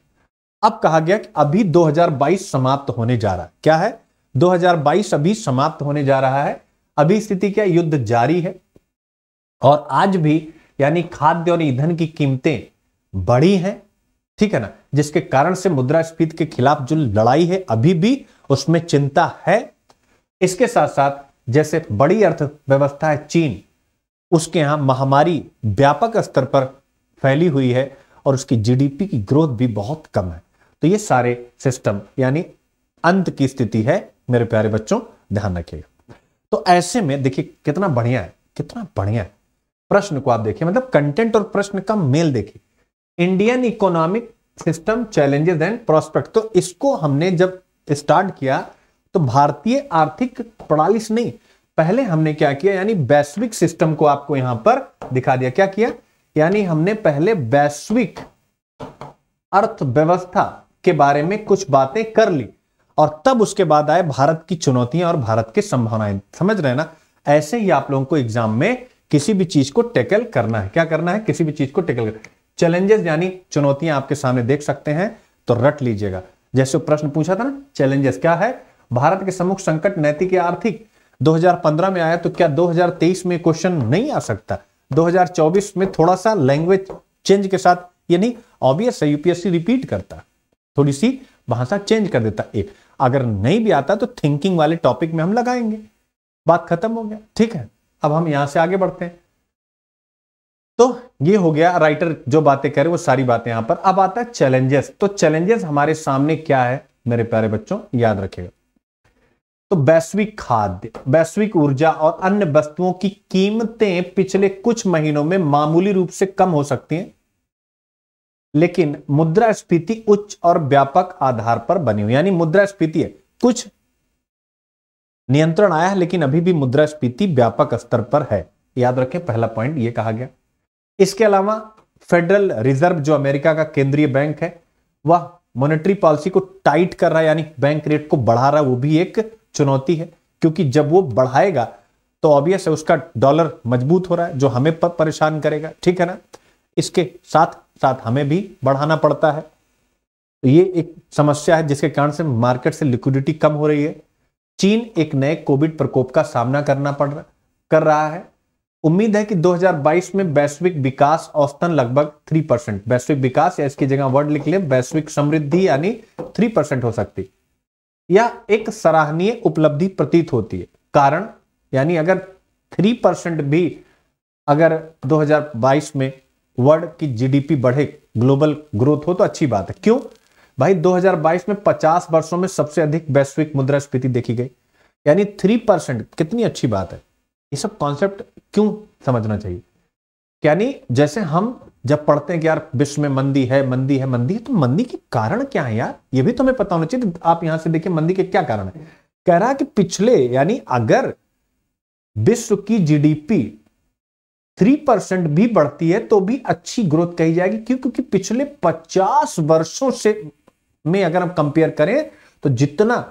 अब कहा गया कि अभी 2022 समाप्त होने जा रहा है क्या है 2022 अभी समाप्त होने जा रहा है अभी स्थिति क्या युद्ध जारी है और आज भी यानी खाद्य और ईंधन की कीमतें बढ़ी हैं ठीक है ना जिसके कारण से स्फीति के खिलाफ जो लड़ाई है अभी भी उसमें चिंता है इसके साथ साथ जैसे बड़ी अर्थव्यवस्था है चीन उसके यहां महामारी व्यापक स्तर पर फैली हुई है और उसकी जीडीपी की ग्रोथ भी बहुत कम है तो ये सारे सिस्टम यानी अंत की स्थिति है मेरे प्यारे बच्चों ध्यान रखिएगा तो ऐसे में देखिए कितना बढ़िया है कितना बढ़िया है प्रश्न को आप देखिए मतलब कंटेंट और प्रश्न का मेल देखिए Indian economic system challenges and prospect तो इसको हमने जब स्टार्ट किया तो भारतीय आर्थिक प्रणाली से नहीं पहले हमने क्या किया यानी वैश्विक सिस्टम को आपको यहां पर दिखा दिया क्या किया यानी हमने पहले वैश्विक अर्थव्यवस्था के बारे में कुछ बातें कर ली और तब उसके बाद आए भारत की चुनौतियां और भारत की संभावनाएं समझ रहे ना ऐसे ही आप लोगों को एग्जाम में किसी भी चीज को टैकल करना है क्या करना है किसी भी चीज को टैकल करना चैलेंजेस यानी चुनौतियां आपके सामने देख सकते हैं तो रट लीजिएगा जैसे प्रश्न पूछा था ना चैलेंजेस क्या है भारत के समुख संकट नैतिक या आर्थिक 2015 में आया तो क्या 2023 में क्वेश्चन नहीं आ सकता 2024 में थोड़ा सा लैंग्वेज चेंज के साथ ये नहीं ऑब्वियस है यूपीएससी रिपीट करता थोड़ी सी भाषा चेंज कर देता एक अगर नहीं भी आता तो थिंकिंग वाले टॉपिक में हम लगाएंगे बात खत्म हो गया ठीक है अब हम यहां से आगे बढ़ते हैं तो ये हो गया राइटर जो बातें करे वो सारी बातें यहां पर अब आता है चैलेंजेस तो चैलेंजेस हमारे सामने क्या है मेरे प्यारे बच्चों याद रखेगा तो वैश्विक खाद्य वैश्विक ऊर्जा और अन्य वस्तुओं की कीमतें पिछले कुछ महीनों में मामूली रूप से कम हो सकती हैं लेकिन स्फीति उच्च और व्यापक आधार पर बनी हुई यानी स्फीति है कुछ नियंत्रण आया है लेकिन अभी भी मुद्रास्फीति व्यापक स्तर पर है याद रखें पहला पॉइंट ये कहा गया इसके अलावा फेडरल रिजर्व जो अमेरिका का केंद्रीय बैंक है वह मॉनेटरी पॉलिसी को टाइट कर रहा है यानी बैंक रेट को बढ़ा रहा है वो भी एक चुनौती है क्योंकि जब वो बढ़ाएगा तो ऑब्वियस है उसका डॉलर मजबूत हो रहा है जो हमें पर परेशान करेगा ठीक है ना इसके साथ साथ हमें भी बढ़ाना पड़ता है ये एक समस्या है जिसके कारण से मार्केट से लिक्विडिटी कम हो रही है चीन एक नए कोविड प्रकोप का सामना करना पड़ रहा कर रहा है उम्मीद है कि 2022 में वैश्विक विकास औसतन लगभग 3 परसेंट वैश्विक विकास या इसकी जगह वर्ड लिख लें वैश्विक समृद्धि यानी 3 परसेंट हो सकती यह एक सराहनीय उपलब्धि प्रतीत होती है कारण यानी अगर 3 परसेंट भी अगर 2022 में वर्ल्ड की जीडीपी बढ़े ग्लोबल ग्रोथ हो तो अच्छी बात है क्यों भाई 2022 में 50 वर्षों में सबसे अधिक वैश्विक मुद्रास्फीति देखी गई यानी थ्री परसेंट कितनी अच्छी बात है ये सब कॉन्सेप्ट क्यों समझना चाहिए यानी जैसे हम जब पढ़ते हैं कि यार विश्व में मंदी है मंदी है मंदी है तो मंदी के कारण क्या है यार ये भी तो हमें पता होना चाहिए आप यहां से देखिए मंदी के क्या कारण है कह रहा कि पिछले यानी अगर विश्व की जीडीपी थ्री परसेंट भी बढ़ती है तो भी अच्छी ग्रोथ कही जाएगी क्यों क्योंकि पिछले पचास वर्षों से में अगर हम कंपेयर करें तो जितना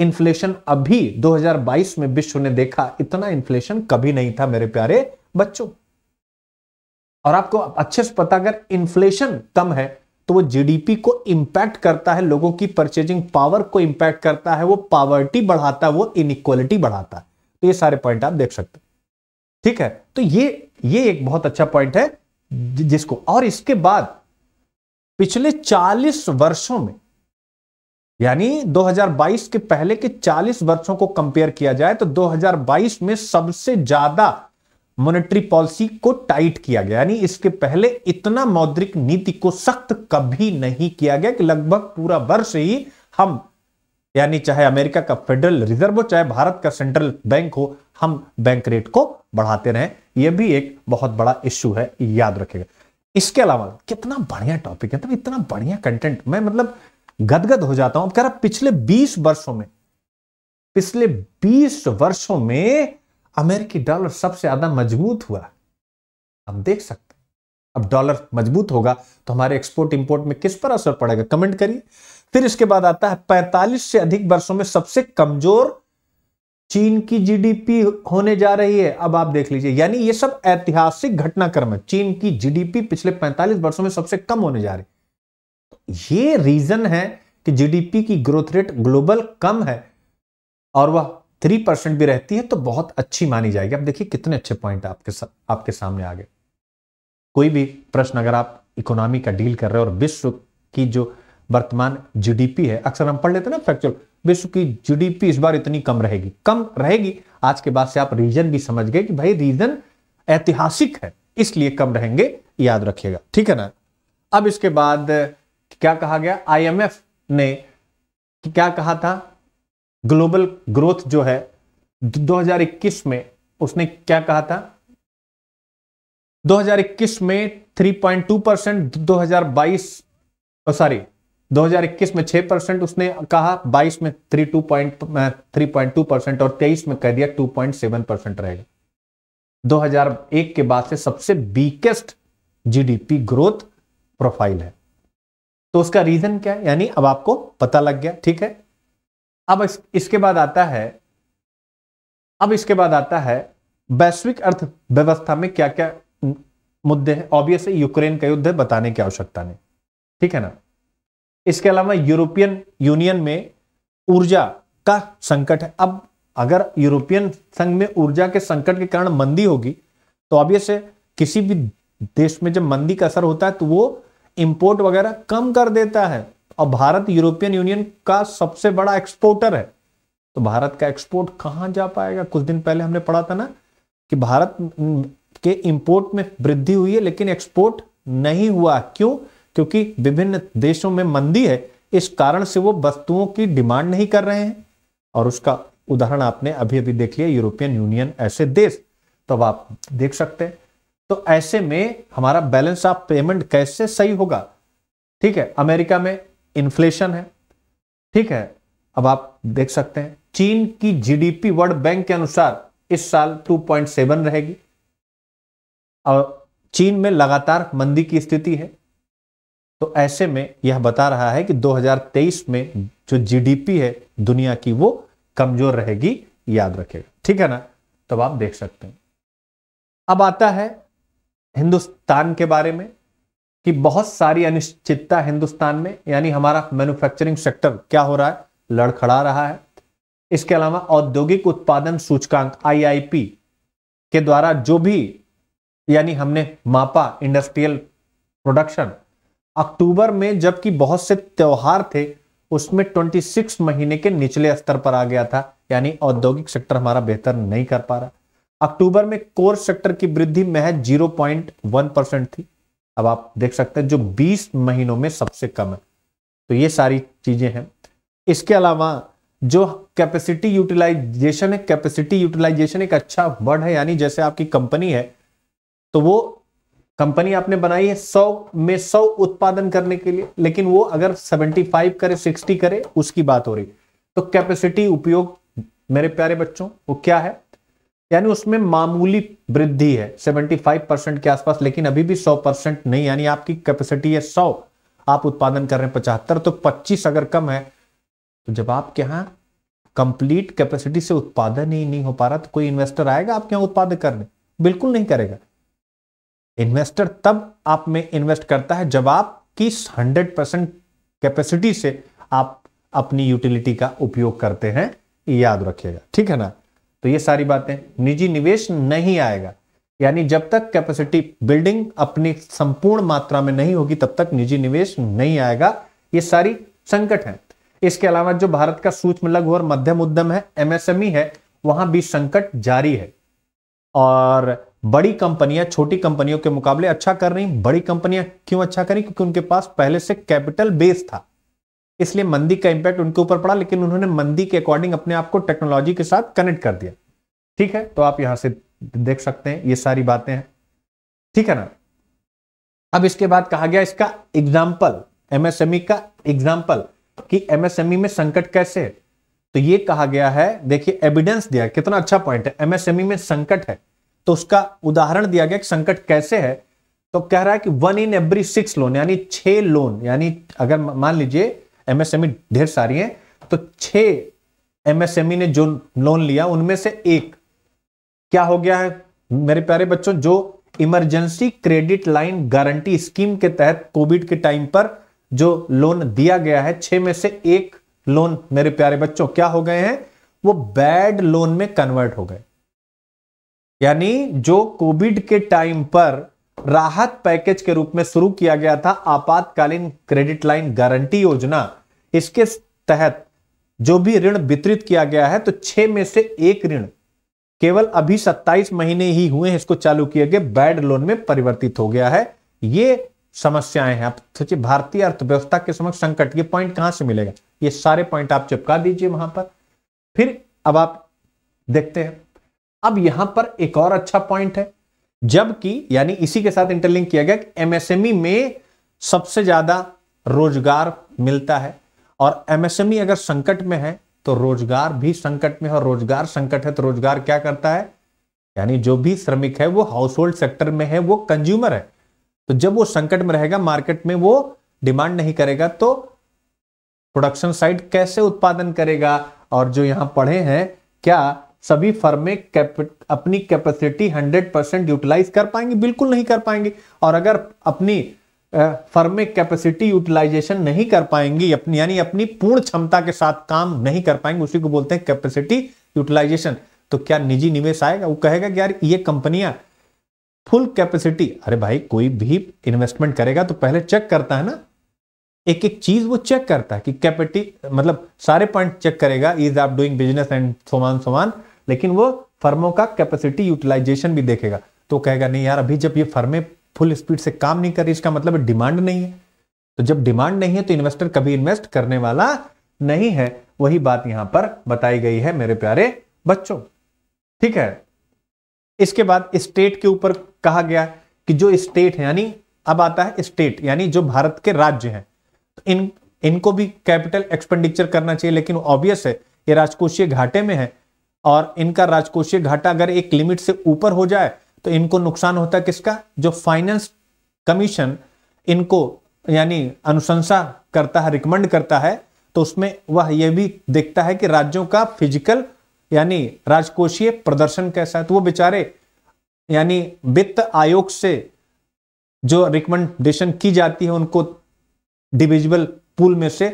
इन्फ्लेशन अभी 2022 में विश्व ने देखा इतना इन्फ्लेशन कभी नहीं था मेरे प्यारे बच्चों और आपको अच्छे से पता अगर इन्फ्लेशन कम है तो वो जीडीपी को इंपैक्ट करता है लोगों की परचेजिंग पावर को इंपैक्ट करता है वो पावर्टी बढ़ाता है वो इनइक्वालिटी बढ़ाता है तो ये सारे पॉइंट आप देख सकते हैं ठीक है तो ये ये एक बहुत अच्छा पॉइंट है जिसको और इसके बाद पिछले 40 वर्षों में यानी 2022 के पहले के 40 वर्षों को कंपेयर किया जाए तो 2022 में सबसे ज्यादा मॉनेटरी पॉलिसी को टाइट किया गया यानी इसके पहले इतना मौद्रिक नीति को सख्त कभी नहीं किया गया कि लगभग पूरा वर्ष ही हम यानी चाहे अमेरिका का फेडरल रिजर्व हो चाहे भारत का सेंट्रल बैंक हो हम बैंक रेट को बढ़ाते रहे यह भी एक बहुत बड़ा इश्यू है याद रखेगा इसके अलावा कितना बढ़िया टॉपिक है तो इतना बढ़िया कंटेंट मैं मतलब गदगद हो जाता हूं अब कह रहा पिछले 20 वर्षों में पिछले 20 वर्षों में अमेरिकी डॉलर सबसे ज्यादा मजबूत हुआ आप देख सकते हैं अब डॉलर मजबूत होगा तो हमारे एक्सपोर्ट इंपोर्ट में किस पर असर पड़ेगा कमेंट करिए फिर इसके बाद आता है 45 से अधिक वर्षों में सबसे कमजोर चीन की जीडीपी होने जा रही है अब आप देख लीजिए यानी ये सब ऐतिहासिक घटनाक्रम है चीन की जीडीपी पिछले 45 वर्षों में सबसे कम होने जा रही है ये रीजन है कि जीडीपी की ग्रोथ रेट ग्लोबल कम है और वह थ्री परसेंट भी रहती है तो बहुत अच्छी मानी जाएगी आप देखिए कितने अच्छे पॉइंट आपके सा, आपके सामने आ गए कोई भी प्रश्न अगर आप इकोनॉमी का डील कर रहे हो और विश्व की जो वर्तमान जीडीपी है अक्सर हम पढ़ लेते ना फैक्चुअल विश्व की जीडीपी इस बार इतनी कम रहेगी कम रहेगी आज के बाद से आप रीजन भी समझ गए कि भाई रीजन ऐतिहासिक है इसलिए कम रहेंगे याद रखिएगा ठीक है ना अब इसके बाद क्या कहा गया आईएमएफ ने क्या कहा था ग्लोबल ग्रोथ जो है 2021 में उसने क्या कहा था 2021 में 3.2 परसेंट दो सॉरी 2021 में 6 परसेंट उसने कहा 22 में 32 पॉइंट परसेंट और 23 में कह दिया 2.7 परसेंट रहेगा 2001 के बाद से सबसे बीकेस्ट जीडीपी ग्रोथ प्रोफाइल है तो उसका रीजन क्या है यानी अब आपको पता लग गया ठीक है अब इस, इसके बाद आता है अब इसके बाद आता है वैश्विक अर्थव्यवस्था में क्या क्या मुद्दे हैं है यूक्रेन का युद्ध बताने की आवश्यकता नहीं ठीक है ना इसके अलावा यूरोपियन यूनियन में ऊर्जा का संकट है अब अगर यूरोपियन संघ में ऊर्जा के संकट के कारण मंदी होगी तो ऑब्वियस है किसी भी देश में जब मंदी का असर होता है तो वो इंपोर्ट वगैरह कम कर देता है और भारत यूरोपियन यूनियन का सबसे बड़ा एक्सपोर्टर है तो भारत का एक्सपोर्ट कहां जा पाएगा कुछ दिन पहले हमने पढ़ा था ना कि भारत के इंपोर्ट में वृद्धि हुई है लेकिन एक्सपोर्ट नहीं हुआ क्यों क्योंकि विभिन्न देशों में मंदी है इस कारण से वो वस्तुओं की डिमांड नहीं कर रहे हैं और उसका उदाहरण आपने अभी अभी देख लिया यूरोपियन यूनियन ऐसे देश तो अब आप देख सकते हैं तो ऐसे में हमारा बैलेंस ऑफ पेमेंट कैसे सही होगा ठीक है अमेरिका में इन्फ्लेशन है ठीक है अब आप देख सकते हैं चीन की जीडीपी वर्ल्ड बैंक के अनुसार इस साल 2.7 रहेगी और चीन में लगातार मंदी की स्थिति है तो ऐसे में यह बता रहा है कि 2023 में जो जीडीपी है दुनिया की वो कमजोर रहेगी याद रखेगा ठीक है ना तब तो आप देख सकते हैं अब आता है हिंदुस्तान के बारे में कि बहुत सारी अनिश्चितता हिंदुस्तान में यानी हमारा मैन्युफैक्चरिंग सेक्टर क्या हो रहा है लड़खड़ा रहा है इसके अलावा औद्योगिक उत्पादन सूचकांक आईआईपी के द्वारा जो भी यानी हमने मापा इंडस्ट्रियल प्रोडक्शन अक्टूबर में जबकि बहुत से त्यौहार थे उसमें 26 महीने के निचले स्तर पर आ गया था यानी औद्योगिक सेक्टर हमारा बेहतर नहीं कर पा रहा अक्टूबर में कोर सेक्टर की वृद्धि महज 0.1 परसेंट थी अब आप देख सकते हैं जो 20 महीनों में सबसे कम है तो ये सारी चीजें हैं इसके अलावा जो कैपेसिटी यूटिलाइजेशन है कैपेसिटी यूटिलाइजेशन एक अच्छा वर्ड है यानी जैसे आपकी कंपनी है तो वो कंपनी आपने बनाई है सौ में सौ उत्पादन करने के लिए लेकिन वो अगर 75 करे 60 करे उसकी बात हो रही तो कैपेसिटी उपयोग मेरे प्यारे बच्चों वो क्या है यानी उसमें मामूली वृद्धि है 75 परसेंट के आसपास लेकिन अभी भी 100 परसेंट नहीं यानी आपकी कैपेसिटी है 100 आप उत्पादन कर रहे हैं पचहत्तर तो 25 अगर कम है तो जब आपके यहाँ कंप्लीट कैपेसिटी से उत्पादन ही नहीं हो पा रहा तो कोई इन्वेस्टर आएगा आपके यहाँ उत्पादन करने बिल्कुल नहीं करेगा इन्वेस्टर तब आप में इन्वेस्ट करता है जब आपकी हंड्रेड परसेंट कैपेसिटी से आप अपनी यूटिलिटी का उपयोग करते हैं याद रखिएगा ठीक है ना तो ये सारी बातें निजी निवेश नहीं आएगा यानी जब तक कैपेसिटी बिल्डिंग अपनी संपूर्ण मात्रा में नहीं होगी तब तक निजी निवेश नहीं आएगा ये सारी संकट है इसके अलावा जो भारत का सूक्ष्म लघु और मध्यम उद्यम है एमएसएमई e है वहां भी संकट जारी है और बड़ी कंपनियां छोटी कंपनियों के मुकाबले अच्छा कर रही बड़ी कंपनियां क्यों अच्छा करी क्योंकि उनके पास पहले से कैपिटल बेस था इसलिए मंदी का इंपैक्ट उनके ऊपर पड़ा लेकिन उन्होंने मंदी के अकॉर्डिंग अपने आप को टेक्नोलॉजी के साथ कनेक्ट कर दिया ठीक है तो आप यहां से देख सकते हैं ये सारी बातें हैं ठीक है ना अब इसके बाद कहा गया इसका एग्जाम्पल एमएसएमई e का एग्जाम्पल कि एमएसएमई e में संकट कैसे है तो ये कहा गया है देखिए एविडेंस दिया कितना अच्छा पॉइंट है एमएसएमई e में संकट है तो उसका उदाहरण दिया गया कि संकट कैसे है तो कह रहा है कि one in every six loan यानी छह लोन यानी अगर मान लीजिए एमएसएमई ढेर सारी हैं तो छह एमएसएमई ने जो लोन लिया उनमें से एक क्या हो गया है मेरे प्यारे बच्चों जो emergency credit line guarantee scheme के तहत कोविड के टाइम पर जो लोन दिया गया है छह में से एक लोन मेरे प्यारे बच्चों क्या हो गए हैं वो बैड लोन में कन्वर्ट हो गए यानी जो कोविड के टाइम पर राहत पैकेज के रूप में शुरू किया गया था आपातकालीन क्रेडिट लाइन गारंटी योजना इसके तहत जो भी ऋण वितरित किया गया है तो छह में से एक ऋण केवल अभी 27 महीने ही हुए हैं इसको चालू किए गए बैड लोन में परिवर्तित हो गया है ये समस्याएं हैं आप भारतीय अर्थव्यवस्था के समक्ष संकट ये पॉइंट कहां से मिलेगा ये सारे पॉइंट आप चिपका दीजिए वहां पर फिर अब आप देखते हैं अब यहां पर एक और अच्छा पॉइंट है जबकि यानी इसी के साथ इंटरलिंक किया गया कि एमएसएमई e में सबसे ज्यादा रोजगार मिलता है और एमएसएमई e अगर संकट में है तो रोजगार भी संकट में है और रोजगार संकट है तो रोजगार क्या करता है यानी जो भी श्रमिक है वो हाउस होल्ड सेक्टर में है वो कंज्यूमर है तो जब वो संकट में रहेगा मार्केट में वो डिमांड नहीं करेगा तो प्रोडक्शन साइड कैसे उत्पादन करेगा और जो यहां पढ़े हैं क्या सभी फर्में अपनी कैपेसिटी 100 परसेंट यूटिलाइज कर पाएंगे बिल्कुल नहीं कर पाएंगे और अगर अपनी फर्में कैपेसिटी यूटिलाइजेशन नहीं कर पाएंगी अपनी यानी अपनी पूर्ण क्षमता के साथ काम नहीं कर पाएंगे उसी को बोलते हैं कैपेसिटी यूटिलाइजेशन तो क्या निजी निवेश आएगा वो कहेगा कि यार ये कंपनियां फुल कैपेसिटी अरे भाई कोई भी इन्वेस्टमेंट करेगा तो पहले चेक करता है ना एक एक चीज वो चेक करता है कि कैपेटी मतलब सारे पॉइंट चेक करेगा ease of doing business and सोमान सोमान लेकिन वो फर्मों का कैपेसिटी यूटिलाइजेशन भी देखेगा तो कहेगा नहीं यार अभी जब ये फर्में फुल स्पीड से काम नहीं कर रही इसका मतलब डिमांड नहीं है तो जब डिमांड नहीं है तो इन्वेस्टर कभी इन्वेस्ट करने वाला नहीं है वही बात यहां पर बताई गई है मेरे प्यारे बच्चों ठीक है इसके बाद स्टेट के ऊपर कहा गया कि जो स्टेट है यानी अब आता है स्टेट यानी जो भारत के राज्य हैं तो इन इनको भी कैपिटल एक्सपेंडिचर करना चाहिए लेकिन ऑब्वियस है ये राजकोषीय घाटे में है और इनका राजकोषीय घाटा अगर एक लिमिट से ऊपर हो जाए तो इनको नुकसान होता किसका जो फाइनेंस कमीशन इनको यानी अनुशंसा करता है रिकमेंड करता है तो उसमें वह यह भी देखता है कि राज्यों का फिजिकल यानी राजकोषीय प्रदर्शन कैसा है तो वो बेचारे यानी वित्त आयोग से जो रिकमेंडेशन की जाती है उनको डिविजिबल पूल में से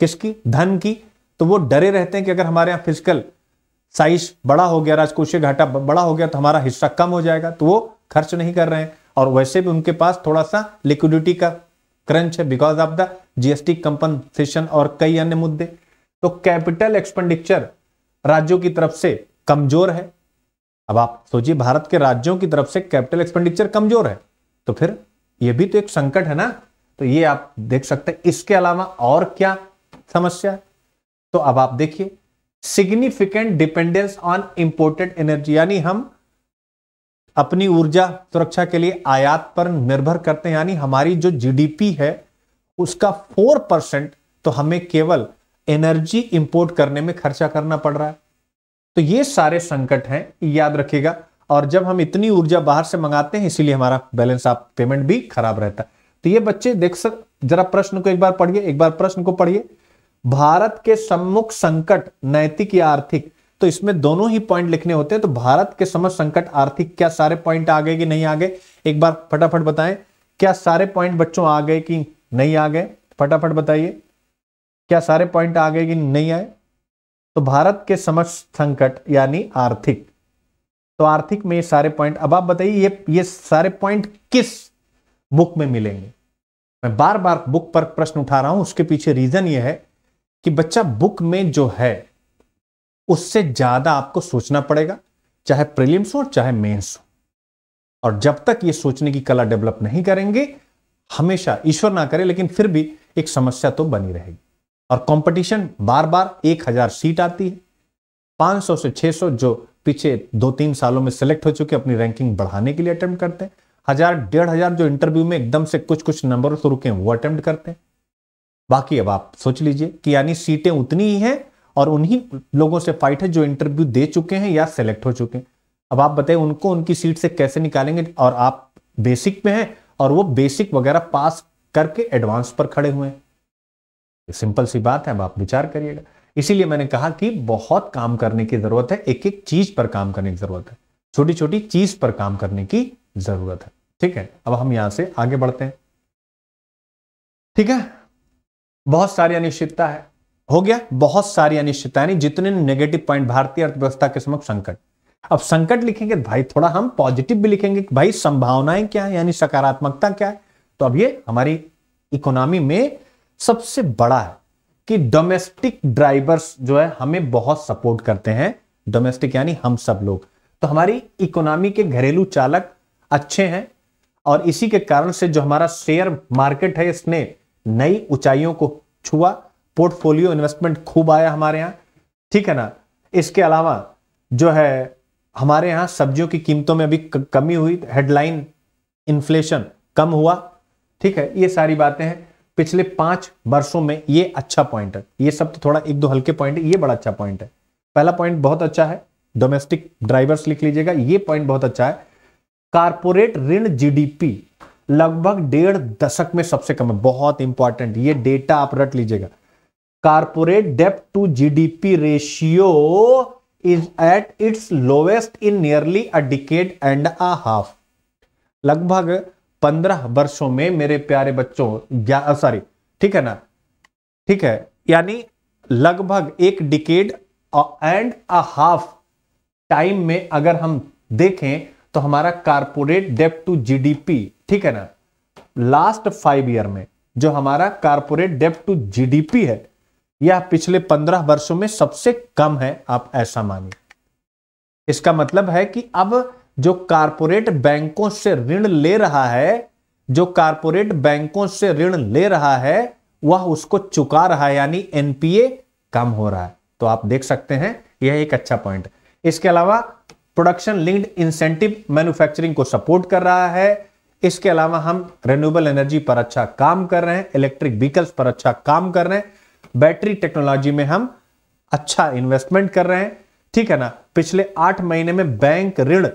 किसकी धन की तो वो डरे रहते हैं कि अगर हमारे यहाँ फिजिकल साइज बड़ा हो गया राजकोषीय घाटा बड़ा हो गया तो हमारा हिस्सा कम हो जाएगा तो वो खर्च नहीं कर रहे हैं और वैसे भी उनके पास थोड़ा सा लिक्विडिटी का क्रंच है because of the GST compensation और कई अन्य मुद्दे तो कैपिटल एक्सपेंडिचर राज्यों की तरफ से कमजोर है अब आप सोचिए भारत के राज्यों की तरफ से कैपिटल एक्सपेंडिचर कमजोर है तो फिर यह भी तो एक संकट है ना तो ये आप देख सकते हैं इसके अलावा और क्या समस्या है तो अब आप देखिए significant dependence on imported energy यानी हम अपनी ऊर्जा सुरक्षा के लिए आयात पर निर्भर करते हैं यानी हमारी जो जीडीपी है उसका फोर परसेंट तो हमें केवल एनर्जी इंपोर्ट करने में खर्चा करना पड़ रहा है तो ये सारे संकट हैं याद रखिएगा और जब हम इतनी ऊर्जा बाहर से मंगाते हैं इसीलिए हमारा बैलेंस ऑफ पेमेंट भी खराब रहता है तो ये बच्चे देख सक जरा प्रश्न को एक बार पढ़िए एक बार प्रश्न को पढ़िए भारत के सम्मुख संकट नैतिक या आर्थिक तो इसमें दोनों ही पॉइंट लिखने होते हैं तो भारत के समझ संकट आर्थिक क्या सारे पॉइंट आ गए कि नहीं आ गए एक बार फटाफट बताएं क्या सारे पॉइंट बच्चों आ गए कि नहीं आ गए फटाफट बताइए क्या सारे पॉइंट आ गए कि नहीं आए तो भारत के समझ संकट यानी आर्थिक तो आर्थिक में ये सारे पॉइंट अब आप बताइए ये ये सारे पॉइंट किस बुक में मिलेंगे मैं बार बार बुक पर प्रश्न उठा रहा हूं उसके पीछे रीजन ये है कि बच्चा बुक में जो है उससे ज़्यादा आपको सोचना पड़ेगा चाहे प्रीलिम्स हो चाहे मेंस हो और जब तक ये सोचने की कला डेवलप नहीं करेंगे हमेशा ईश्वर ना करे लेकिन फिर भी एक समस्या तो बनी रहेगी और कंपटीशन बार बार एक हज़ार सीट आती है 500 से 600 जो पीछे दो तीन सालों में सिलेक्ट हो चुके अपनी रैंकिंग बढ़ाने के लिए अटेम्प्ट करते हैं हज़ार डेढ़ हज़ार जो इंटरव्यू में एकदम से कुछ कुछ नंबरों से रुके वो अटेम्प्ट करते हैं बाकी अब आप सोच लीजिए कि यानी सीटें उतनी ही हैं और उन्हीं लोगों से फाइट है जो इंटरव्यू दे चुके हैं या सेलेक्ट हो चुके हैं अब आप बताइए उनको उनकी सीट से कैसे निकालेंगे और आप बेसिक में हैं और वो बेसिक वगैरह पास करके एडवांस पर खड़े हुए हैं सिंपल सी बात है अब आप विचार करिएगा इसीलिए मैंने कहा कि बहुत काम करने की जरूरत है एक एक चीज पर काम करने की जरूरत है छोटी छोटी चीज पर काम करने की जरूरत है ठीक है अब हम यहां से आगे बढ़ते हैं ठीक है बहुत सारी अनिश्चितता है हो गया बहुत सारी अनिश्चितता यानी जितने नेगेटिव पॉइंट भारतीय अर्थव्यवस्था के समक्ष संकट अब संकट लिखेंगे भाई थोड़ा हम पॉजिटिव भी लिखेंगे कि भाई संभावनाएं क्या है यानी सकारात्मकता क्या है तो अब ये हमारी इकोनॉमी में सबसे बड़ा है कि डोमेस्टिक ड्राइवर्स जो है हमें बहुत सपोर्ट करते हैं डोमेस्टिक यानी हम सब लोग तो हमारी इकोनॉमी के घरेलू चालक अच्छे हैं और इसी के कारण से जो हमारा शेयर मार्केट है इसने नई ऊंचाइयों को छुआ पोर्टफोलियो इन्वेस्टमेंट खूब आया हमारे यहाँ ठीक है ना इसके अलावा जो है हमारे यहाँ सब्जियों की कीमतों में अभी कमी हुई हेडलाइन इन्फ्लेशन कम हुआ ठीक है ये सारी बातें हैं पिछले पांच वर्षों में ये अच्छा पॉइंट है ये सब तो थोड़ा एक दो हल्के पॉइंट है ये बड़ा अच्छा पॉइंट है पहला पॉइंट बहुत अच्छा है डोमेस्टिक ड्राइवर्स लिख लीजिएगा ये पॉइंट बहुत अच्छा है कारपोरेट ऋण जीडीपी लगभग डेढ़ दशक में सबसे कम है बहुत इंपॉर्टेंट ये डेटा आप रट लीजिएगा कारपोरेट डेप्ट to GDP ratio is at its lowest in nearly a decade and a half लगभग पंद्रह वर्षों में मेरे प्यारे बच्चों सॉरी ठीक है ना ठीक है यानी लगभग एक decade and a half time में अगर हम देखें तो हमारा कारपोरेट डेप्ट टू जीडीपी ठीक है ना लास्ट फाइव ईयर में जो हमारा कारपोरेट डेप टू जीडीपी है यह पिछले पंद्रह वर्षों में सबसे कम है आप ऐसा मानिए इसका मतलब है कि अब जो कारपोरेट बैंकों से ऋण ले रहा है जो कारपोरेट बैंकों से ऋण ले रहा है वह उसको चुका रहा है यानी एनपीए कम हो रहा है तो आप देख सकते हैं यह एक अच्छा पॉइंट इसके अलावा प्रोडक्शन लिंक्ड इंसेंटिव मैन्युफैक्चरिंग को सपोर्ट कर रहा है इसके अलावा हम रेन्यूबल एनर्जी पर अच्छा काम कर रहे हैं इलेक्ट्रिक व्हीकल्स पर अच्छा काम कर रहे हैं बैटरी टेक्नोलॉजी में हम अच्छा इन्वेस्टमेंट कर रहे हैं ठीक है ना पिछले आठ महीने में बैंक ऋण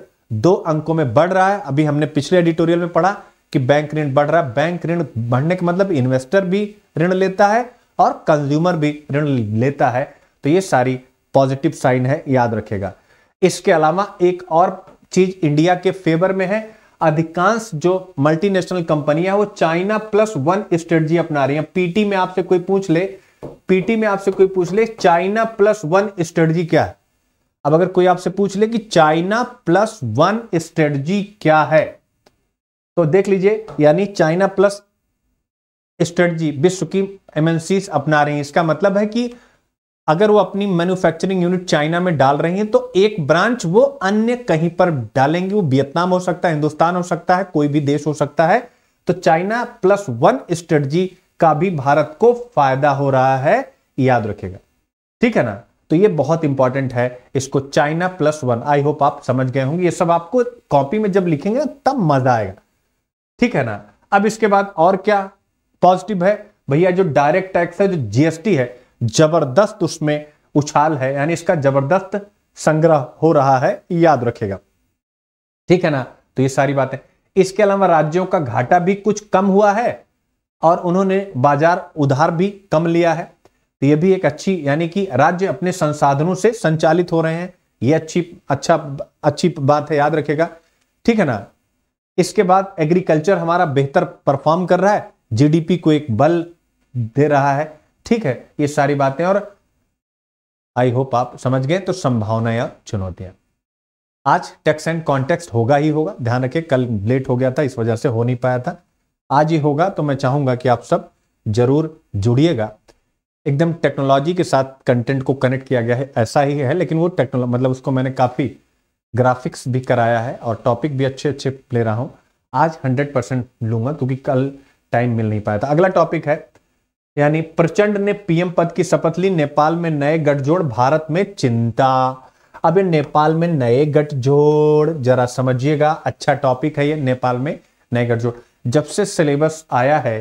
दो अंकों में बढ़ रहा है अभी हमने पिछले एडिटोरियल में पढ़ा कि बैंक ऋण बढ़ रहा है बैंक ऋण बढ़ने का मतलब इन्वेस्टर भी ऋण लेता है और कंज्यूमर भी ऋण लेता है तो ये सारी पॉजिटिव साइन है याद रखेगा इसके अलावा एक और चीज इंडिया के फेवर में है अधिकांश जो मल्टीनेशनल कंपनियां है वो चाइना प्लस वन स्ट्रेटजी अपना रही है पीटी में आपसे कोई पूछ ले पीटी में आपसे कोई पूछ ले चाइना प्लस वन स्ट्रेटजी क्या है अब अगर कोई आपसे पूछ ले कि चाइना प्लस वन स्ट्रेटजी क्या है तो देख लीजिए यानी चाइना प्लस स्ट्रेटजी विश्व की एमएनसी अपना रही है इसका मतलब है कि अगर वो अपनी मैन्युफैक्चरिंग यूनिट चाइना में डाल रही हैं तो एक ब्रांच वो अन्य कहीं पर डालेंगे वो वियतनाम हो सकता है हिंदुस्तान हो सकता है कोई भी देश हो सकता है तो चाइना प्लस वन स्ट्रेटजी का भी भारत को फायदा हो रहा है याद रखेगा ठीक है ना तो ये बहुत इंपॉर्टेंट है इसको China plus one I hope आप समझ गए होंगे ये सब आपको कॉपी में जब लिखेंगे तब मजा आएगा ठीक है ना अब इसके बाद और क्या पॉजिटिव है भैया जो डायरेक्ट टैक्स है जो जीएसटी है जबरदस्त उसमें उछाल है यानी इसका जबरदस्त संग्रह हो रहा है याद रखेगा ठीक है ना तो ये सारी बातें इसके अलावा राज्यों का घाटा भी कुछ कम हुआ है और उन्होंने बाजार उधार भी कम लिया है तो ये भी एक अच्छी यानी कि राज्य अपने संसाधनों से संचालित हो रहे हैं ये अच्छी अच्छा अच्छी बात है याद रखेगा ठीक है ना इसके बाद एग्रीकल्चर हमारा बेहतर परफॉर्म कर रहा है जीडीपी को एक बल दे रहा है ठीक है ये सारी बातें और आई होप आप समझ गए तो संभावना या चुनौतियां आज टेक्स एंड कॉन्टेक्स्ट होगा ही होगा ध्यान रखिए कल लेट हो गया था इस वजह से हो नहीं पाया था आज ही होगा तो मैं चाहूंगा कि आप सब जरूर जुड़िएगा एकदम टेक्नोलॉजी के साथ कंटेंट को कनेक्ट किया गया है ऐसा ही है लेकिन वो टेक्नोलॉजी मतलब उसको मैंने काफ़ी ग्राफिक्स भी कराया है और टॉपिक भी अच्छे अच्छे ले रहा हूं आज हंड्रेड परसेंट लूंगा क्योंकि कल टाइम मिल नहीं पाया था अगला टॉपिक है यानी प्रचंड ने पीएम पद की शपथ ली नेपाल में नए गठजोड़ भारत में चिंता अब नेपाल में नए गठजोड़ जरा समझिएगा अच्छा टॉपिक है ये नेपाल में नए गठजोड़ जब से सिलेबस आया है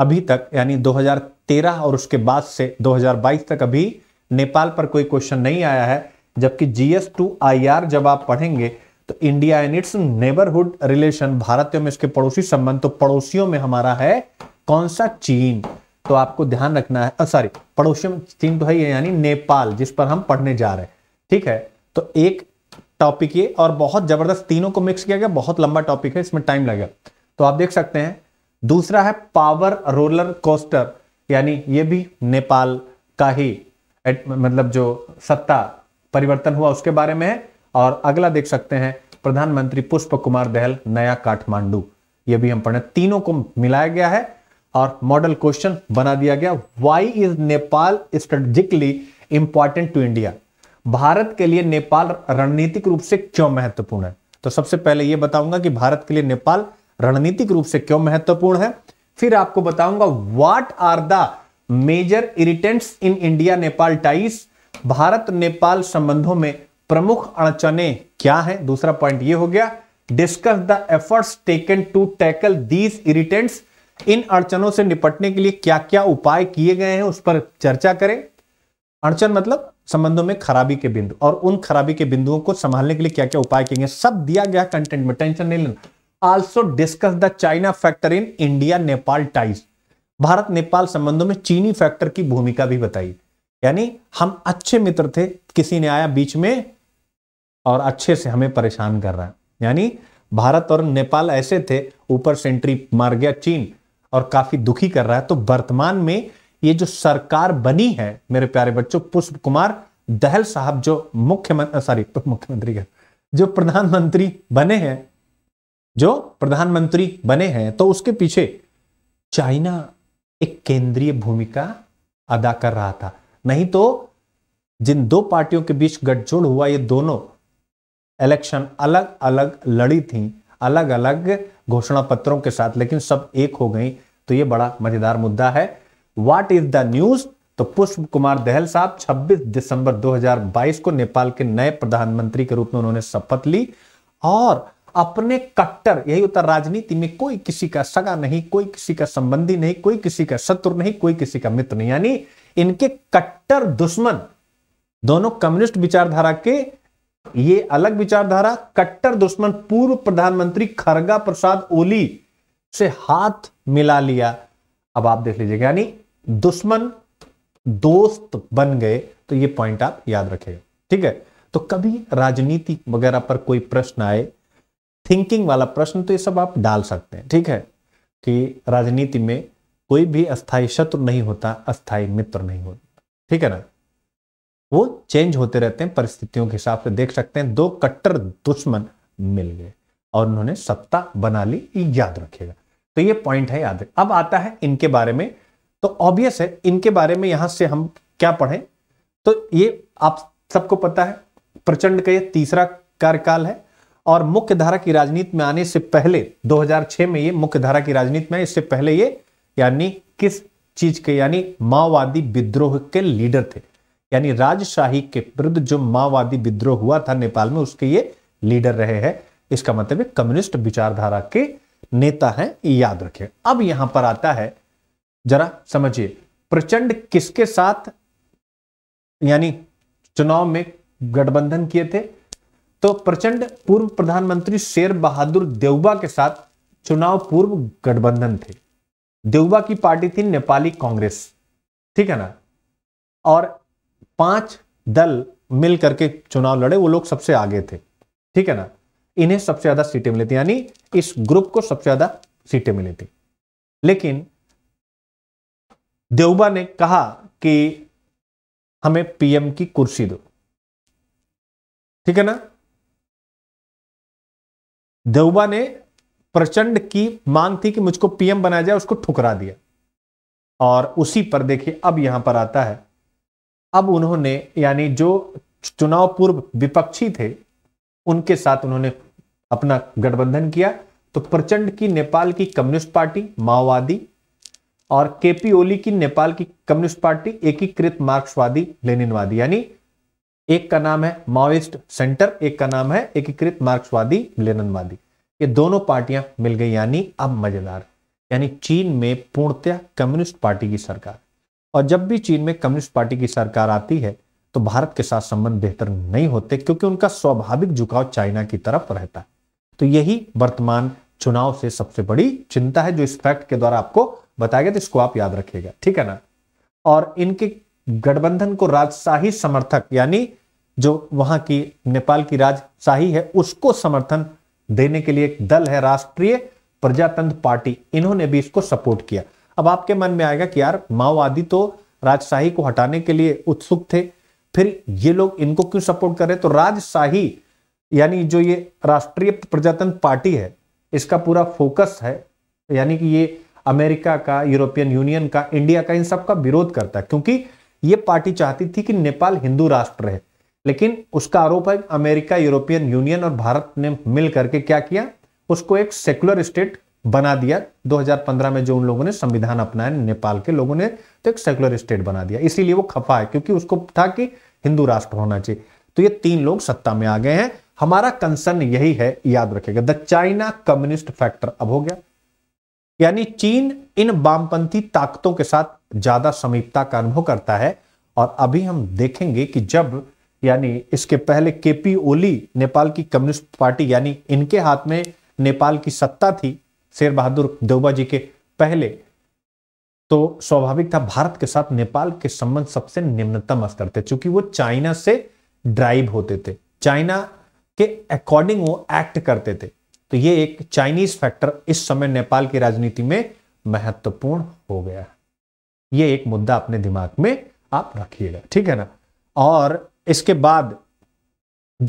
अभी तक यानी 2013 और उसके बाद से 2022 तक अभी नेपाल पर कोई क्वेश्चन नहीं आया है जबकि जीएस टू आई आर जब आप पढ़ेंगे तो India and its neighbourhood relation भारतीय में इसके पड़ोसी संबंध तो पड़ोसियों में हमारा है कौन सा चीन तो आपको ध्यान रखना है सॉरी पड़ोसियम चीन तो है यानी नेपाल जिस पर हम पढ़ने जा रहे हैं ठीक है तो एक टॉपिक ये और बहुत जबरदस्त तीनों को मिक्स किया गया बहुत लंबा टॉपिक है इसमें टाइम लगेगा तो आप देख सकते हैं दूसरा है पावर रोलर कोस्टर यानी ये भी नेपाल का ही एट, मतलब जो सत्ता परिवर्तन हुआ उसके बारे में है और अगला देख सकते हैं प्रधानमंत्री पुष्प कुमार दहल नया काठमांडू ये भी हम पढ़े तीनों को मिलाया गया है और मॉडल क्वेश्चन बना दिया गया why is Nepal strategically important to India भारत के लिए नेपाल रणनीतिक रूप से क्यों महत्वपूर्ण है तो सबसे पहले यह बताऊंगा कि भारत के लिए नेपाल रणनीतिक रूप से क्यों महत्वपूर्ण है फिर आपको बताऊंगा what are the major irritants in India Nepal ties भारत नेपाल संबंधों में प्रमुख अड़चने क्या हैं दूसरा पॉइंट ये हो गया discuss the efforts taken to tackle these irritants इन अड़चनों से निपटने के लिए क्या क्या उपाय किए गए हैं उस पर चर्चा करें अड़चन मतलब संबंधों में खराबी के बिंदु और उन खराबी के बिंदुओं को संभालने के लिए क्या क्या उपाय किए गए सब दिया गया कंटेंट में टेंशन नहीं लेना also discuss the China factor in India Nepal ties भारत नेपाल संबंधों में चीनी फैक्टर की भूमिका भी बताई यानी हम अच्छे मित्र थे किसी ने आया बीच में और अच्छे से हमें परेशान कर रहा है यानी भारत और नेपाल ऐसे थे ऊपर सेंट्री मार गया चीन और काफी दुखी कर रहा है तो वर्तमान में ये जो सरकार बनी है मेरे प्यारे बच्चों पुष्प कुमार दहल साहब जो मुख्यमंत्री सॉरी मुख्यमंत्री जो प्रधानमंत्री बने हैं जो प्रधानमंत्री बने हैं तो उसके पीछे चाइना एक केंद्रीय भूमिका अदा कर रहा था नहीं तो जिन दो पार्टियों के बीच गठजोड़ हुआ ये दोनों इलेक्शन अलग अलग लड़ी थी अलग अलग घोषणा पत्रों के साथ लेकिन सब एक हो गई तो ये बड़ा मजेदार मुद्दा है वाट इज द न्यूज तो पुष्प कुमार दहल साहब 26 दिसंबर 2022 को नेपाल के नए प्रधानमंत्री के रूप में उन्होंने शपथ ली और अपने कट्टर यही उत्तर राजनीति में कोई किसी का सगा नहीं कोई किसी का संबंधी नहीं कोई किसी का शत्रु नहीं कोई किसी का मित्र नहीं यानी इनके कट्टर दुश्मन दोनों कम्युनिस्ट विचारधारा के ये अलग विचारधारा कट्टर दुश्मन पूर्व प्रधानमंत्री खरगा प्रसाद ओली से हाथ मिला लिया अब आप देख लीजिए यानी दुश्मन दोस्त बन गए तो ये पॉइंट आप याद रखेगा ठीक है तो कभी राजनीति वगैरह पर कोई प्रश्न आए थिंकिंग वाला प्रश्न तो ये सब आप डाल सकते हैं ठीक है कि राजनीति में कोई भी अस्थायी शत्रु नहीं होता अस्थायी मित्र नहीं होता ठीक है ना वो चेंज होते रहते हैं परिस्थितियों के हिसाब से देख सकते हैं दो कट्टर दुश्मन मिल गए और उन्होंने सत्ता बना ली याद रखेगा तो ये पॉइंट है याद अब आता है इनके बारे में तो ऑब्वियस है इनके बारे में यहां से हम क्या पढ़े तो ये आप सबको पता है प्रचंड का ये तीसरा कार्यकाल है और मुख्य धारा की राजनीति में आने से पहले 2006 में ये मुख्य धारा की राजनीति में इससे पहले ये यानी किस चीज के यानी माओवादी विद्रोह के लीडर थे यानी राजशाही के विरुद्ध जो माओवादी विद्रोह हुआ था नेपाल में उसके ये लीडर रहे हैं इसका मतलब कम्युनिस्ट विचारधारा के नेता हैं याद रखें अब यहां पर आता है जरा समझिए प्रचंड किसके साथ यानी चुनाव में गठबंधन किए थे तो प्रचंड पूर्व प्रधानमंत्री शेर बहादुर देवबा के साथ चुनाव पूर्व गठबंधन थे देवबा की पार्टी थी नेपाली कांग्रेस ठीक है ना और पांच दल मिल करके चुनाव लड़े वो लोग सबसे आगे थे ठीक है ना इन्हें सबसे ज्यादा सीटें मिली थी यानी इस ग्रुप को सबसे ज्यादा सीटें मिली थी लेकिन देवबा ने कहा कि हमें पीएम की कुर्सी दो ठीक है ना देवबा ने प्रचंड की मांग थी कि मुझको पीएम बनाया जाए उसको ठुकरा दिया और उसी पर देखिए अब यहां पर आता है अब उन्होंने यानी जो चुनाव पूर्व विपक्षी थे उनके साथ उन्होंने अपना गठबंधन किया तो प्रचंड की नेपाल की कम्युनिस्ट पार्टी माओवादी और केपी ओली की नेपाल की कम्युनिस्ट पार्टी एकीकृत मार्क्सवादी लेनिनवादी यानी एक का नाम है माओइस्ट सेंटर एक का नाम है एकीकृत मार्क्सवादी लेनिनवादी ये दोनों पार्टियां मिल गई यानी अब मजेदार यानी चीन में पूर्णतया कम्युनिस्ट पार्टी की सरकार और जब भी चीन में कम्युनिस्ट पार्टी की सरकार आती है तो भारत के साथ संबंध बेहतर नहीं होते क्योंकि उनका स्वाभाविक झुकाव चाइना की तरफ रहता है तो यही वर्तमान चुनाव से सबसे बड़ी चिंता है जो इस फैक्ट के द्वारा आपको बताया गया तो इसको आप याद रखिएगा ठीक है ना और इनके गठबंधन को राजशाही समर्थक यानी जो वहां की नेपाल की राजशाही है उसको समर्थन देने के लिए एक दल है राष्ट्रीय प्रजातंत्र पार्टी इन्होंने भी इसको सपोर्ट किया अब आपके मन में आएगा कि यार माओवादी तो राजशाही को हटाने के लिए उत्सुक थे फिर ये लोग इनको क्यों सपोर्ट कर रहे तो राजशाही यानी जो ये राष्ट्रीय प्रजातंत्र पार्टी है इसका पूरा फोकस है यानी कि ये अमेरिका का यूरोपियन यूनियन का इंडिया का इन सब का विरोध करता है क्योंकि ये पार्टी चाहती थी कि नेपाल हिंदू राष्ट्र है लेकिन उसका आरोप है अमेरिका यूरोपियन यूनियन और भारत ने मिल करके क्या किया उसको एक सेकुलर स्टेट बना दिया 2015 में जो उन लोगों ने संविधान अपनाया नेपाल के लोगों ने तो एक सेकुलर स्टेट बना दिया इसीलिए वो खफा है क्योंकि उसको था कि हिंदू राष्ट्र होना चाहिए तो ये तीन लोग सत्ता में आ गए हैं हमारा कंसर्न यही है याद रखेगा द चाइना कम्युनिस्ट फैक्टर अब हो गया यानी चीन इन वामपंथी ताकतों के साथ ज्यादा समीपता का अनुभव करता है और अभी हम देखेंगे कि जब यानी इसके पहले केपी ओली नेपाल की कम्युनिस्ट पार्टी यानी इनके हाथ में नेपाल की सत्ता थी शेर बहादुर देवबा जी के पहले तो स्वाभाविक था भारत के साथ नेपाल के संबंध सबसे निम्नतम स्तर थे चूंकि वो चाइना से ड्राइव होते थे चाइना के अकॉर्डिंग वो एक्ट करते थे तो ये एक चाइनीज फैक्टर इस समय नेपाल की राजनीति में महत्वपूर्ण हो गया ये एक मुद्दा अपने दिमाग में आप रखिएगा ठीक है ना और इसके बाद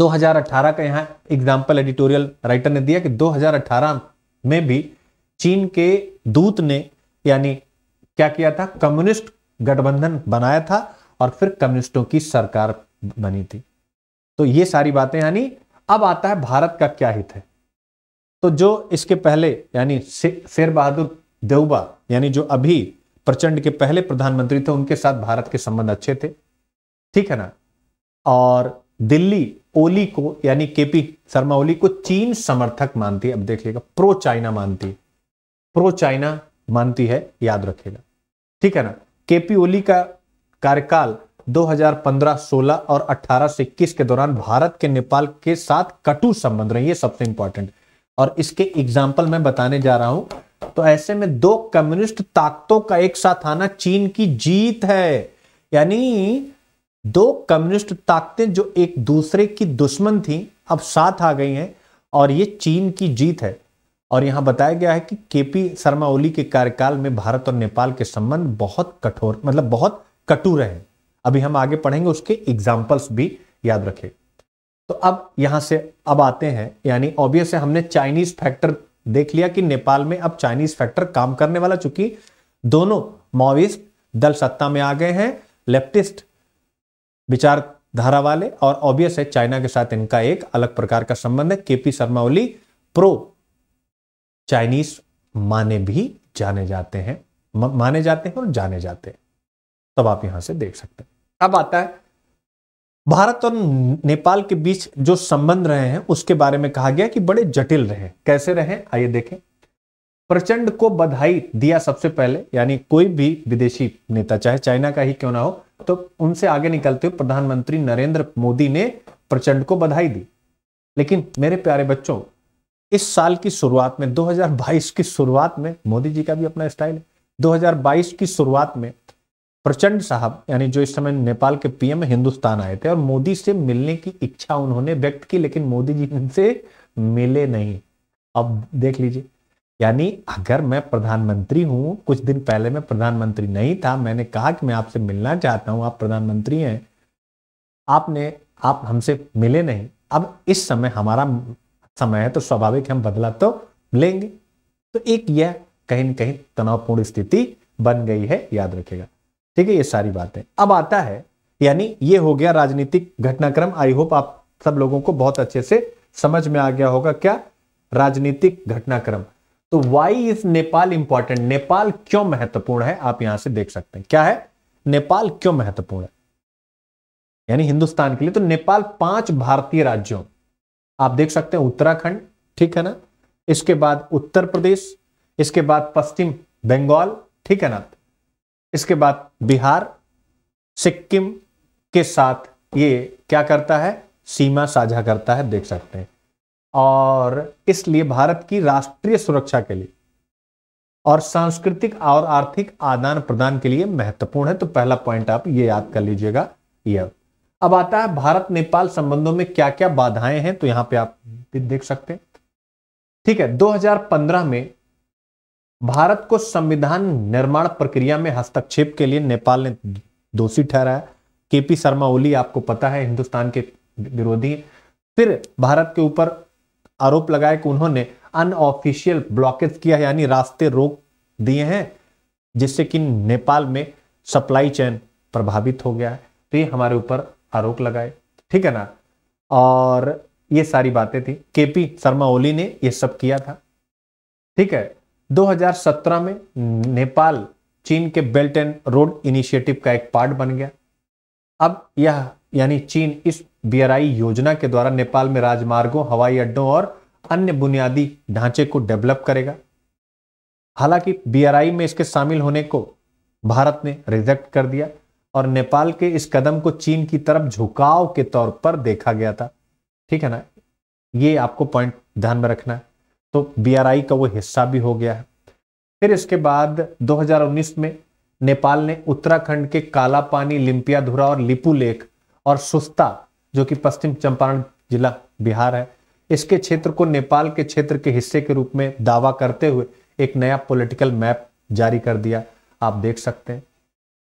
2018 का यहां एग्जाम्पल एडिटोरियल राइटर ने दिया कि 2018 में भी चीन के दूत ने यानी क्या किया था कम्युनिस्ट गठबंधन बनाया था और फिर कम्युनिस्टों की सरकार बनी थी तो ये सारी बातें यानी अब आता है भारत का क्या हित है तो जो इसके पहले यानी से, शेर बहादुर देवबा यानी जो अभी प्रचंड के पहले प्रधानमंत्री थे उनके साथ भारत के संबंध अच्छे थे ठीक है ना और दिल्ली ओली को यानी केपी शर्मा ओली को चीन समर्थक मानती है अब लेगा प्रो चाइना मानती है प्रो चाइना मानती है याद रखेगा ठीक है ना केपी ओली का कार्यकाल 2015, 16 और 18 से इक्कीस के दौरान भारत के नेपाल के साथ कटु संबंध रहे ये सबसे इंपॉर्टेंट और इसके एग्जाम्पल मैं बताने जा रहा हूं तो ऐसे में दो कम्युनिस्ट ताकतों का एक साथ आना चीन की जीत है यानी दो कम्युनिस्ट ताकतें जो एक दूसरे की दुश्मन थी अब साथ आ गई हैं और ये चीन की जीत है और यहां बताया गया है कि केपी शर्मा ओली के कार्यकाल में भारत और नेपाल के संबंध बहुत कठोर मतलब बहुत कटु रहे अभी हम आगे पढ़ेंगे उसके एग्जाम्पल्स भी याद रखें तो अब यहां से अब आते हैं यानी ऑब्वियस है हमने चाइनीज फैक्टर देख लिया कि नेपाल में अब चाइनीज फैक्टर काम करने वाला चूंकि दोनों मॉविस्ट दल सत्ता में आ गए हैं लेफ्टिस्ट विचारधारा वाले और ऑब्वियस है चाइना के साथ इनका एक अलग प्रकार का संबंध है KP Sharma Oli pro Chinese माने भी जाने जाते हैं माने जाते हैं और जाने जाते हैं तब आप यहां से देख सकते हैं अब आता है भारत और नेपाल के बीच जो संबंध रहे हैं उसके बारे में कहा गया कि बड़े जटिल रहे कैसे रहे आइए देखें प्रचंड को बधाई दिया सबसे पहले यानी कोई भी विदेशी नेता चाहे चाइना का ही क्यों ना हो तो उनसे आगे निकलते हुए प्रधानमंत्री नरेंद्र मोदी ने प्रचंड को बधाई दी लेकिन मेरे प्यारे बच्चों इस साल की शुरुआत में 2022 की शुरुआत में मोदी जी का भी अपना स्टाइल है 2022 की शुरुआत में प्रचंड साहब यानी जो इस समय नेपाल के पीएम हिंदुस्तान आए थे और मोदी से मिलने की इच्छा उन्होंने व्यक्त की लेकिन मोदी जी उनसे मिले नहीं अब देख लीजिए यानी अगर मैं प्रधानमंत्री हूं कुछ दिन पहले मैं प्रधानमंत्री नहीं था मैंने कहा कि मैं आपसे मिलना चाहता हूं आप प्रधानमंत्री हैं आपने आप हमसे मिले नहीं अब इस समय हमारा समय है तो स्वाभाविक हम बदला तो लेंगे तो एक यह कहीं ना कहीं तनावपूर्ण स्थिति बन गई है याद रखेगा ठीक है ये सारी बातें अब आता है यानी ये हो गया राजनीतिक घटनाक्रम आई होप आप सब लोगों को बहुत अच्छे से समझ में आ गया होगा क्या राजनीतिक घटनाक्रम तो why is Nepal important Nepal क्यों महत्वपूर्ण है आप यहां से देख सकते हैं क्या है नेपाल क्यों महत्वपूर्ण है यानी हिंदुस्तान के लिए तो नेपाल पांच भारतीय राज्यों आप देख सकते हैं उत्तराखंड ठीक है ना इसके बाद उत्तर प्रदेश इसके बाद पश्चिम बंगाल ठीक है ना इसके बाद बिहार सिक्किम के साथ ये क्या करता है सीमा साझा करता है देख सकते हैं और इसलिए भारत की राष्ट्रीय सुरक्षा के लिए और सांस्कृतिक और आर्थिक आदान प्रदान के लिए महत्वपूर्ण है तो पहला पॉइंट आप ये याद कर लीजिएगा यह अब आता है भारत नेपाल संबंधों में क्या क्या बाधाएं हैं तो यहां पे आप देख सकते हैं ठीक है 2015 में भारत को संविधान निर्माण प्रक्रिया में हस्तक्षेप के लिए नेपाल ने दोषी ठहराया केपी शर्मा ओली आपको पता है हिंदुस्तान के विरोधी फिर भारत के ऊपर आरोप लगाया कि उन्होंने अनऑफिशियल ब्लॉकेज किया यानी रास्ते रोक दिए हैं जिससे कि नेपाल में सप्लाई चेन प्रभावित हो गया है तो ये हमारे ऊपर आरोप लगाए ठीक है ना और ये सारी बातें थी केपी शर्मा ओली ने ये सब किया था ठीक है 2017 में नेपाल चीन के बेल्ट एंड रोड इनिशिएटिव का एक पार्ट बन गया अब यह यानी चीन इस बीआरआई योजना के द्वारा नेपाल में राजमार्गों हवाई अड्डों और अन्य बुनियादी ढांचे को डेवलप करेगा हालांकि बी में इसके शामिल होने को भारत ने रिजेक्ट कर दिया और नेपाल के इस कदम को चीन की तरफ झुकाव के तौर पर देखा गया था ठीक है ना ये आपको पॉइंट ध्यान में रखना है तो बी का वो हिस्सा भी हो गया है फिर इसके बाद 2019 में नेपाल ने उत्तराखंड के कालापानी लिंपियाधुरा और लिपुलेख और सुस्ता जो कि पश्चिम चंपारण जिला बिहार है इसके क्षेत्र को नेपाल के क्षेत्र के हिस्से के रूप में दावा करते हुए एक नया पॉलिटिकल मैप जारी कर दिया आप देख सकते हैं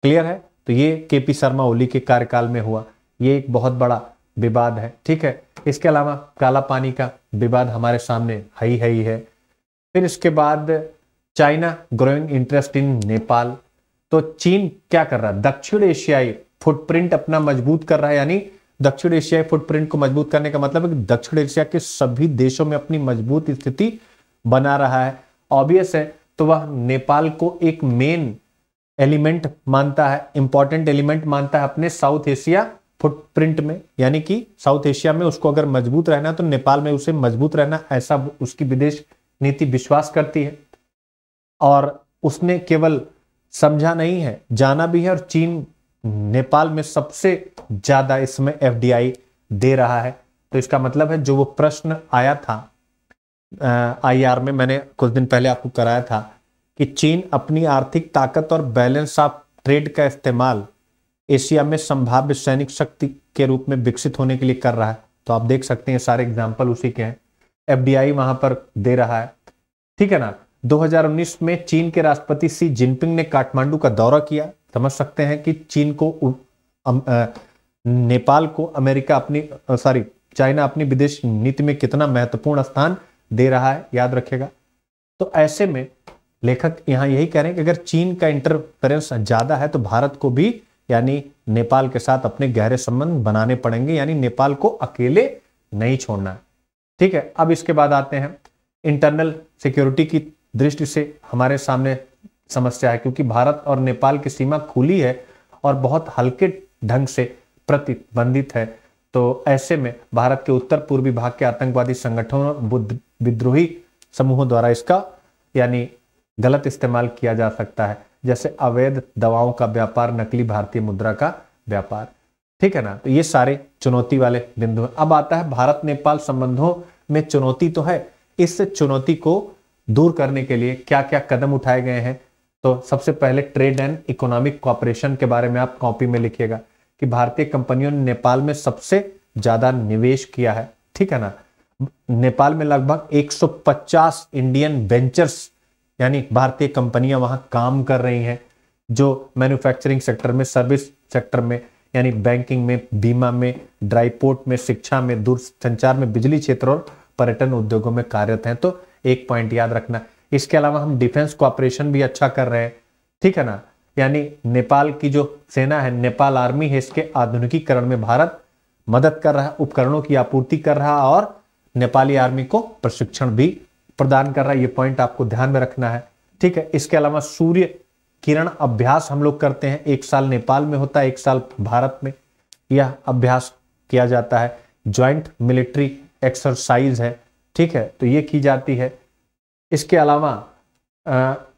क्लियर है तो ये के पी शर्मा ओली के कार्यकाल में हुआ ये एक बहुत बड़ा विवाद है ठीक है इसके अलावा काला पानी का विवाद हमारे सामने है ही है ही है फिर इसके बाद China growing interest in Nepal तो चीन क्या कर रहा है दक्षिण एशियाई फुटप्रिंट अपना मजबूत कर रहा है यानी दक्षिण एशियाई फुटप्रिंट को मजबूत करने का मतलब है दक्षिण एशिया के सभी देशों में अपनी मजबूत स्थिति बना रहा है ऑब्वियस है तो वह नेपाल को एक मेन एलिमेंट मानता है इंपॉर्टेंट एलिमेंट मानता है अपने साउथ एशिया फुटप्रिंट में यानी कि साउथ एशिया में उसको अगर मजबूत रहना है तो नेपाल में उसे मजबूत रहना ऐसा उसकी विदेश नीति विश्वास करती है और उसने केवल समझा नहीं है जाना भी है और चीन नेपाल में सबसे ज्यादा इसमें एफडीआई दे रहा है तो इसका मतलब है जो वो प्रश्न आया था आईआर में मैंने कुछ दिन पहले आपको कराया था कि चीन अपनी आर्थिक ताकत और बैलेंस ऑफ ट्रेड का इस्तेमाल एशिया में संभाव्य सैनिक शक्ति के रूप में विकसित होने के लिए कर रहा है तो आप देख सकते हैं सारे एग्जाम्पल उसी के हैं एफडीआई वहां पर दे रहा है ठीक है ना 2019 में चीन के राष्ट्रपति सी जिनपिंग ने काठमांडू का दौरा किया समझ सकते हैं कि चीन को नेपाल को अमेरिका अपनी सॉरी चाइना अपनी विदेश नीति में कितना महत्वपूर्ण स्थान दे रहा है याद रखेगा तो ऐसे में लेखक यहां यही कह रहे हैं कि अगर चीन का इंटरफेरेंस ज़्यादा है तो भारत को भी यानी नेपाल के साथ अपने गहरे संबंध बनाने पड़ेंगे यानी नेपाल को अकेले नहीं छोड़ना है ठीक है अब इसके बाद आते हैं इंटरनल सिक्योरिटी की दृष्टि से हमारे सामने समस्या है क्योंकि भारत और नेपाल की सीमा खुली है और बहुत हल्के ढंग से प्रतिबंधित है तो ऐसे में भारत के उत्तर पूर्वी भाग के आतंकवादी संगठनों बुद्ध विद्रोही समूहों द्वारा इसका यानी गलत इस्तेमाल किया जा सकता है जैसे अवैध दवाओं का व्यापार नकली भारतीय मुद्रा का व्यापार ठीक है ना तो ये सारे चुनौती वाले बिंदु हैं अब आता है भारत नेपाल संबंधों में चुनौती तो है इस चुनौती को दूर करने के लिए क्या क्या कदम उठाए गए हैं तो सबसे पहले ट्रेड एंड इकोनॉमिक कॉपरेशन के बारे में आप कॉपी में लिखिएगा कि भारतीय कंपनियों ने नेपाल में सबसे ज्यादा निवेश किया है ठीक है ना नेपाल में लगभग 150 इंडियन वेंचर्स यानी भारतीय कंपनियां वहां काम कर रही हैं जो मैन्युफैक्चरिंग सेक्टर में सर्विस सेक्टर में यानी बैंकिंग में बीमा में ड्राईपोर्ट में शिक्षा में दूर संचार में बिजली क्षेत्र और पर्यटन उद्योगों में कार्यरत हैं तो एक पॉइंट याद रखना इसके अलावा हम डिफेंस कॉपरेशन भी अच्छा कर रहे हैं ठीक है ना यानी नेपाल की जो सेना है नेपाल आर्मी है इसके आधुनिकीकरण में भारत मदद कर रहा है उपकरणों की आपूर्ति कर रहा है और नेपाली आर्मी को प्रशिक्षण भी प्रदान कर रहा है ये पॉइंट आपको ध्यान में रखना है ठीक है इसके अलावा सूर्य किरण अभ्यास हम लोग करते हैं एक साल नेपाल में होता है एक साल भारत में यह अभ्यास किया जाता है ज्वाइंट मिलिट्री एक्सरसाइज है ठीक है तो ये की जाती है इसके अलावा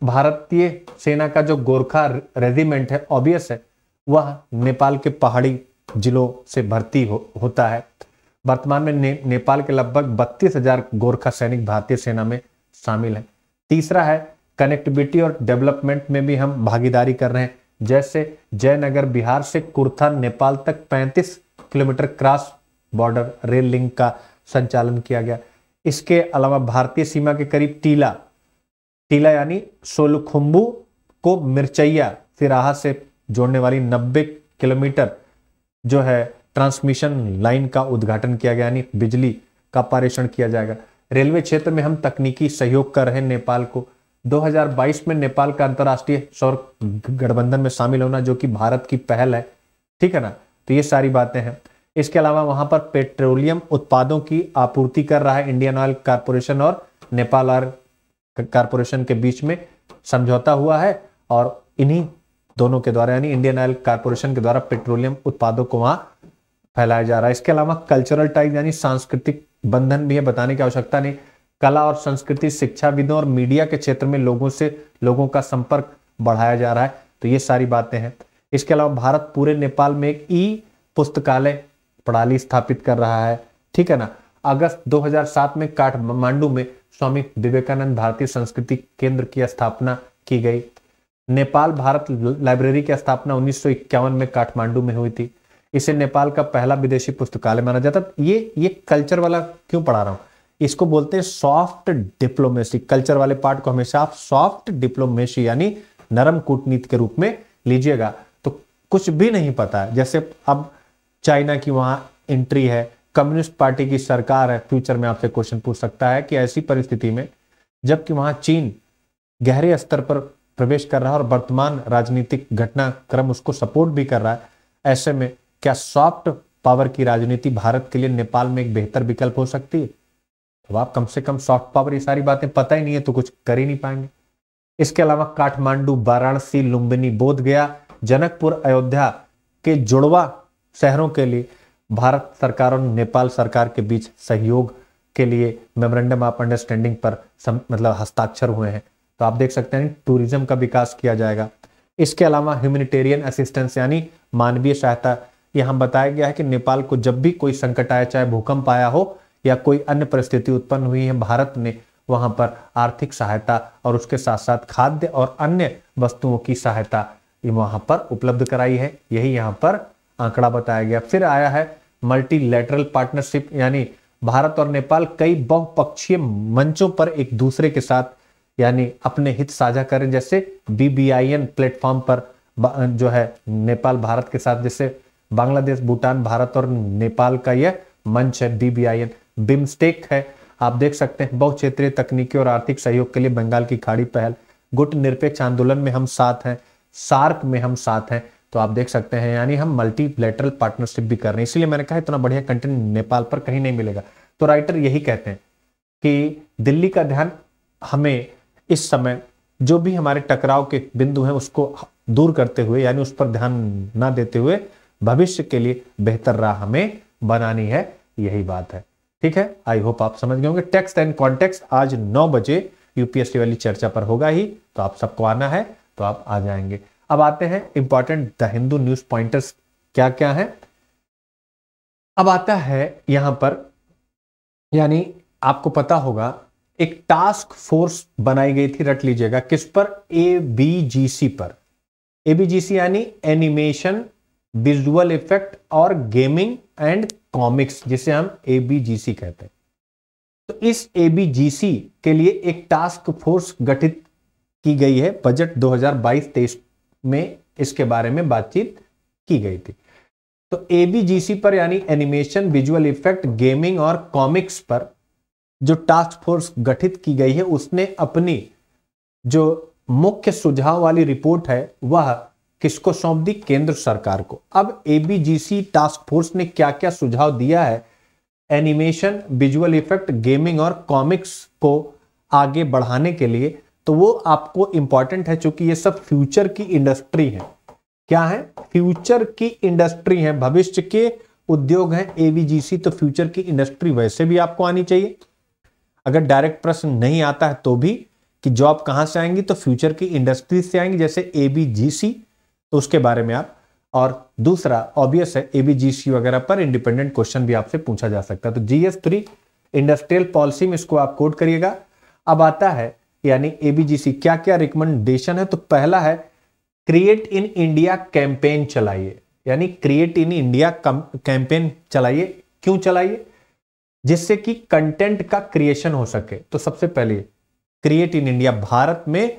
भारतीय सेना का जो गोरखा रेजिमेंट है ऑबियस है वह नेपाल के पहाड़ी जिलों से भर्ती हो, होता है वर्तमान में ने, नेपाल के लगभग बत्तीस हजार गोरखा सैनिक भारतीय सेना में शामिल है तीसरा है कनेक्टिविटी और डेवलपमेंट में भी हम भागीदारी कर रहे हैं जैसे जयनगर बिहार से कुर्था नेपाल तक 35 kilometre cross border rail link का संचालन किया गया इसके अलावा भारतीय सीमा के करीब टीला टीला यानी सोलखुम्बू को मिर्चैया फिराहा से जोड़ने वाली 90 किलोमीटर जो है ट्रांसमिशन लाइन का उद्घाटन किया गया यानी बिजली का पारेषण किया जाएगा रेलवे क्षेत्र में हम तकनीकी सहयोग कर रहे हैं नेपाल को 2022 में नेपाल का अंतर्राष्ट्रीय सौर गठबंधन में शामिल होना जो कि भारत की पहल है ठीक है ना तो ये सारी बातें हैं इसके अलावा वहां पर पेट्रोलियम उत्पादों की आपूर्ति कर रहा है इंडियन ऑयल कारपोरेशन और नेपाल ऑयल कारपोरेशन के बीच में समझौता हुआ है और इन्हीं दोनों के द्वारा यानी इंडियन ऑयल कारपोरेशन के द्वारा पेट्रोलियम उत्पादों को वहां फैलाया जा रहा है इसके अलावा कल्चरल टाइप यानी सांस्कृतिक बंधन भी है बताने की आवश्यकता नहीं कला और संस्कृति शिक्षाविदों और मीडिया के क्षेत्र में लोगों से लोगों का संपर्क बढ़ाया जा रहा है तो ये सारी बातें हैं इसके अलावा भारत पूरे नेपाल में एक ई पुस्तकालय प्रणाली स्थापित कर रहा है ठीक है ना अगस्त 2007 में काठमांडू में स्वामी विवेकानंद भारतीय संस्कृति केंद्र की स्थापना की गई नेपाल भारत लाइब्रेरी की स्थापना उन्नीस में काठमांडू में हुई थी इसे नेपाल का पहला विदेशी पुस्तकालय माना जाता ये ये कल्चर वाला क्यों पढ़ा रहा हूं इसको बोलते हैं सॉफ्ट डिप्लोमेसी कल्चर वाले पार्ट को हमेशा आप सॉफ्ट डिप्लोमेसी यानी नरम कूटनीति के रूप में लीजिएगा तो कुछ भी नहीं पता है जैसे अब चाइना की वहां एंट्री है कम्युनिस्ट पार्टी की सरकार है फ्यूचर में आपसे क्वेश्चन पूछ सकता है कि ऐसी परिस्थिति में जबकि वहां चीन गहरे स्तर पर प्रवेश कर रहा है और वर्तमान राजनीतिक घटनाक्रम उसको सपोर्ट भी कर रहा है ऐसे में क्या सॉफ्ट पावर की राजनीति भारत के लिए नेपाल में एक बेहतर विकल्प हो सकती है तो आप कम से कम सॉफ्ट पावर ये सारी बातें पता ही नहीं है तो कुछ कर ही नहीं पाएंगे इसके अलावा काठमांडू वाराणसी लुम्बिनी बोध गया जनकपुर अयोध्या के जुड़वा शहरों के लिए भारत सरकार और नेपाल सरकार के बीच सहयोग के लिए मेमोरेंडम ऑफ अंडरस्टैंडिंग पर सम, मतलब हस्ताक्षर हुए हैं तो आप देख सकते हैं टूरिज्म का विकास किया जाएगा इसके अलावा ह्यूमिनिटेरियन असिस्टेंस यानी मानवीय सहायता यहाँ बताया गया है कि नेपाल को जब भी कोई संकट आया चाहे भूकंप आया हो या कोई अन्य परिस्थिति उत्पन्न हुई है भारत ने वहां पर आर्थिक सहायता और उसके साथ साथ खाद्य और अन्य वस्तुओं की सहायता वहां पर उपलब्ध कराई है यही यहाँ पर आंकड़ा बताया गया फिर आया है मल्टीलेटरल पार्टनरशिप यानी भारत और नेपाल कई बहुपक्षीय मंचों पर एक दूसरे के साथ यानी अपने हित साझा करें जैसे बीबीआईएन प्लेटफॉर्म पर जो है नेपाल भारत के साथ जैसे बांग्लादेश भूटान भारत और नेपाल का यह मंच है बीबीआईएन बिमस्टेक है आप देख सकते हैं बहुक्षेत्रीय तकनीकी और आर्थिक सहयोग के लिए बंगाल की खाड़ी पहल गुट निरपेक्ष आंदोलन में हम साथ हैं सार्क में हम साथ हैं तो आप देख सकते हैं यानी हम मल्टीलेटरल पार्टनरशिप भी कर रहे हैं इसलिए मैंने कहा इतना बढ़िया कंटेंट नेपाल पर कहीं नहीं मिलेगा तो राइटर यही कहते हैं कि दिल्ली का ध्यान हमें इस समय जो भी हमारे टकराव के बिंदु हैं उसको दूर करते हुए यानी उस पर ध्यान ना देते हुए भविष्य के लिए बेहतर राह हमें बनानी है यही बात है ठीक है आई होप आप समझ गए होंगे टेक्स्ट एंड कॉन्टेक्स्ट आज नौ बजे यूपीएससी वाली चर्चा पर होगा ही तो आप सबको आना है तो आप आ जाएंगे अब आते हैं important the Hindu news pointers क्या क्या है अब आता है यहां पर यानी आपको पता होगा एक टास्क फोर्स बनाई गई थी रट लीजिएगा किस पर ए बी जी सी पर ए बी जी सी यानी एनिमेशन विजुअल इफेक्ट और गेमिंग एंड कॉमिक्स जिसे हम ए बी जी सी कहते हैं तो इस ए बी जी सी के लिए एक टास्क फोर्स गठित की गई है बजट 2022-23 में इसके बारे में बातचीत की गई थी तो एबीजीसी पर यानी एनिमेशन विजुअल इफेक्ट गेमिंग और कॉमिक्स पर जो टास्क फोर्स गठित की गई है उसने अपनी जो मुख्य सुझाव वाली रिपोर्ट है वह किसको सौंप दी केंद्र सरकार को अब एबीजीसी टास्क फोर्स ने क्या क्या सुझाव दिया है एनिमेशन विजुअल इफेक्ट गेमिंग और कॉमिक्स को आगे बढ़ाने के लिए तो वो आपको इंपॉर्टेंट है चूंकि ये सब फ्यूचर की इंडस्ट्री है क्या है फ्यूचर की इंडस्ट्री है भविष्य के उद्योग है एवीजीसी तो फ्यूचर की इंडस्ट्री वैसे भी आपको आनी चाहिए अगर डायरेक्ट प्रश्न नहीं आता है तो भी कि जॉब कहां से आएंगी तो फ्यूचर की इंडस्ट्री से आएंगी जैसे एबीजीसी तो उसके बारे में आप और दूसरा ऑब्वियस है एबीजीसी वगैरह पर इंडिपेंडेंट क्वेश्चन भी आपसे पूछा जा सकता है तो जीएस थ्री इंडस्ट्रियल पॉलिसी में इसको आप कोट करिएगा अब आता है यानी एबीजीसी क्या क्या रिकमेंडेशन है तो पहला है क्रिएट इन इंडिया कैंपेन चलाइए यानी क्रिएट इन इंडिया कैंपेन चलाइए क्यों चलाइए जिससे कि कंटेंट का क्रिएशन हो सके तो सबसे पहले क्रिएट इन इंडिया भारत में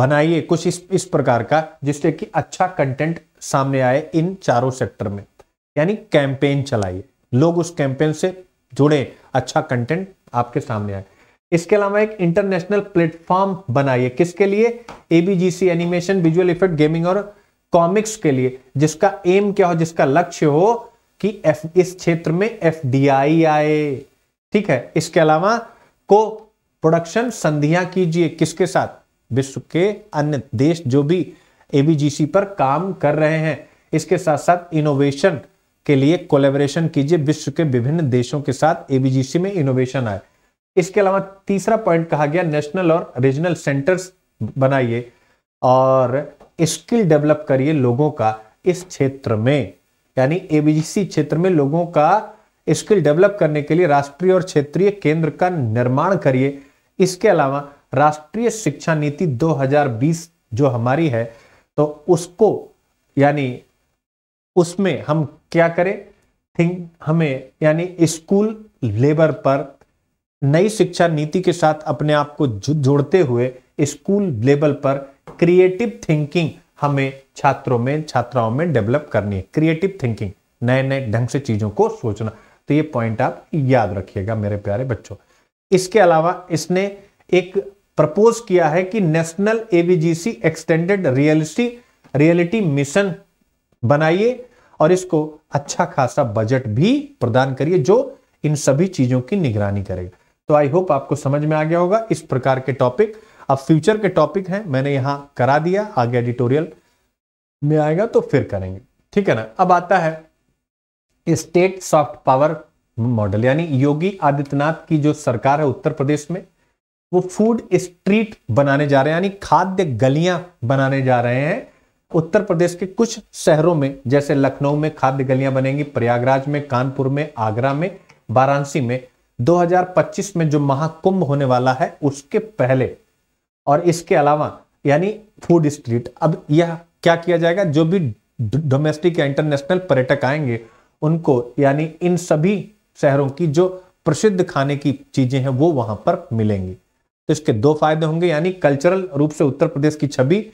बनाइए कुछ इस इस प्रकार का जिससे कि अच्छा कंटेंट सामने आए इन चारों सेक्टर में यानी कैंपेन चलाइए लोग उस कैंपेन से जुड़े अच्छा कंटेंट आपके सामने आए इसके अलावा एक इंटरनेशनल प्लेटफॉर्म बनाइए किसके लिए ABGC animation visual effect gaming और कॉमिक्स के लिए जिसका एम क्या हो जिसका लक्ष्य हो कि एफ इस क्षेत्र में एफ आए ठीक है इसके अलावा को प्रोडक्शन संधियां कीजिए किसके साथ विश्व के अन्य देश जो भी एबीजीसी पर काम कर रहे हैं इसके साथ साथ इनोवेशन के लिए कोलेबरेशन कीजिए विश्व के विभिन्न देशों के साथ एबीजीसी में इनोवेशन आए इसके अलावा तीसरा पॉइंट कहा गया नेशनल और रीजनल सेंटर्स बनाइए और स्किल डेवलप करिए लोगों का इस क्षेत्र में यानी एबीसी क्षेत्र में लोगों का स्किल डेवलप करने के लिए राष्ट्रीय और क्षेत्रीय केंद्र का निर्माण करिए इसके अलावा राष्ट्रीय शिक्षा नीति 2020 जो हमारी है तो उसको यानी उसमें हम क्या करें थिंक हमें यानी स्कूल लेबर पर नई शिक्षा नीति के साथ अपने आप को जोड़ते हुए स्कूल लेवल पर क्रिएटिव थिंकिंग हमें छात्रों में छात्राओं में डेवलप करनी है क्रिएटिव थिंकिंग नए नए ढंग से चीजों को सोचना तो ये पॉइंट आप याद रखिएगा मेरे प्यारे बच्चों इसके अलावा इसने एक प्रपोज किया है कि national ABGC extended reality reality mission बनाइए और इसको अच्छा खासा बजट भी प्रदान करिए जो इन सभी चीजों की निगरानी करेगा तो आई होप आपको समझ में आ गया होगा इस प्रकार के टॉपिक अब फ्यूचर के टॉपिक हैं मैंने यहां करा दिया आगे एडिटोरियल में आएगा तो फिर करेंगे ठीक है ना अब आता है स्टेट सॉफ्ट पावर मॉडल यानी योगी आदित्यनाथ की जो सरकार है उत्तर प्रदेश में वो फूड स्ट्रीट बनाने जा रहे हैं यानी खाद्य गलियां बनाने जा रहे हैं उत्तर प्रदेश के कुछ शहरों में जैसे लखनऊ में खाद्य गलियां बनेंगी प्रयागराज में कानपुर में आगरा में वाराणसी में 2025 में जो महाकुंभ होने वाला है उसके पहले और इसके अलावा यानी फूड स्ट्रीट अब यह क्या किया जाएगा जो भी डोमेस्टिक या इंटरनेशनल पर्यटक आएंगे उनको यानी इन सभी शहरों की जो प्रसिद्ध खाने की चीजें हैं वो वहां पर मिलेंगी तो इसके दो फायदे होंगे यानी कल्चरल रूप से उत्तर प्रदेश की छवि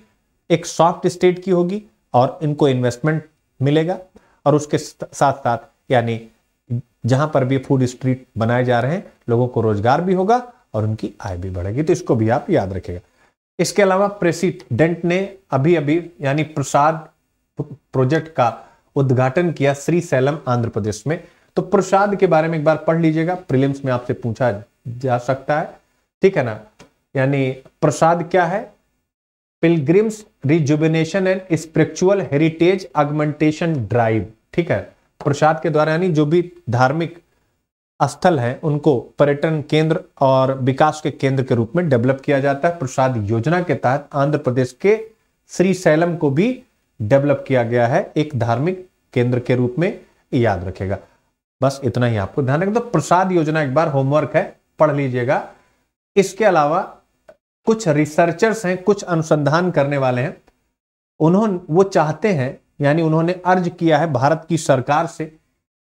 एक सॉफ्ट स्टेट की होगी और इनको इन्वेस्टमेंट मिलेगा और उसके साथ साथ यानी जहां पर भी फूड स्ट्रीट बनाए जा रहे हैं लोगों को रोजगार भी होगा और उनकी आय भी बढ़ेगी तो इसको भी आप याद रखेगा इसके अलावा प्रेसिडेंट ने अभी अभी यानी प्रसाद प्रोजेक्ट का उद्घाटन किया श्री सैलम आंध्र प्रदेश में तो प्रसाद के बारे में एक बार पढ़ लीजिएगा प्रिलिम्स में आपसे पूछा जा सकता है ठीक है ना यानी प्रसाद क्या है pilgrims rejuvenation and spiritual heritage augmentation drive ठीक है प्रसाद के द्वारा यानी जो भी धार्मिक स्थल है उनको पर्यटन केंद्र और विकास के केंद्र के रूप में डेवलप किया जाता है प्रसाद योजना के तहत आंध्र प्रदेश के श्री सैलम को भी डेवलप किया गया है एक धार्मिक केंद्र के रूप में याद रखेगा बस इतना ही आपको ध्यान रखें तो प्रसाद योजना एक बार होमवर्क है पढ़ लीजिएगा इसके अलावा कुछ रिसर्चर्स हैं कुछ अनुसंधान करने वाले हैं उन्होंने वो चाहते हैं यानी उन्होंने अर्ज किया है भारत की सरकार से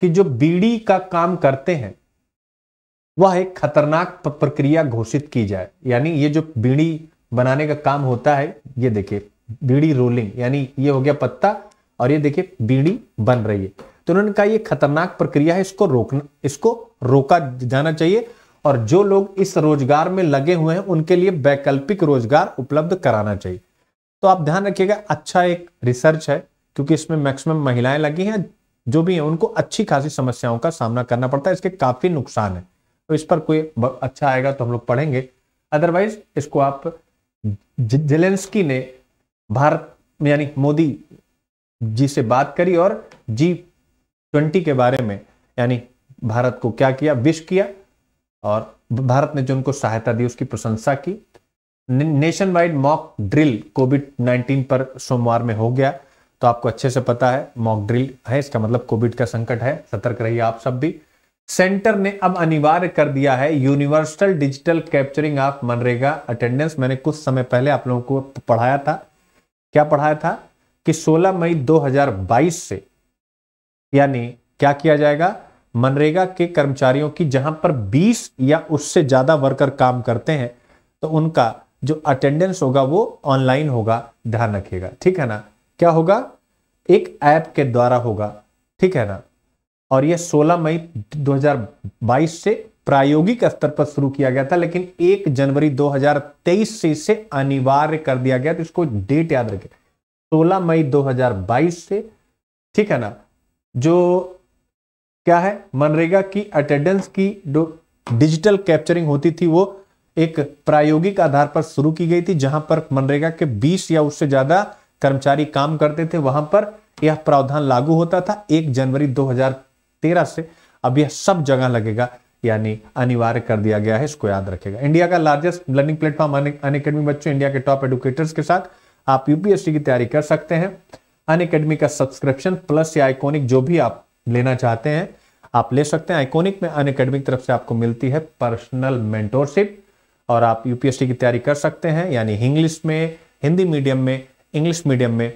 कि जो बीड़ी का काम करते हैं वह एक खतरनाक प्रक्रिया घोषित की जाए यानी ये जो बीड़ी बनाने का काम होता है ये देखिए बीड़ी रोलिंग यानी ये हो गया पत्ता और ये देखिए बीड़ी बन रही है तो उन्होंने कहा ये खतरनाक प्रक्रिया है इसको रोकना इसको रोका जाना चाहिए और जो लोग इस रोजगार में लगे हुए हैं उनके लिए वैकल्पिक रोजगार उपलब्ध कराना चाहिए तो आप ध्यान रखिएगा अच्छा एक रिसर्च है क्योंकि इसमें मैक्सिमम महिलाएं लगी हैं जो भी हैं उनको अच्छी खासी समस्याओं का सामना करना पड़ता है इसके काफ़ी नुकसान है तो इस पर कोई अच्छा आएगा तो हम लोग पढ़ेंगे अदरवाइज इसको आप जेलेंस्की ने भारत यानी मोदी जी से बात करी और जी ट्वेंटी के बारे में यानी भारत को क्या किया विश किया और भारत ने जो उनको सहायता दी उसकी प्रशंसा की nationwide mock drill Covid 19 पर सोमवार में हो गया तो आपको अच्छे से पता है मॉक ड्रिल है इसका मतलब कोविड का संकट है सतर्क रहिए आप सब भी सेंटर ने अब अनिवार्य कर दिया है यूनिवर्सल डिजिटल कैप्चरिंग ऑफ मनरेगा अटेंडेंस मैंने कुछ समय पहले आप लोगों को पढ़ाया था क्या पढ़ाया था कि 16 मई 2022 से यानी क्या किया जाएगा मनरेगा के कर्मचारियों की जहां पर 20 या उससे ज्यादा वर्कर काम करते हैं तो उनका जो अटेंडेंस होगा वो ऑनलाइन होगा ध्यान रखिएगा ठीक है ना क्या होगा एक ऐप के द्वारा होगा ठीक है ना और यह 16 मई 2022 से प्रायोगिक स्तर पर शुरू किया गया था लेकिन 1 जनवरी 2023 से इसे अनिवार्य कर दिया गया तो इसको डेट याद रखें 16 मई 2022 से ठीक है ना जो क्या है मनरेगा की अटेंडेंस की जो डिजिटल कैप्चरिंग होती थी वो एक प्रायोगिक आधार पर शुरू की गई थी जहां पर मनरेगा के 20 या उससे ज्यादा कर्मचारी काम करते थे वहां पर यह प्रावधान लागू होता था एक जनवरी 2013 से अब यह सब जगह लगेगा यानी अनिवार्य कर दिया गया है इसको याद रखेगा इंडिया का largest learning platform Unacademy बच्चों इंडिया के टॉप एडुकेटर्स के साथ आप यूपीएससी की तैयारी कर सकते हैं अन अकेडमी का सब्सक्रिप्शन प्लस या आइकोनिक जो भी आप लेना चाहते हैं आप ले सकते हैं आइकोनिक में अन अकेडमी की तरफ से आपको मिलती है पर्सनल मेंटोरशिप और आप यूपीएससी की तैयारी कर सकते हैं यानी इंग्लिश में हिंदी मीडियम में इंग्लिश मीडियम में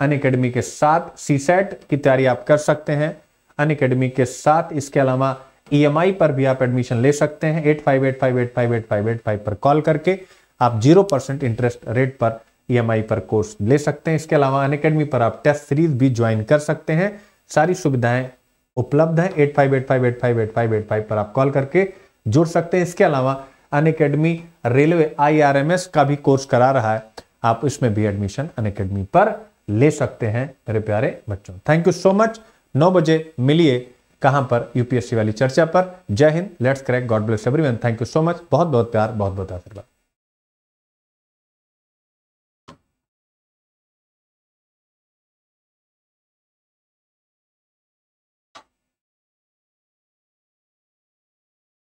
अन अकेडमी के साथ सी सेट की तैयारी आप कर सकते हैं अन अकेडमी के साथ इसके अलावा ई पर भी आप एडमिशन ले सकते हैं eight five eight five eight five eight five eight five पर कॉल करके आप जीरो परसेंट इंटरेस्ट रेट पर ई पर कोर्स ले सकते हैं इसके अलावा अन अकेडमी पर आप टेस्ट सीरीज भी ज्वाइन कर सकते हैं सारी सुविधाएं उपलब्ध है eight five eight five eight five eight five eight five पर आप कॉल करके जुड़ सकते हैं इसके अलावा अन अकेडमी रेलवे आई का भी कोर्स करा रहा है आप इसमें भी एडमिशन अन अकेडमी पर ले सकते हैं मेरे प्यारे बच्चों थैंक यू सो मच नौ बजे मिलिए कहां पर यूपीएससी वाली चर्चा पर जय हिंद let's crack God bless everyone thank you so much बहुत बहुत प्यार बहुत बहुत आशीर्वाद